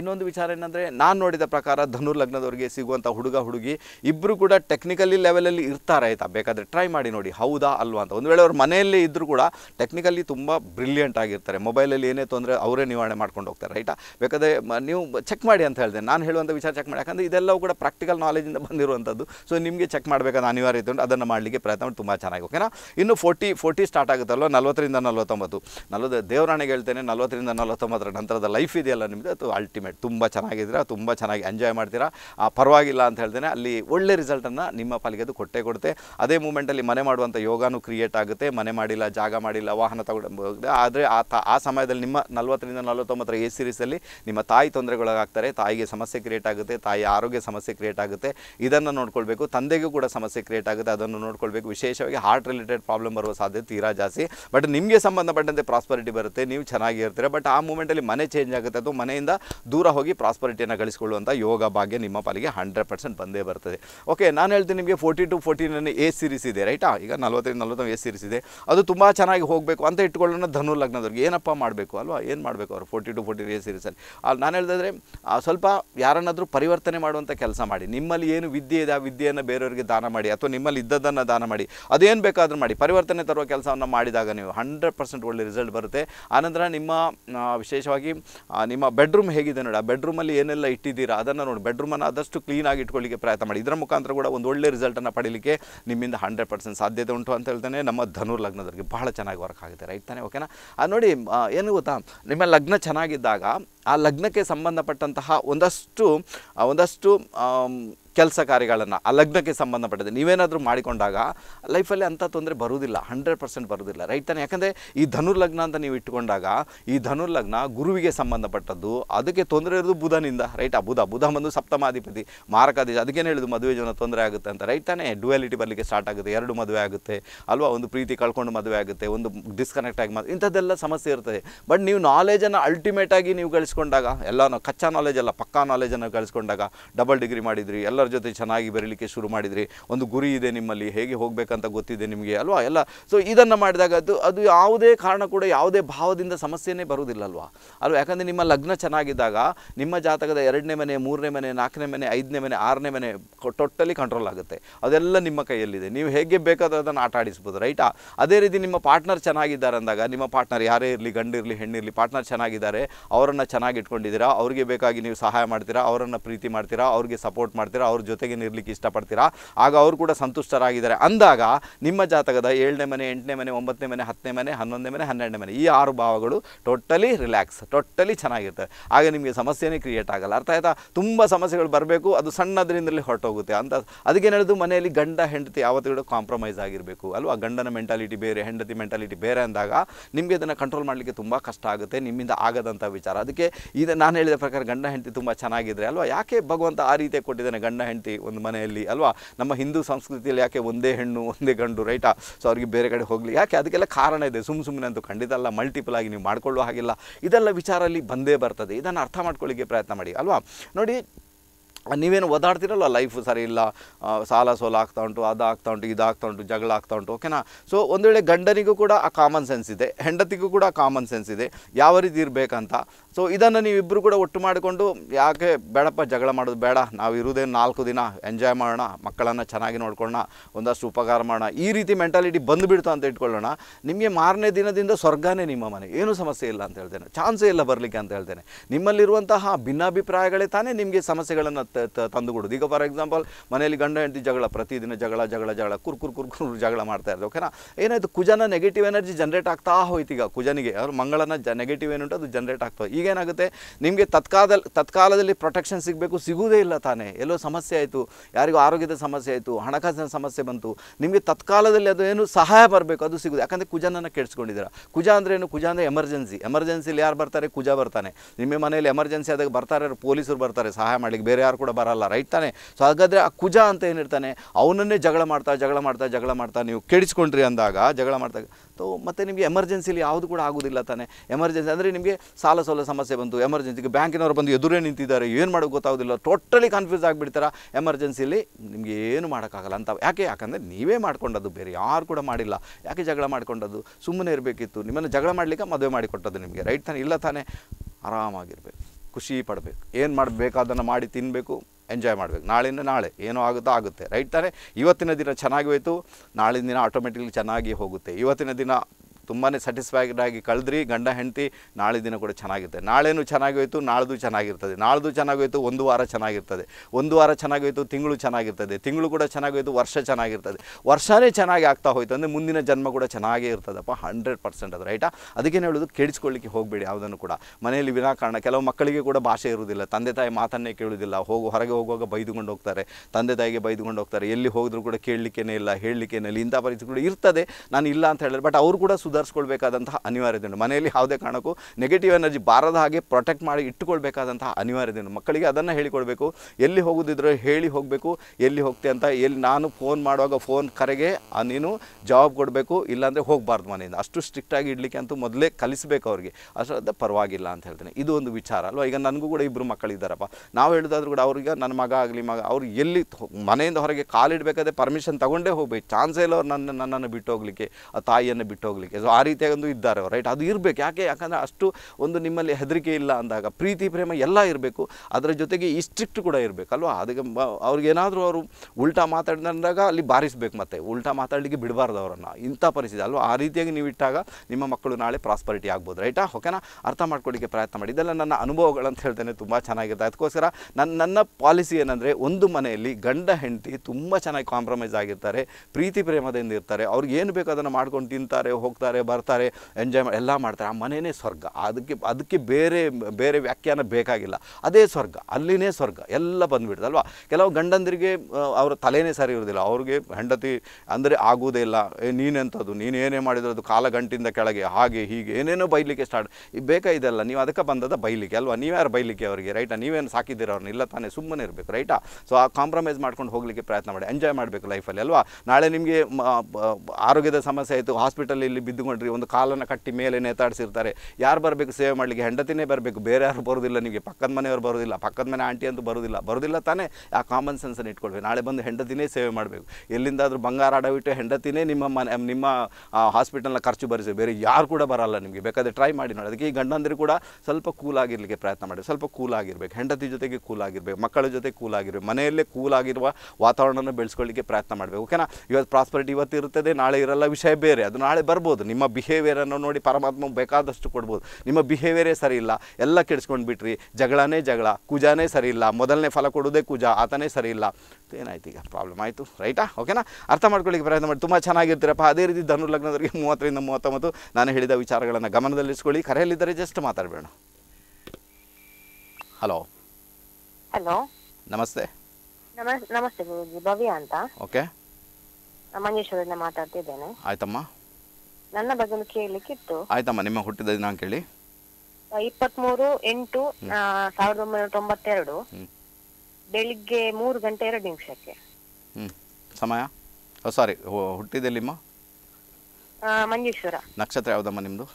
ಇನ್ನೊಂದು ವಿಚಾರ ಏನಂದರೆ ನಾನು ನೋಡಿದ ಪ್ರಕಾರ ಧನುರ್ಲಗ್ನದವರಿಗೆ ಲಗ್ನದವ್ರಿಗೆ ಸಿಗುವಂಥ ಹುಡುಗ ಹುಡುಗಿ ಇಬ್ಬರು ಕೂಡ ಟೆಕ್ನಿಕಲಿ ಲೆವೆಲಲ್ಲಿ ಇರ್ತಾರೆ ಆಯಿತಾ ಬೇಕಾದರೆ ಟ್ರೈ ಮಾಡಿ ನೋಡಿ ಹೌದಾ ಅಲ್ವಾ ಅಂತ ಒಂದು ವೇಳೆ ಅವ್ರ ಮನೆಯಲ್ಲಿ ಇದ್ದರೂ ಕೂಡ ಟೆಕ್ನಿಕಲಿ ತುಂಬ ಬ್ರಿಲಿಯಂಟ್ ಆಗಿರ್ತಾರೆ ಮೊಬೈಲಲ್ಲಿ ಏನೇ ತೊಂದರೆ ಅವರೇ ನಿವಾರಣೆ ಮಾಡ್ಕೊಂಡು ಹೋಗ್ತಾರೆ ರೈಟಾ ಬೇಕಾದರೆ ನೀವು ಚೆಕ್ ಮಾಡಿ ಅಂತ ಹೇಳಿದೆ ನಾನು ಹೇಳುವಂಥ ವಿಚಾರ ಚೆಕ್ ಮಾಡಿ ಯಾಕಂದರೆ ಇದೆಲ್ಲವೂ ಕೂಡ ಪ್ರಾಕ್ಟಿಕಲ್ ನಾಲೆಜಿಂದ ಬಂದಿರುವಂಥದ್ದು ಸೊ ನಿಮಗೆ ಚೆಕ್ ಮಾಡಬೇಕಾದ ಅನಿವಾರ್ಯ ಇತ್ತು ಅದನ್ನು ಮಾಡಲಿಕ್ಕೆ ಪ್ರಯತ್ನ ಮಾಡಿ ತುಂಬ ಚೆನ್ನಾಗಿ ಓಕೆನಾ ಇನ್ನು ಫೋರ್ಟಿ ಫೋರ್ಟಿ ಸ್ಟಾರ್ಟ್ ಆಗುತ್ತಲ್ಲ ನಲ್ವತ್ತರಿಂದ ನಲ್ವತ್ತೊಂಬತ್ತು ನಲ್ವತ್ತು ದೇವರಾಣಿಗೆ ಹೇಳ್ತೇನೆ ನಲ್ವತ್ತರಿಂದ ನಲ್ವತ್ತೊಂಬತ್ತರ ನಂತರದ ಲೈಫ್ ಇದೆಯಲ್ಲ ನಿಮ್ಮದು ಅದು ಅಲ್ಟಿಮೇಟ್ ತುಂಬ ಚೆನ್ನಾಗಿದ್ದೀರಾ ತುಂಬ ಚೆನ್ನಾಗಿ ಎಂಜಾಯ್ ಮಾಡ್ತೀರಾ ಆ ಪರವಾಗಿಲ್ಲ ಅಂತ ಹೇಳ್ತೇನೆ ಅಲ್ಲಿ ಒಳ್ಳೆ ರಿಸಲ್ಟನ್ನು ನಿಮ್ಮ ಪಾಲಿಗೆ ಅದು ಕೊಟ್ಟೇ ಕೊಡುತ್ತೆ ಅದೇ ಮೂಮೆಂಟಲ್ಲಿ ಮನೆ ಮಾಡುವಂಥ ಯೋಗಾನೂ ಕ್ರಿಯೇಟ್ ಆಗುತ್ತೆ ಮನೆ ಮಾಡಿಲ್ಲ ಜಾಗ ಮಾಡಿಲ್ಲ ವಾಹನ ತಗೊಂಡು ಆದರೆ ಆ ಆ ಸಮಯದಲ್ಲಿ ನಿಮ್ಮ ನಲ್ವತ್ತರಿಂದ ನಲ್ವತ್ತೊಂಬತ್ತರ ಏ ಸೀರೀಸಲ್ಲಿ ನಿಮ್ಮ ತಾಯಿ ತೊಂದರೆಗೊಳಗಾಗ್ತಾರೆ ತಾಯಿಗೆ ಸಮಸ್ಯೆ ಕ್ರಿಯೇಟ್ ಆಗುತ್ತೆ ತಾಯಿ ಆರೋಗ್ಯ ಸಮಸ್ಯೆ ಕ್ರಿಯೇಟ್ ಆಗುತ್ತೆ ಇದನ್ನು ನೋಡ್ಕೊಳ್ಬೇಕು ತಂದೆಗೂ ಕೂಡ ಸಮಸ್ಯೆ ಕ್ರಿಯೇಟ್ ಆಗುತ್ತೆ ಅದನ್ನು ನೋಡ್ಕೊಳ್ಬೇಕು ವಿಶೇಷವಾಗಿ ಹಾರ್ಟ್ ರಿಲೇಟೆಡ್ ಪ್ರಾಬ್ಲಮ್ ಬರುವ ಸಾಧ್ಯತೆ ತೀರಾ ಜಾಸ್ತಿ ಬಟ್ ನಿಮಗೆ ಸಂಬಂಧಪಟ್ಟಂತೆ ಪ್ರಾಸ್ಪರಿಟಿ ಬರುತ್ತೆ ನೀವು ಚೆನ್ನಾಗಿರ್ತೀರ ಬಟ್ ಆ ಮೂಮೆಂಟಲ್ಲಿ ಮನೆ ಚೇಂಜ್ ಆಗುತ್ತೆ ಅದು ಮನೆಯಿಂದ ದೂರ ಹೋಗಿ ಪ್ರಾಸ್ಪರಿಟಿಯನ್ನು ಗಳಿಸಿಕೊಳ್ಳುವಂಥ ಯೋಗ ಭಾಗ್ಯ ನಿಮ್ಮ ಪಾಲಿಗೆ ಹಂಡ್ರೆಡ್ ಪರ್ಸೆಂಟ್ ಬಂದೇ ಬರ್ತದೆ ಓಕೆ ನಾನು ಹೇಳ್ತೀನಿ ನಿಮಗೆ ಫೋರ್ಟಿ ಟು ಫೋರ್ಟೀನ ಎ ಸೀರೀಸ್ ಇದೆ ರೈಟಾ ಈಗ ನಲ್ವತ್ತೈದು ನಲ್ವತ್ತೊಂದು ಎ ಸೀರೀಸ್ ಇದೆ ಅದು ತುಂಬ ಚೆನ್ನಾಗಿ ಹೋಗಬೇಕು ಅಂತ ಇಟ್ಕೊಳ್ಳೋಣ ಧನು ಲಗ್ನದವ್ರಿಗೆ ಏನಪ್ಪ ಮಾಡಬೇಕು ಅಲ್ವಾ ಏನು ಮಾಡಬೇಕು ಅವರು ಫೋರ್ಟಿ ಟು ಫೋರ್ಟಿ ಎ ಸೀರೀಸಲ್ಲಿ ಅಲ್ಲಿ ನಾನು ಹೇಳಿದ ಯಾವುದಾದ್ರೆ ಸ್ವಲ್ಪ ಯಾರನ್ನಾದರೂ ಪರಿವರ್ತನೆ ಮಾಡುವಂಥ ಕೆಲಸ ಮಾಡಿ ನಿಮ್ಮಲ್ಲಿ ಏನು ವಿದ್ಯೆ ಇದೆ ಆ ವಿದ್ಯೆಯನ್ನು ಬೇರೆಯವರಿಗೆ ದಾನ ಮಾಡಿ ಅಥವಾ ನಿಮ್ಮಲ್ಲಿ ಇದ್ದದ್ದನ್ನು ದಾನ ಮಾಡಿ ಅದೇನು ಬೇಕಾದರೂ ಮಾಡಿ ಪರಿವರ್ತನೆ ತರುವ ಕೆಲಸವನ್ನು ಮಾಡಿದಾಗ ನೀವು ಹಂಡ್ರೆಡ್ ಪರ್ಸೆಂಟ್ ಒಳ್ಳೆ ರಿಸಲ್ಟ್ ಬರುತ್ತೆ ಆನಂತರ ನಿಮ್ಮ ವಿಶೇಷವಾಗಿ ನಿಮ್ಮ ಬೆಡ್ರೂಮ್ ಹೇಗಿದೆ ನೋಡಿ ಆ ಬೆಡ್ರೂಮಲ್ಲಿ ಏನೆಲ್ಲ ಇಟ್ಟಿದ್ದೀರಾ ಅದನ್ನು ನೋಡಿ ಬೆಡ್ರೂಮನ್ನು ಆದಷ್ಟು ಕ್ಲೀನಾಗಿ ಇಟ್ಕೊಳ್ಳಿಕ್ಕೆ ಪ್ರಯತ್ನ ಮಾಡಿ ಇದರ ಮುಖಾಂತರ ಕೂಡ ಒಂದು ಒಳ್ಳೆ ರಿಸಲ್ಟನ್ನು ಪಡೀಲಿಕ್ಕೆ ನಿಮ್ಮಿಂದ ಹಂಡ್ರೆಡ್ ಪರ್ಸೆಂಟ್ ಸಾಧ್ಯತೆ ಉಂಟು ಅಂತ ಹೇಳ್ತಾನೆ ನಮ್ಮ ಧನುರ್ ಲಗ್ನದವರಿಗೆ ಬಹಳ ಚೆನ್ನಾಗಿ ವರ್ಕ್ ಆಗುತ್ತೆ ರೈಟ್ ತಾನೆ ಓಕೆನಾ ನೋಡಿ ಏನು ಗೊತ್ತಾ ನಿಮ್ಮ ಲಗ್ನ ಚೆನ್ನಾಗಿದ್ದಾಗ ಆ ಲಗ್ನಕ್ಕೆ ಸಂಬಂಧಪಟ್ಟಂತಹ ಒಂದಷ್ಟು ಒಂದಷ್ಟು ಕೆಲಸ ಕಾರ್ಯಗಳನ್ನು ಆ ಲಗ್ನಕ್ಕೆ ಸಂಬಂಧಪಟ್ಟಿದೆ ನೀವೇನಾದರೂ ಮಾಡಿಕೊಂಡಾಗ ಲೈಫಲ್ಲಿ ಅಂಥ ತೊಂದರೆ ಬರುವುದಿಲ್ಲ ಹಂಡ್ರೆಡ್ ಪರ್ಸೆಂಟ್ ಬರುವುದಿಲ್ಲ ರೈಟ್ ತಾನೆ ಯಾಕಂದರೆ ಈ ಧನುರ್ಲಗ್ನ ಅಂತ ನೀವು ಇಟ್ಟುಕೊಂಡಾಗ ಈ ಧನುರ್ಲಗ್ನ ಗುರುವಿಗೆ ಸಂಬಂಧಪಟ್ಟದ್ದು ಅದಕ್ಕೆ ತೊಂದರೆ ಇರೋದು ಬುಧನಿಂದ ರೈಟ್ ಆ ಬುಧ ಬುಧ ಬಂದು ಸಪ್ತಮಾಧಿಪತಿ ಮಾರಕಾಧೀಶ ಅದಕ್ಕೇನು ಹೇಳಿದ್ದು ಮದುವೆ ಜನ ತೊಂದರೆ ಆಗುತ್ತೆ ಅಂತ ರೈಟ್ ತಾನೇ ಡುಯಾಲಿಟಿ ಬರಲಿಕ್ಕೆ ಸ್ಟಾರ್ಟ್ ಆಗುತ್ತೆ ಎರಡು ಮದುವೆ ಆಗುತ್ತೆ ಅಲ್ವಾ ಒಂದು ಪ್ರೀತಿ ಕಳ್ಕೊಂಡು ಮದುವೆ ಆಗುತ್ತೆ ಒಂದು ಡಿಸ್ಕನೆಕ್ಟ್ ಆಗಿ ಮದುವೆ ಇಂಥದ್ದೆಲ್ಲ ಸಮಸ್ಯೆ ಇರ್ತದೆ ಬಟ್ ನೀವು ನಾಲೆಜನ್ನು ಅಲ್ಟಿಮೇಟಾಗಿ ನೀವು ಗಳಿಸ್ಕೊಂಡಾಗ ಎಲ್ಲ ಕಚ್ಚಾ ನಾಲೆಜ್ ಅಲ್ಲ ಪಕ್ಕಾ ನಾಲೆಜನ್ನು ಗಳಿಸ್ಕೊಂಡಾಗ ಡಬಲ್ ಡಿಗ್ರಿ ಮಾಡಿದ್ರಿ ಎಲ್ಲ ಎಲ್ಲರ ಜೊತೆ ಚೆನ್ನಾಗಿ ಬರೀಲಿಕ್ಕೆ ಶುರು ಮಾಡಿದ್ರಿ ಒಂದು ಗುರಿ ಇದೆ ನಿಮ್ಮಲ್ಲಿ ಹೇಗೆ ಹೋಗಬೇಕಂತ ಗೊತ್ತಿದೆ ನಿಮಗೆ ಅಲ್ವಾ ಎಲ್ಲ ಸೊ ಇದನ್ನು ಮಾಡಿದಾಗ ಅದು ಅದು ಯಾವುದೇ ಕಾರಣ ಕೂಡ ಯಾವುದೇ ಭಾವದಿಂದ ಸಮಸ್ಯೆನೇ ಬರುವುದಿಲ್ಲ ಅಲ್ವಾ ಅಲ್ವಾ ಯಾಕಂದರೆ ನಿಮ್ಮ ಲಗ್ನ ಚೆನ್ನಾಗಿದ್ದಾಗ ನಿಮ್ಮ ಜಾತಕದ ಎರಡನೇ ಮನೆ ಮೂರನೇ ಮನೆ ನಾಲ್ಕನೇ ಮನೆ ಐದನೇ ಮನೆ ಆರನೇ ಮನೆ ಟೋಟಲಿ ಕಂಟ್ರೋಲ್ ಆಗುತ್ತೆ ಅದೆಲ್ಲ ನಿಮ್ಮ ಕೈಯಲ್ಲಿದೆ ನೀವು ಹೇಗೆ ಬೇಕಾದ ಅದನ್ನು ಆಟ ಆಡಿಸ್ಬೋದು ರೈಟಾ ಅದೇ ರೀತಿ ನಿಮ್ಮ ಪಾರ್ಟ್ನರ್ ಚೆನ್ನಾಗಿದ್ದಾರೆ ಅಂದಾಗ ನಿಮ್ಮ ಪಾರ್ಟ್ನರ್ ಯಾರೇ ಇರಲಿ ಗಂಡಿರಲಿ ಹೆಣ್ಣಿರಲಿ ಪಾರ್ಟ್ನರ್ ಚೆನ್ನಾಗಿದ್ದಾರೆ ಅವರನ್ನು ಚೆನ್ನಾಗಿ ಅವ್ರಿಗೆ ಅವರಿಗೆ ಬೇಕಾಗಿ ನೀವು ಸಹಾಯ ಮಾಡ್ತೀರಾ ಅವರನ್ನು ಪ್ರೀತಿ ಮಾಡ್ತೀರಾ ಅವ್ರಿಗೆ ಸಪೋರ್ಟ್ ಮಾಡ್ತೀರಾ ಅವ್ರ ಜೊತೆಗೆ ಇರಲಿಕ್ಕೆ ಇಷ್ಟಪಡ್ತೀರಾ ಆಗ ಅವರು ಕೂಡ ಸಂತುಷ್ಟರಾಗಿದ್ದಾರೆ ಅಂದಾಗ ನಿಮ್ಮ ಜಾತಕದ ಏಳನೇ ಮನೆ ಎಂಟನೇ ಮನೆ ಒಂಬತ್ತನೇ ಮನೆ ಹತ್ತನೇ ಮನೆ ಹನ್ನೊಂದನೇ ಮನೆ ಹನ್ನೆರಡನೇ ಮನೆ ಈ ಆರು ಭಾವಗಳು ಟೋಟಲಿ ರಿಲ್ಯಾಕ್ಸ್ ಟೋಟಲಿ ಚೆನ್ನಾಗಿರುತ್ತೆ ಆಗ ನಿಮಗೆ ಸಮಸ್ಯೆನೇ ಕ್ರಿಯೇಟ್ ಆಗಲ್ಲ ಅರ್ಥ ಆಯ್ತಾ ತುಂಬ ಸಮಸ್ಯೆಗಳು ಬರಬೇಕು ಅದು ಸಣ್ಣದ್ರಿಂದಲೇ ಹೊರಟೋಗುತ್ತೆ ಅಂತ ಅದಕ್ಕೆ ನಡೆದು ಮನೆಯಲ್ಲಿ ಗಂಡ ಹೆಂಡತಿ ಯಾವತ್ತಿಗೂ ಕಾಂಪ್ರಮೈಸ್ ಆಗಿರಬೇಕು ಅಲ್ವಾ ಗಂಡನ ಮೆಂಟಾಲಿಟಿ ಬೇರೆ ಹೆಂಡತಿ ಮೆಂಟಾಲಿಟಿ ಬೇರೆ ಅಂದಾಗ ನಿಮಗೆ ಅದನ್ನು ಕಂಟ್ರೋಲ್ ಮಾಡಲಿಕ್ಕೆ ತುಂಬ ಕಷ್ಟ ಆಗುತ್ತೆ ನಿಮ್ಮಿಂದ ಆಗದಂಥ ವಿಚಾರ ಅದಕ್ಕೆ ಇದು ನಾನು ಹೇಳಿದ ಪ್ರಕಾರ ಗಂಡ ಹೆಂಡತಿ ತುಂಬ ಚೆನ್ನಾಗಿದ್ರೆ ಅಲ್ವಾ ಯಾಕೆ ಭಗವಂತ ಆ ರೀತಿ ಕೊಟ್ಟಿದ್ದಾನೆ ಗಂಡ ಗಂಡ ಹೆಂಡತಿ ಒಂದು ಮನೆಯಲ್ಲಿ ಅಲ್ವಾ ನಮ್ಮ ಹಿಂದೂ ಸಂಸ್ಕೃತಿಯಲ್ಲಿ ಯಾಕೆ ಒಂದೇ ಹೆಣ್ಣು ಒಂದೇ ಗಂಡು ರೈಟಾ ಸೊ ಅವ್ರಿಗೆ ಬೇರೆ ಕಡೆ ಹೋಗಲಿ ಯಾಕೆ ಅದಕ್ಕೆಲ್ಲ ಕಾರಣ ಇದೆ ಸುಮ್ಮ ಸುಮ್ಮನೆ ಅಂತೂ ಖಂಡಿತ ಅಲ್ಲ ಮಲ್ಟಿಪಲ್ ಆಗಿ ನೀವು ಮಾಡ್ಕೊಳ್ಳೋ ಹಾಗಿಲ್ಲ ಇದೆಲ್ಲ ಅಲ್ಲಿ ಬಂದೇ ಬರ್ತದೆ ಇದನ್ನು ಅರ್ಥ ಮಾಡ್ಕೊಳ್ಳಿಕ್ಕೆ ಪ್ರಯತ್ನ ಮಾಡಿ ಅಲ್ವಾ ನೋಡಿ ನೀವೇನು ಓದಾಡ್ತಿರಲ್ಲ ಲೈಫ್ ಸರಿ ಇಲ್ಲ ಸಾಲ ಸೋಲ ಆಗ್ತಾ ಉಂಟು ಅದಾಗ್ತಾ ಉಂಟು ಇದಾಗ್ತಾ ಉಂಟು ಜಗಳ ಆಗ್ತಾ ಉಂಟು ಓಕೆನಾ ಸೊ ಒಂದು ವೇಳೆ ಗಂಡನಿಗೂ ಕೂಡ ಆ ಕಾಮನ್ ಸೆನ್ಸ್ ಇದೆ ಹೆಂಡತಿಗೂ ಕೂಡ ಕಾಮನ್ ಸೆನ್ಸ್ ಇದೆ ಯಾವ ರೀತಿ ಇರಬೇಕಂತ ಸೊ ಇದನ್ನು ನೀವಿಬ್ಬರು ಕೂಡ ಒಟ್ಟು ಮಾಡಿಕೊಂಡು ಯಾಕೆ ಬೇಡಪ್ಪ ಜಗಳ ಮಾಡೋದು ಬೇಡ ನಾವು ಇರೋದೇ ನಾಲ್ಕು ದಿನ ಎಂಜಾಯ್ ಮಾಡೋಣ ಮಕ್ಕಳನ್ನು ಚೆನ್ನಾಗಿ ನೋಡ್ಕೊಳ್ಳೋಣ ಒಂದಷ್ಟು ಉಪಕಾರ ಮಾಡೋಣ ಈ ರೀತಿ ಮೆಂಟಾಲಿಟಿ ಬಂದುಬಿಡ್ತು ಅಂತ ಇಟ್ಕೊಳ್ಳೋಣ ನಿಮಗೆ ಮಾರನೇ ದಿನದಿಂದ ಸ್ವರ್ಗನೇ ನಿಮ್ಮ ಮನೆ ಏನೂ ಸಮಸ್ಯೆ ಇಲ್ಲ ಅಂತ ಹೇಳ್ತೇನೆ ಚಾನ್ಸೇ ಇಲ್ಲ ಬರಲಿಕ್ಕೆ ಅಂತ ಹೇಳ್ತೇನೆ ನಿಮ್ಮಲ್ಲಿರುವಂತಹ ಭಿನ್ನಾಭಿಪ್ರಾಯಗಳೇ ತಾನೇ ನಿಮಗೆ ಸಮಸ್ಯೆಗಳನ್ನು ತಂದುಕೊಡೋದು ಈಗ ಫಾರ್ ಎಕ್ಸಾಂಪಲ್ ಮನೆಯಲ್ಲಿ ಗಂಡ ಹೆಂಡತಿ ಜಗಳ ಪ್ರತಿದಿನ ಜಗಳ ಜಗಳ ಜಗಳ ಕುರ್ ಕುರ್ ಕುರ್ ಕುರ್ ಜಗಳ ಮಾಡ್ತಾ ಇರೋದು ಓಕೆನಾ ಏನಾಯಿತು ಕುಜನ ನೆಗೆಟಿವ್ ಎನರ್ಜಿ ಜನರೇಟ್ ಆಗ್ತಾ ಹೋಯ್ತು ಈಗ ಕುಜನಿಗೆ ಅವ್ರು ಮಂಗಳನ ನೆಗೆಟಿವ್ ನೆಗೆಟಿವ್ ಏನುಂಟು ಅದು ಜನರೇಟ್ ಆಗ್ತಾ ಈಗೇನಾಗುತ್ತೆ ನಿಮಗೆ ತತ್ಕಾಲದಲ್ಲಿ ತತ್ಕಾಲದಲ್ಲಿ ಪ್ರೊಟೆಕ್ಷನ್ ಸಿಗಬೇಕು ಸಿಗುವುದೇ ಇಲ್ಲ ತಾನೇ ಎಲ್ಲೋ ಸಮಸ್ಯೆ ಆಯಿತು ಯಾರಿಗೂ ಆರೋಗ್ಯದ ಸಮಸ್ಯೆ ಆಯಿತು ಹಣಕಾಸಿನ ಸಮಸ್ಯೆ ಬಂತು ನಿಮಗೆ ತತ್ಕಾಲದಲ್ಲಿ ಅದು ಏನು ಸಹಾಯ ಬರಬೇಕು ಅದು ಸಿಗುದು ಯಾಕಂದರೆ ಕುಜನನ್ನು ಕೇಳಿಸ್ಕೊಂಡಿದ್ದೀರಾ ಕುಜ ಅಂದರೆ ಏನು ಕುಜ ಅಂದರೆ ಎಮರ್ಜೆನ್ಸಿ ಎಮರ್ಜೆನ್ಸಿಲಿ ಯಾರು ಬರ್ತಾರೆ ಕುಜ ಬರ್ತಾನೆ ನಿಮ್ಮ ಮನೆಯಲ್ಲಿ ಎಮರ್ಜೆನ್ಸಿ ಆದಾಗ ಬರ್ತಾರೆ ಪೊಲೀಸರು ಬರ್ತಾರೆ ಸಹಾಯ ಮಾಡಲಿಕ್ಕೆ ಬೇರೆ ಯಾರು ಕೂಡ ಬರಲ್ಲ ರೈಟ್ ತಾನೆ ಸೊ ಹಾಗಾದರೆ ಆ ಕುಜ ಅಂತ ಏನಿರ್ತಾನೆ ಅವನನ್ನೇ ಜಗಳ ಮಾಡ್ತಾ ಜಗಳ ಮಾಡ್ತಾ ಜಗಳ ಮಾಡ್ತಾ ನೀವು ಕೆಡಿಸ್ಕೊಂಡ್ರಿ ಅಂದಾಗ ಜಗಳ ಮಾಡ್ತಾ ಸೊ ಮತ್ತು ನಿಮಗೆ ಎಮರ್ಜೆನ್ಸಿಲಿ ಯಾವುದು ಕೂಡ ಆಗೋದಿಲ್ಲ ತಾನೆ ಎಮರ್ಜೆನ್ಸಿ ಅಂದರೆ ನಿಮಗೆ ಸಾಲ ಸೌಲ ಸಮಸ್ಯೆ ಬಂತು ಎಮರ್ಜೆನ್ಸಿಗೆ ಬ್ಯಾಂಕಿನವರು ಬಂದು ಎದುರೇ ನಿಂತಿದ್ದಾರೆ ಏನು ಮಾಡೋಕ್ಕೆ ಗೊತ್ತಾಗೋದಿಲ್ಲ ಟೋಟಲಿ ಕನ್ಫ್ಯೂಸ್ ಆಗಿಬಿಡ್ತಾರೆ ಎಮರ್ಜೆನ್ಸಿಲಿ ನಿಮಗೆ ಏನು ಮಾಡೋಕ್ಕಾಗಲ್ಲ ಅಂತ ಯಾಕೆ ಯಾಕಂದರೆ ನೀವೇ ಮಾಡ್ಕೊಂಡದ್ದು ಬೇರೆ ಯಾರು ಕೂಡ ಮಾಡಿಲ್ಲ ಯಾಕೆ ಜಗಳ ಮಾಡ್ಕೊಂಡದ್ದು ಸುಮ್ಮನೆ ಇರಬೇಕಿತ್ತು ನಿಮ್ಮನ್ನು ಜಗಳ ಮಾಡಲಿಕ್ಕೆ ಮದುವೆ ಮಾಡಿಕೊಟ್ಟದ್ದು ನಿಮಗೆ ರೈಟ್ ತಾನೇ ಇಲ್ಲ ತಾನೇ ಆರಾಮಾಗಿರ್ಬೇಕು ಖುಷಿ ಪಡಬೇಕು ಏನು ಮಾಡಬೇಕಾದನ್ನು ಮಾಡಿ ತಿನ್ನಬೇಕು ಎಂಜಾಯ್ ಮಾಡಬೇಕು ನಾಳೆಯಿಂದ ನಾಳೆ ಏನೋ ಆಗುತ್ತೋ ಆಗುತ್ತೆ ರೈಟ್ ತಾನೇ ಇವತ್ತಿನ ದಿನ ಚೆನ್ನಾಗಿ ಹೋಯಿತು ನಾಳಿನ ದಿನ ಆಟೋಮೆಟಿಕ್ಲಿ ಚೆನ್ನಾಗಿ ಹೋಗುತ್ತೆ ಇವತ್ತಿನ ದಿನ ತುಂಬಾ ಸ್ಯಾಟಿಸ್ಫೈಡ್ ಆಗಿ ಕಳೆದ್ರಿ ಗಂಡ ಹೆಂಡತಿ ನಾಳೆ ದಿನ ಕೂಡ ಚೆನ್ನಾಗಿರುತ್ತೆ ನಾಳೆನೂ ಚೆನ್ನಾಗೋಯ್ತು ನಾಳ್ದು ಚೆನ್ನಾಗಿರ್ತದೆ ನಾಳ್ದು ಚೆನ್ನಾಗೋಯ್ತು ಒಂದು ವಾರ ಚೆನ್ನಾಗಿರ್ತದೆ ಒಂದು ವಾರ ಚೆನ್ನಾಗೋಯ್ತು ತಿಂಗಳು ಚೆನ್ನಾಗಿರ್ತದೆ ತಿಂಗಳು ಕೂಡ ಚೆನ್ನಾಗೋಯ್ತು ವರ್ಷ ಚೆನ್ನಾಗಿರ್ತದೆ ವರ್ಷವೇ ಚೆನ್ನಾಗಿ ಆಗ್ತಾ ಹೋಯ್ತು ಅಂದರೆ ಮುಂದಿನ ಜನ್ಮ ಕೂಡ ಚೆನ್ನಾಗೇ ಇರ್ತದಪ್ಪ ಹಂಡ್ರೆಡ್ ಪರ್ಸೆಂಟ್ ಅದು ರೈಟಾ ಅದಕ್ಕೇನು ಹೇಳೋದು ಕೆಡಿಸ್ಕೊಳ್ಳಿಕ್ಕೆ ಹೋಗಬೇಡಿ ಯಾವುದನ್ನು ಕೂಡ ಮನೆಯಲ್ಲಿ ವಿನಾಕಾರಣ ಕೆಲವು ಮಕ್ಕಳಿಗೆ ಕೂಡ ಭಾಷೆ ಇರುವುದಿಲ್ಲ ತಂದೆ ತಾಯಿ ಮಾತನ್ನೇ ಕೇಳುವುದಿಲ್ಲ ಹೋಗು ಹೊರಗೆ ಹೋಗುವಾಗ ಬೈದುಕೊಂಡು ಹೋಗ್ತಾರೆ ತಂದೆ ತಾಯಿಗೆ ಬೈದುಕೊಂಡು ಹೋಗ್ತಾರೆ ಎಲ್ಲಿ ಹೋದರೂ ಕೂಡ ಕೇಳಲಿಕ್ಕೇನೆ ಇಲ್ಲ ಹೇಳಲಿಕ್ಕೇನೇ ಇಲ್ಲ ಇಂಥ ಪರಿಸ್ಥಿತಿ ಕೂಡ ಇರ್ತದೆ ನಾನು ಇಲ್ಲ ಅಂತ ಹೇಳಿದ್ರೆ ಬಟ್ ಅವರು ಕೂಡ ಸುಧಾರ ಸುಧಾರಿಸ್ಕೊಳ್ಬೇಕಾದಂತಹ ಅನಿವಾರ್ಯತೆ ಉಂಟು ಮನೆಯಲ್ಲಿ ಯಾವುದೇ ಕಾರಣಕ್ಕೂ ನೆಗೆಟಿವ್ ಎನರ್ಜಿ ಬಾರದ ಹಾಗೆ ಪ್ರೊಟೆಕ್ಟ್ ಮಾಡಿ ಇಟ್ಟುಕೊಳ್ಬೇಕಾದಂತಹ ಅನಿವಾರ್ಯತೆ ಉಂಟು ಮಕ್ಕಳಿಗೆ ಅದನ್ನು ಹೇಳಿಕೊಡಬೇಕು ಎಲ್ಲಿ ಹೋಗೋದಿದ್ರೆ ಹೇಳಿ ಹೋಗಬೇಕು ಎಲ್ಲಿ ಹೋಗ್ತೆ ಅಂತ ಎಲ್ಲಿ ನಾನು ಫೋನ್ ಮಾಡುವಾಗ ಫೋನ್ ಕರೆಗೆ ನೀನು ಜವಾಬ್ ಕೊಡಬೇಕು ಇಲ್ಲಾಂದರೆ ಹೋಗಬಾರ್ದು ಮನೆಯಿಂದ ಅಷ್ಟು ಸ್ಟ್ರಿಕ್ಟಾಗಿ ಇಡಲಿಕ್ಕೆ ಅಂತೂ ಮೊದಲೇ ಕಲಿಸಬೇಕು ಅವರಿಗೆ ಅಷ್ಟರದ ಪರವಾಗಿಲ್ಲ ಅಂತ ಹೇಳ್ತೇನೆ ಇದು ಒಂದು ವಿಚಾರ ಅಲ್ವಾ ಈಗ ನನಗೂ ಕೂಡ ಇಬ್ಬರು ಮಕ್ಕಳಿದ್ದಾರಪ್ಪ ನಾವು ಹೇಳಿದಾದ್ರೂ ಕೂಡ ಅವ್ರಿಗೆ ನನ್ನ ಮಗ ಆಗಲಿ ಮಗ ಅವ್ರು ಎಲ್ಲಿ ಮನೆಯಿಂದ ಹೊರಗೆ ಕಾಲಿಡಬೇಕಾದ್ರೆ ಪರ್ಮಿಷನ್ ತಗೊಂಡೇ ಹೋಗಬೇಕು ಚಾನ್ಸೇ ಇಲ್ಲ ಅವ್ರು ನನ್ನ ನನ್ನನ್ನು ಬಿಟ್ಟು ಹೋಗಲಿಕ್ಕೆ ಆ ತಾಯಿಯನ್ನು ಬಿಟ್ಟು ಹೋಗಲಿಕ್ಕೆ ಸೊ ಆ ರೀತಿಯಾಗೊಂದು ಇದ್ದಾರೆ ರೈಟ್ ಅದು ಇರಬೇಕು ಯಾಕೆ ಯಾಕಂದರೆ ಅಷ್ಟು ಒಂದು ನಿಮ್ಮಲ್ಲಿ ಹೆದರಿಕೆ ಇಲ್ಲ ಅಂದಾಗ ಪ್ರೀತಿ ಪ್ರೇಮ ಎಲ್ಲ ಇರಬೇಕು ಅದರ ಜೊತೆಗೆ ಈ ಸ್ಟ್ರಿಕ್ಟ್ ಕೂಡ ಇರಬೇಕಲ್ವಾ ಅದಕ್ಕೆ ಅವ್ರಿಗೇನಾದರೂ ಅವರು ಉಲ್ಟಾ ಮಾತಾಡಿದಾಗ ಅಲ್ಲಿ ಬಾರಿಸಬೇಕು ಮತ್ತೆ ಉಲ್ಟಾ ಮಾತಾಡಲಿಕ್ಕೆ ಬಿಡಬಾರ್ದು ಅವರನ್ನು ಇಂಥ ಪರಿಸ್ಥಿತಿ ಅಲ್ವಾ ಆ ರೀತಿಯಾಗಿ ನೀವು ಇಟ್ಟಾಗ ನಿಮ್ಮ ಮಕ್ಕಳು ನಾಳೆ ಪ್ರಾಸ್ಪರಿಟಿ ಆಗ್ಬೋದು ರೈಟಾ ಓಕೆನಾ ಅರ್ಥ ಮಾಡ್ಕೊಳ್ಳಿಕ್ಕೆ ಪ್ರಯತ್ನ ಮಾಡಿ ಇದೆಲ್ಲ ನನ್ನ ಅನುಭವಗಳಂತ ಹೇಳ್ತೇನೆ ತುಂಬ ಚೆನ್ನಾಗಿರುತ್ತೆ ಅದಕ್ಕೋಸ್ಕರ ನನ್ನ ನನ್ನ ಪಾಲಿಸಿ ಏನಂದರೆ ಒಂದು ಮನೆಯಲ್ಲಿ ಗಂಡ ಹೆಂಡತಿ ತುಂಬ ಚೆನ್ನಾಗಿ ಕಾಂಪ್ರಮೈಸ್ ಆಗಿರ್ತಾರೆ ಪ್ರೀತಿ ಪ್ರೇಮದಿಂದ ಇರ್ತಾರೆ ಅವ್ರಿಗೆ ಏನು ಬೇಕು ಅದನ್ನು ಮಾಡ್ಕೊಂಡು ತಿಂತಾರೆ ಹೋಗ್ತಾರೆ ಹೋಗ್ತಾರೆ ಬರ್ತಾರೆ ಎಂಜಾಯ್ ಎಲ್ಲ ಮಾಡ್ತಾರೆ ಆ ಮನೆಯೇ ಸ್ವರ್ಗ ಅದಕ್ಕೆ ಅದಕ್ಕೆ ಬೇರೆ ಬೇರೆ ವ್ಯಾಖ್ಯಾನ ಬೇಕಾಗಿಲ್ಲ ಅದೇ ಸ್ವರ್ಗ ಅಲ್ಲಿನೇ ಸ್ವರ್ಗ ಎಲ್ಲ ಬಂದುಬಿಡ್ತಲ್ವಾ ಕೆಲವು ಗಂಡಂದಿರಿಗೆ ಅವರ ತಲೆನೇ ಸರಿ ಇರೋದಿಲ್ಲ ಅವ್ರಿಗೆ ಹೆಂಡತಿ ಅಂದರೆ ಆಗುವುದೇ ಇಲ್ಲ ನೀನೆಂಥದ್ದು ನೀನು ಏನೇ ಅದು ಕಾಲ ಗಂಟಿಂದ ಕೆಳಗೆ ಹಾಗೆ ಹೀಗೆ ಏನೇನೋ ಬೈಲಿಕ್ಕೆ ಸ್ಟಾರ್ಟ್ ಬೇಕಾಗಿದೆಲ್ಲ ನೀವು ಅದಕ್ಕೆ ಬಂದದ ಬೈಲಿಕ್ಕೆ ಅಲ್ವಾ ನೀವ್ಯಾರು ಬೈಲಿಕ್ಕೆ ಅವರಿಗೆ ರೈಟಾ ನೀವೇನು ಸಾಕಿದ್ದೀರ ಅವ್ರನ್ನ ಇಲ್ಲ ತಾನೇ ಸುಮ್ಮನೆ ಇರಬೇಕು ರೈಟಾ ಸೊ ಆ ಕಾಂಪ್ರಮೈಸ್ ಮಾಡ್ಕೊಂಡು ಹೋಗಲಿಕ್ಕೆ ಪ್ರಯತ್ನ ಮಾಡಿ ಎಂಜಾಯ್ ಮಾಡಬೇಕು ಲೈಫಲ್ಲಿ ಅಲ್ವಾ ನಾಳೆ ನಿಮಗೆ ಆರೋಗ್ಯದ ಸಮಸ್ಯೆ ಆಯಿತು ಹಾಸ್ಪಿಟಲ್ ಇಲ್ಲಿ ಬಿದ್ದು ಕುತ್ಕೊಂಡ್ರಿ ಒಂದು ಕಾಲನ್ನು ಕಟ್ಟಿ ಮೇಲೆ ನೇತಾಡಿಸಿರ್ತಾರೆ ಯಾರು ಬರಬೇಕು ಸೇವೆ ಮಾಡಲಿಕ್ಕೆ ಹೆಂಡತಿನೇ ಬರಬೇಕು ಬೇರೆ ಯಾರು ಬರೋದಿಲ್ಲ ನಿಮಗೆ ಪಕ್ಕದ ಮನೆಯವರು ಬರೋದಿಲ್ಲ ಪಕ್ಕದ ಮನೆ ಆಂಟಿ ಅಂತೂ ಬರೋದಿಲ್ಲ ಬರೋದಿಲ್ಲ ತಾನೇ ಆ ಕಾಮನ್ ಸೆನ್ಸನ್ನು ಇಟ್ಕೊಳ್ಬೇಕು ನಾಳೆ ಬಂದು ಹೆಂಡತಿನೇ ಸೇವೆ ಮಾಡಬೇಕು ಎಲ್ಲಿಂದಾದರೂ ಬಂಗಾರ ಅಡವಿಟ್ಟು ಹೆಂಡತಿನೇ ನಿಮ್ಮ ಮನೆ ನಿಮ್ಮ ಹಾಸ್ಪಿಟಲ್ನ ಖರ್ಚು ಭರಿಸಿ ಬೇರೆ ಯಾರು ಕೂಡ ಬರಲ್ಲ ನಿಮಗೆ ಬೇಕಾದರೆ ಟ್ರೈ ಮಾಡಿ ನೋಡಿ ಅದಕ್ಕೆ ಈ ಗಂಡಂದಿರು ಕೂಡ ಸ್ವಲ್ಪ ಕೂಲ್ ಆಗಿರಲಿಕ್ಕೆ ಪ್ರಯತ್ನ ಮಾಡಿ ಸ್ವಲ್ಪ ಕೂಲ್ ಆಗಿರಬೇಕು ಹೆಂಡತಿ ಜೊತೆಗೆ ಕೂಲ್ ಆಗಿರಬೇಕು ಮಕ್ಕಳ ಜೊತೆ ಕೂಲ್ ಆಗಿರಬೇಕು ಮನೆಯಲ್ಲೇ ಕೂಲ್ ಆಗಿರುವ ವಾತಾವರಣವನ್ನು ಬೆಳೆಸ್ಕೊಳ್ಳಿಕ್ಕೆ ಪ್ರಯತ್ನ ಮಾಡಬೇಕು ಓಕೆನಾ ಇವತ್ತು ಪ್ರಾಸ್ಪರಿಟಿ ಇವತ್ತು ಇರ್ತದೆ ನಾಳೆ ಇರಲ್ಲ ವಿಷಯ ಬೇರೆ ಅದು ನಾಳೆ ಬರ್ಬೋದು ನಿಮ್ಮ ಬಿಹೇವಿಯರನ್ನು ನೋಡಿ ಪರಮಾತ್ಮ ಬೇಕಾದಷ್ಟು ಕೊಡ್ಬೋದು ನಿಮ್ಮ ಬಿಹೇವಿಯರೇ ಸರಿ ಇಲ್ಲ ಎಲ್ಲ ಕೆಡಿಸ್ಕೊಂಡು ಬಿಟ್ರಿ ಜಗಳನೇ ಜಗಳ ಕುಜಾನೇ ಸರಿ ಇಲ್ಲ ಮೊದಲನೇ ಫಲ ಕೊಡೋದೇ ಕುಜ ಆತನೇ ಸರಿ ಇಲ್ಲ ಏನಾಯ್ತು ಈಗ ಪ್ರಾಬ್ಲಮ್ ಆಯಿತು ರೈಟಾ ಓಕೆನಾ ಅರ್ಥ ಮಾಡ್ಕೊಳ್ಳಿಕ್ಕೆ ಪ್ರಯತ್ನ ಮಾಡಿ ತುಂಬ ಚೆನ್ನಾಗಿರ್ತೀರಪ್ಪ ಅದೇ ರೀತಿ ಧನು ಲಗ್ನದವರಿಗೆ (laughs) ಮೂವತ್ತರಿಂದ ಮೂವತ್ತೊಂಬತ್ತು ನಾನು ಹೇಳಿದ ವಿಚಾರಗಳನ್ನು ಗಮನದಲ್ಲಿಸ್ಕೊಳ್ಳಿ ಕರೆಯಲ್ಲಿದ್ದರೆ ಜಸ್ಟ್ ಮಾತಾಡಬೇಡ ಹಲೋ ಹಲೋ ನಮಸ್ತೆ ನಮಸ್ತೆ ಭವ್ಯ ಅಂತ ಓಕೆ ಮಾತಾಡ್ತಿದ್ದೇನೆ ಆಯ್ತಮ್ಮ ನನ್ನ ಬಗ್ಗೆ ಒಂದು ಕೇಳಲಿಕ್ಕಿತ್ತು ಆಯ್ತಮ್ಮ ನಿಮ್ಮ ಹುಟ್ಟಿದ ದಿನಾಂಕ ಹೇಳಿ ಇಪ್ಪತ್ಮೂರು ಎಂಟು ಸಾವಿರದ ಒಂಬೈನೂರ ತೊಂಬತ್ತೆರಡು ಬೆಳಿಗ್ಗೆ ಮೂರು ಗಂಟೆ ಎರಡು ನಿಮಿಷಕ್ಕೆ ಸಮಯ ಸಾರಿ ಹುಟ್ಟಿದೆಲ್ಲಿಮ್ಮ ಮಂಜೇಶ್ವರ ನಕ್ಷತ್ರ ಯಾವುದಮ್ಮ ನಿಮ್ಮದು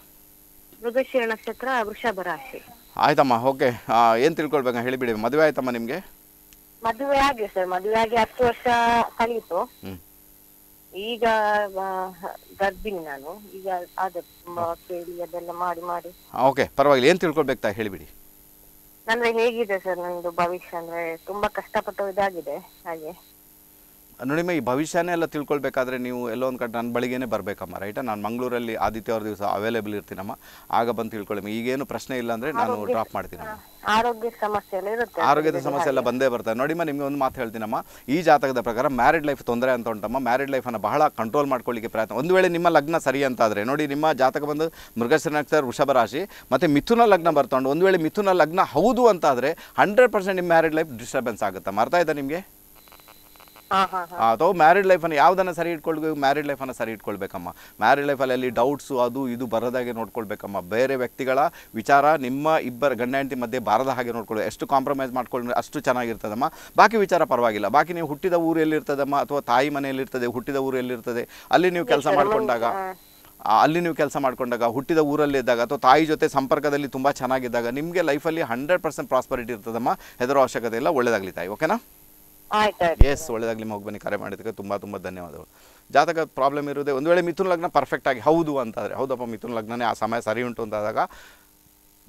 ಮೃಗಶಿರ ನಕ್ಷತ್ರ ವೃಷಭ ರಾಶಿ ಆಯ್ತಮ್ಮ ಓಕೆ ಏನು ತಿಳ್ಕೊಳ್ಬೇಕು ಹೇಳಿಬಿಡಿ ಮದುವೆ ಆಯ್ತಮ್ಮ ನಿಮಗೆ ಮದುವೆ ಆಗಿದೆ ಸರ್ ಮದುವೆ ಆಗಿ ಹತ್ತು ವರ್ಷ ಕಳೀತು ಈಗ ಗರ್ಭಿಣಿ ನಾನು ಈಗ ಅದೇ ಕೇಳಿ ಅದೆಲ್ಲ ಮಾಡಿ ಮಾಡಿ ಓಕೆ ಪರವಾಗಿಲ್ಲ ಏನು ತಿಳ್ಕೊಳ್ಬೇಕು ತಾ ಹೇಳಿಬಿಡಿ ಅಂದ್ರೆ ಹೇಗಿದೆ ಸರ್ ನಂದು ಭವಿಷ್ಯ ಅಂದ್ರೆ ತುಂಬಾ ಕಷ್ಟಪಟ್ಟು ಇದಾಗಿದೆ ಹಾಗೆ ನೋಡಿಮ್ಮ ಈ ಭವಿಷ್ಯನೇ ಎಲ್ಲ ತಿಳ್ಕೊಳ್ಬೇಕಾದ್ರೆ ನೀವು ಎಲ್ಲೋ ಒಂದು ಕಡೆ ನನ್ನ ಬಳಿಗೆನೇ ಬರಬೇಕಮ್ಮ ರೈಟಾ ನಾನು ಮಂಗಳೂರಲ್ಲಿ ಆದಿತ್ಯವಾರ ದಿವಸ ಅವೈಲೇಬಲ್ ಇರ್ತೀನಮ್ಮ ಆಗ ಬಂದು ತಿಳ್ಕೊಳ್ಳಿ ಈಗೇನು ಪ್ರಶ್ನೆ ಇಲ್ಲ ಅಂದರೆ ನಾನು ಡ್ರಾಪ್ ಮಾಡ್ತೀನಮ್ಮ ಆರೋಗ್ಯ ಸಮಸ್ಯೆ ಆರೋಗ್ಯದ ಸಮಸ್ಯೆ ಎಲ್ಲ ಬಂದೇ ಬರ್ತದೆ ನೋಡಿಮ್ಮ ನಿಮಗೆ ಒಂದು ಮಾತು ಹೇಳ್ತೀನಮ್ಮ ಈ ಜಾತಕದ ಪ್ರಕಾರ ಮ್ಯಾರಿಡ್ ಲೈಫ್ ತೊಂದರೆ ಅಂತ ಉಂಟಮ್ಮ ಮ್ಯಾರಿಡ್ ಲೈಫನ್ನು ಬಹಳ ಕಂಟ್ರೋಲ್ ಮಾಡ್ಕೊಳ್ಳಿಕ್ಕೆ ಪ್ರಯತ್ನ ಒಂದು ವೇಳೆ ನಿಮ್ಮ ಲಗ್ನ ಸರಿ ಅಂತಾದರೆ ನೋಡಿ ನಿಮ್ಮ ಜಾತಕ ಬಂದು ನಕ್ಷತ್ರ ವೃಷಭ ರಾಶಿ ಮತ್ತು ಮಿಥುನ ಲಗ್ನ ಬರ್ತಾಂಡು ಒಂದು ವೇಳೆ ಮಿಥುನ ಲಗ್ನ ಹೌದು ಅಂತಾದರೆ ಹಂಡ್ರೆಡ್ ಪರ್ಸೆಂಟ್ ನಿಮ್ಮ ಮ್ಯಾರಿಡ್ ಲೈಫ್ ಡಿಸ್ಟರ್ಬೆನ್ಸ್ ಆಗುತ್ತೆ ಅರ್ಥ ನಿಮಗೆ ಅಥವಾ ಮ್ಯಾರಿಡ್ ಲೈಫನ್ನು ಯಾವ್ದನ್ನು ಸರಿ ಇಟ್ಕೊಳ್ಬೇಕು ಮ್ಯಾರಿಡ್ ಲೈಫನ್ನು ಸರಿ ಇಟ್ಕೊಳ್ಬೇಕಮ್ಮ ಮ್ಯಾರಿಡ್ ಲೈಫಲ್ಲಿ ಅಲ್ಲಿ ಡೌಟ್ಸು ಅದು ಇದು ಬರೋದಾಗೆ ನೋಡ್ಕೊಳ್ಬೇಕಮ್ಮ ಬೇರೆ ವ್ಯಕ್ತಿಗಳ ವಿಚಾರ ನಿಮ್ಮ ಇಬ್ಬರ ಗಂಡ ಹೆಂಡತಿ ಮಧ್ಯೆ ಬಾರದ ಹಾಗೆ ನೋಡ್ಕೊಳ್ಳಿ ಎಷ್ಟು ಕಾಂಪ್ರಮೈಸ್ ಮಾಡ್ಕೊಂಡ್ರೆ ಅಷ್ಟು ಚೆನ್ನಾಗಿರ್ತದಮ್ಮ ಬಾಕಿ ವಿಚಾರ ಪರವಾಗಿಲ್ಲ ಬಾಕಿ ನೀವು ಹುಟ್ಟಿದ ಊರು ಎಲ್ಲಿರ್ತದಮ್ಮ ಅಥವಾ ತಾಯಿ ಮನೆಯಲ್ಲಿರ್ತದೆ ಹುಟ್ಟಿದ ಊರು ಎಲ್ಲಿರ್ತದೆ ಅಲ್ಲಿ ನೀವು ಕೆಲಸ ಮಾಡಿಕೊಂಡಾಗ ಅಲ್ಲಿ ನೀವು ಕೆಲಸ ಮಾಡಿಕೊಂಡಾಗ ಹುಟ್ಟಿದ ಊರಲ್ಲಿ ಇದ್ದಾಗ ಅಥವಾ ತಾಯಿ ಜೊತೆ ಸಂಪರ್ಕದಲ್ಲಿ ತುಂಬ ಚೆನ್ನಾಗಿದ್ದಾಗ ನಿಮಗೆ ಲೈಫಲ್ಲಿ ಹಂಡ್ರೆಡ್ ಪರ್ಸೆಂಟ್ ಪ್ರಾಸ್ಪರಿಟಿ ಇರ್ತದಮ್ಮ ಹೆದರೋ ಅವಶ್ಯಕತೆ ಇಲ್ಲ ಒಳ್ಳೇದಾಗಲಿ ತಾಯಿ ಓಕೆನಾ ಎಸ್ ಒಳ್ಳೆದಾಗ ನಿಮ್ಮ ಹೋಗಿ ಬನ್ನಿ ಕರೆ ಮಾಡಿದ್ದಕ್ಕೆ ತುಂಬಾ ತುಂಬಾ ಧನ್ಯವಾದಗಳು ಜಾತಕ ಪ್ರಾಬ್ಲಮ್ ಇರೋದೇ ಒಂದು ವೇಳೆ ಮಿಥುನ ಲಗ್ನ ಪರ್ಫೆಕ್ಟ್ ಆಗಿ ಹೌದು ಆದರೆ ಹೌದಪ್ಪ ಮಿಥುನ ಲಗ್ನನೇ ಆ ಸಮಯ ಸರಿ ಉಂಟು ಅಂತಾದಾಗ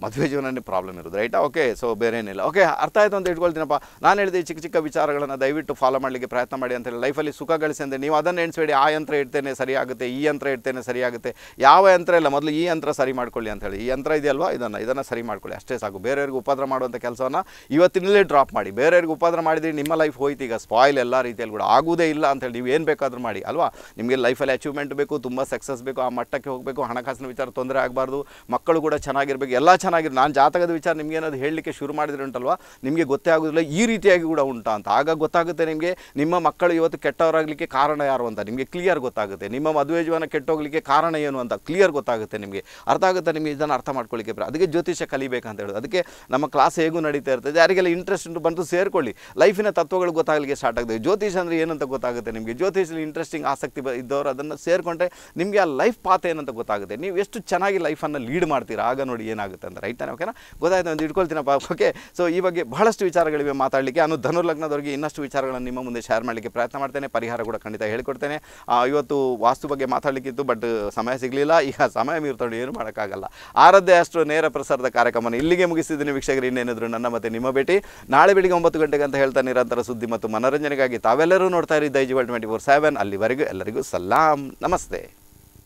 ಮದುವೆ ಜೀವನನೇ ಪ್ರಾಬ್ಲಮ್ ಇರೋದು ರೈಟಾ ಓಕೆ ಸೊ ಬೇರೆ ಏನಿಲ್ಲ ಓಕೆ ಅರ್ಥ ಆಯಿತು ಅಂತ ಇಟ್ಕೊಳ್ತೀನಪ್ಪ ನಾನು ಹೇಳಿದೆ ಚಿಕ್ಕ ಚಿಕ್ಕ ವಿಚಾರಗಳನ್ನು ದಯವಿಟ್ಟು ಫಾಲೋ ಮಾಡಲಿಕ್ಕೆ ಪ್ರಯತ್ನ ಮಾಡಿ ಅಂತ ಹೇಳಿ ಲೈಫಲ್ಲಿ ಸುಖ ಗಳಿಸಿ ಅಂದರೆ ನೀವು ಅದನ್ನು ಎಣಿಸಬೇಡಿ ಆ ಯಂತ್ರ ಇಡ್ತೇನೆ ಸರಿಯಾಗುತ್ತೆ ಈ ಯಂತ್ರ ಇಡ್ತೇನೆ ಸರಿಯಾಗುತ್ತೆ ಯಾವ ಯಂತ್ರ ಇಲ್ಲ ಮೊದಲು ಈ ಯಂತ್ರ ಸರಿ ಮಾಡ್ಕೊಳ್ಳಿ ಅಂತ ಹೇಳಿ ಈ ಯಂತ್ರ ಇದೆಯಲ್ವಾ ಇದನ್ನು ಇದನ್ನು ಸರಿ ಮಾಡ್ಕೊಳ್ಳಿ ಅಷ್ಟೇ ಸಾಕು ಬೇರೆಯವ್ರಿಗೆ ಉಪದ್ರ ಮಾಡುವಂಥ ಕೆಲಸವನ್ನು ಇವತ್ತಿನಲ್ಲೇ ಡ್ರಾಪ್ ಮಾಡಿ ಬೇರೆಯವ್ರಿಗೆ ಉಪದ್ರ ಮಾಡಿದ್ರೆ ನಿಮ್ಮ ಲೈಫ್ ಹೋಯ್ತು ಈಗ ಸ್ಪಾಯ್ಲ್ ಎಲ್ಲ ರೀತಿಯಲ್ಲಿ ಕೂಡ ಆಗುವುದೇ ಇಲ್ಲ ಅಂತೇಳಿ ನೀವು ಏನು ಬೇಕಾದರೂ ಮಾಡಿ ಅಲ್ವಾ ನಿಮಗೆ ಲೈಫಲ್ಲಿ ಅಚೀವ್ಮೆಂಟ್ ಬೇಕು ತುಂಬ ಸಕ್ಸಸ್ ಬೇಕು ಆ ಮಟ್ಟಕ್ಕೆ ಹೋಗಬೇಕು ಹಣಕಾಸಿನ ವಿಚಾರ ತೊಂದರೆ ಆಗಬಾರ್ದು ಮಕ್ಕಳು ಕೂಡ ಚೆನ್ನಾಗಿರಬೇಕು ಎಲ್ಲ ಚೆನ್ನಾಗಿ ಚೆನ್ನಾಗಿದೆ ನಾನು ಜಾತಕದ ವಿಚಾರ ಏನಾದ್ರು ಹೇಳಲಿಕ್ಕೆ ಶುರು ಮಾಡಿದ್ರೆ ಉಂಟಲ್ವ ನಿಮಗೆ ಗೊತ್ತೇ ಆಗೋದಿಲ್ಲ ಈ ರೀತಿಯಾಗಿ ಕೂಡ ಉಂಟಾ ಅಂತ ಆಗ ಗೊತ್ತಾಗುತ್ತೆ ನಿಮಗೆ ನಿಮ್ಮ ಮಕ್ಕಳು ಇವತ್ತು ಕೆಟ್ಟವರಾಗಲಿಕ್ಕೆ ಕಾರಣ ಯಾರು ಅಂತ ನಿಮಗೆ ಕ್ಲಿಯರ್ ಗೊತ್ತಾಗುತ್ತೆ ನಿಮ್ಮ ಮದುವೆ ಜೀವನ ಕೆಟ್ಟೋಗಲಿಕ್ಕೆ ಕಾರಣ ಏನು ಅಂತ ಕ್ಲಿಯರ್ ಗೊತ್ತಾಗುತ್ತೆ ನಿಮಗೆ ಅರ್ಥ ಆಗುತ್ತೆ ನಿಮಗೆ ಇದನ್ನು ಅರ್ಥ ಮಾಡ್ಕೊಳ್ಳಿಕ್ಕೆ ಅದಕ್ಕೆ ಜ್ಯೋತಿಷ್ಯ ಕಲಿಬೇಕಂತ ಹೇಳೋದು ಅದಕ್ಕೆ ನಮ್ಮ ಕ್ಲಾಸ್ ಹೇಗೂ ನಡೀತಾ ಇರ್ತದೆ ಯಾರಿಗೆಲ್ಲ ಇಂಟ್ರೆಸ್ಟ್ ಉಂಟು ಬಂದು ಸೇರಿಕೊಳ್ಳಿ ಲೈಫಿನ ತತ್ವಗಳು ಗೊತ್ತಾಗಲಿಕ್ಕೆ ಸ್ಟಾರ್ಟ್ ಆಗ್ತದೆ ಜ್ಯೋತಿಷ್ ಅಂದರೆ ಏನಂತ ಗೊತ್ತಾಗುತ್ತೆ ನಿಮಗೆ ಜ್ಯೋತಿಷಲ್ಲಿ ಇಂಟ್ರೆಸ್ಟಿಂಗ್ ಆಸಕ್ತಿ ಇದ್ದವರು ಅದನ್ನು ಸೇರಿಕೊಂಡ್ರೆ ನಿಮಗೆ ಆ ಲೈಫ್ ಪಾತ ಏನಂತ ಗೊತ್ತಾಗುತ್ತೆ ನೀವು ಎಷ್ಟು ಚೆನ್ನಾಗಿ ಲೈಫನ್ನು ಲೀಡ್ ಮಾಡ್ತೀರಾ ಆಗ ನೋಡಿ ಏನಾಗುತ್ತೆ ಅಂತ ರೈಟ್ ಓಕೆನಾ ಗೊತ್ತಾಯ್ತು ಒಂದು ಇಟ್ಕೊಳ್ತೀನಪ್ಪ ಓಕೆ ಸೊ ಈ ಬಗ್ಗೆ ಬಹಳಷ್ಟು ವಿಚಾರಗಳಿವೆ ಮಾತಾಡಲಿಕ್ಕೆ ನಾನು ಧನುರ್ಲಗ್ನದವರಿಗೆ ಇನ್ನಷ್ಟು ವಿಚಾರಗಳನ್ನು ನಿಮ್ಮ ಮುಂದೆ ಶೇರ್ ಮಾಡಲಿಕ್ಕೆ ಪ್ರಯತ್ನ ಮಾಡ್ತೇನೆ ಪರಿಹಾರ ಕೂಡ ಖಂಡಿತ ಹೇಳಿಕೊಡ್ತೇನೆ ಇವತ್ತು ವಾಸ್ತು ಬಗ್ಗೆ ಮಾತಾಡಲಿಕ್ಕಿತ್ತು ಬಟ್ ಸಮಯ ಸಿಗಲಿಲ್ಲ ಈಗ ಸಮಯ ಮೀರ್ತೊಂಡು ಏನು ಮಾಡೋಕ್ಕಾಗಲ್ಲ ಆರದ್ದೇ ಅಷ್ಟು ನೇರ ಪ್ರಸಾರದ ಕಾರ್ಯಕ್ರಮವನ್ನು ಇಲ್ಲಿಗೆ ಮುಗಿಸಿದ್ದೀನಿ ವೀಕ್ಷಕರು ಇನ್ನೇನಿದ್ರು ನನ್ನ ಮತ್ತೆ ನಿಮ್ಮ ಭೇಟಿ ನಾಳೆ ಬೆಳಿಗ್ಗೆ ಒಂಬತ್ತು ಗಂಟೆಗೆ ಅಂತ ಹೇಳ್ತಾ ನಿರಂತರ ಸುದ್ದಿ ಮತ್ತು ಮನೋರಂಜನೆಗಾಗಿ ತಾವೆಲ್ಲರೂ ನೋಡ್ತಾ ಇರಿ Daijiworld twenty four seven ಅಲ್ಲಿವರೆಗೂ ಎಲ್ಲರಿಗೂ ಸಲಾಂ ನಮಸ್ತೆ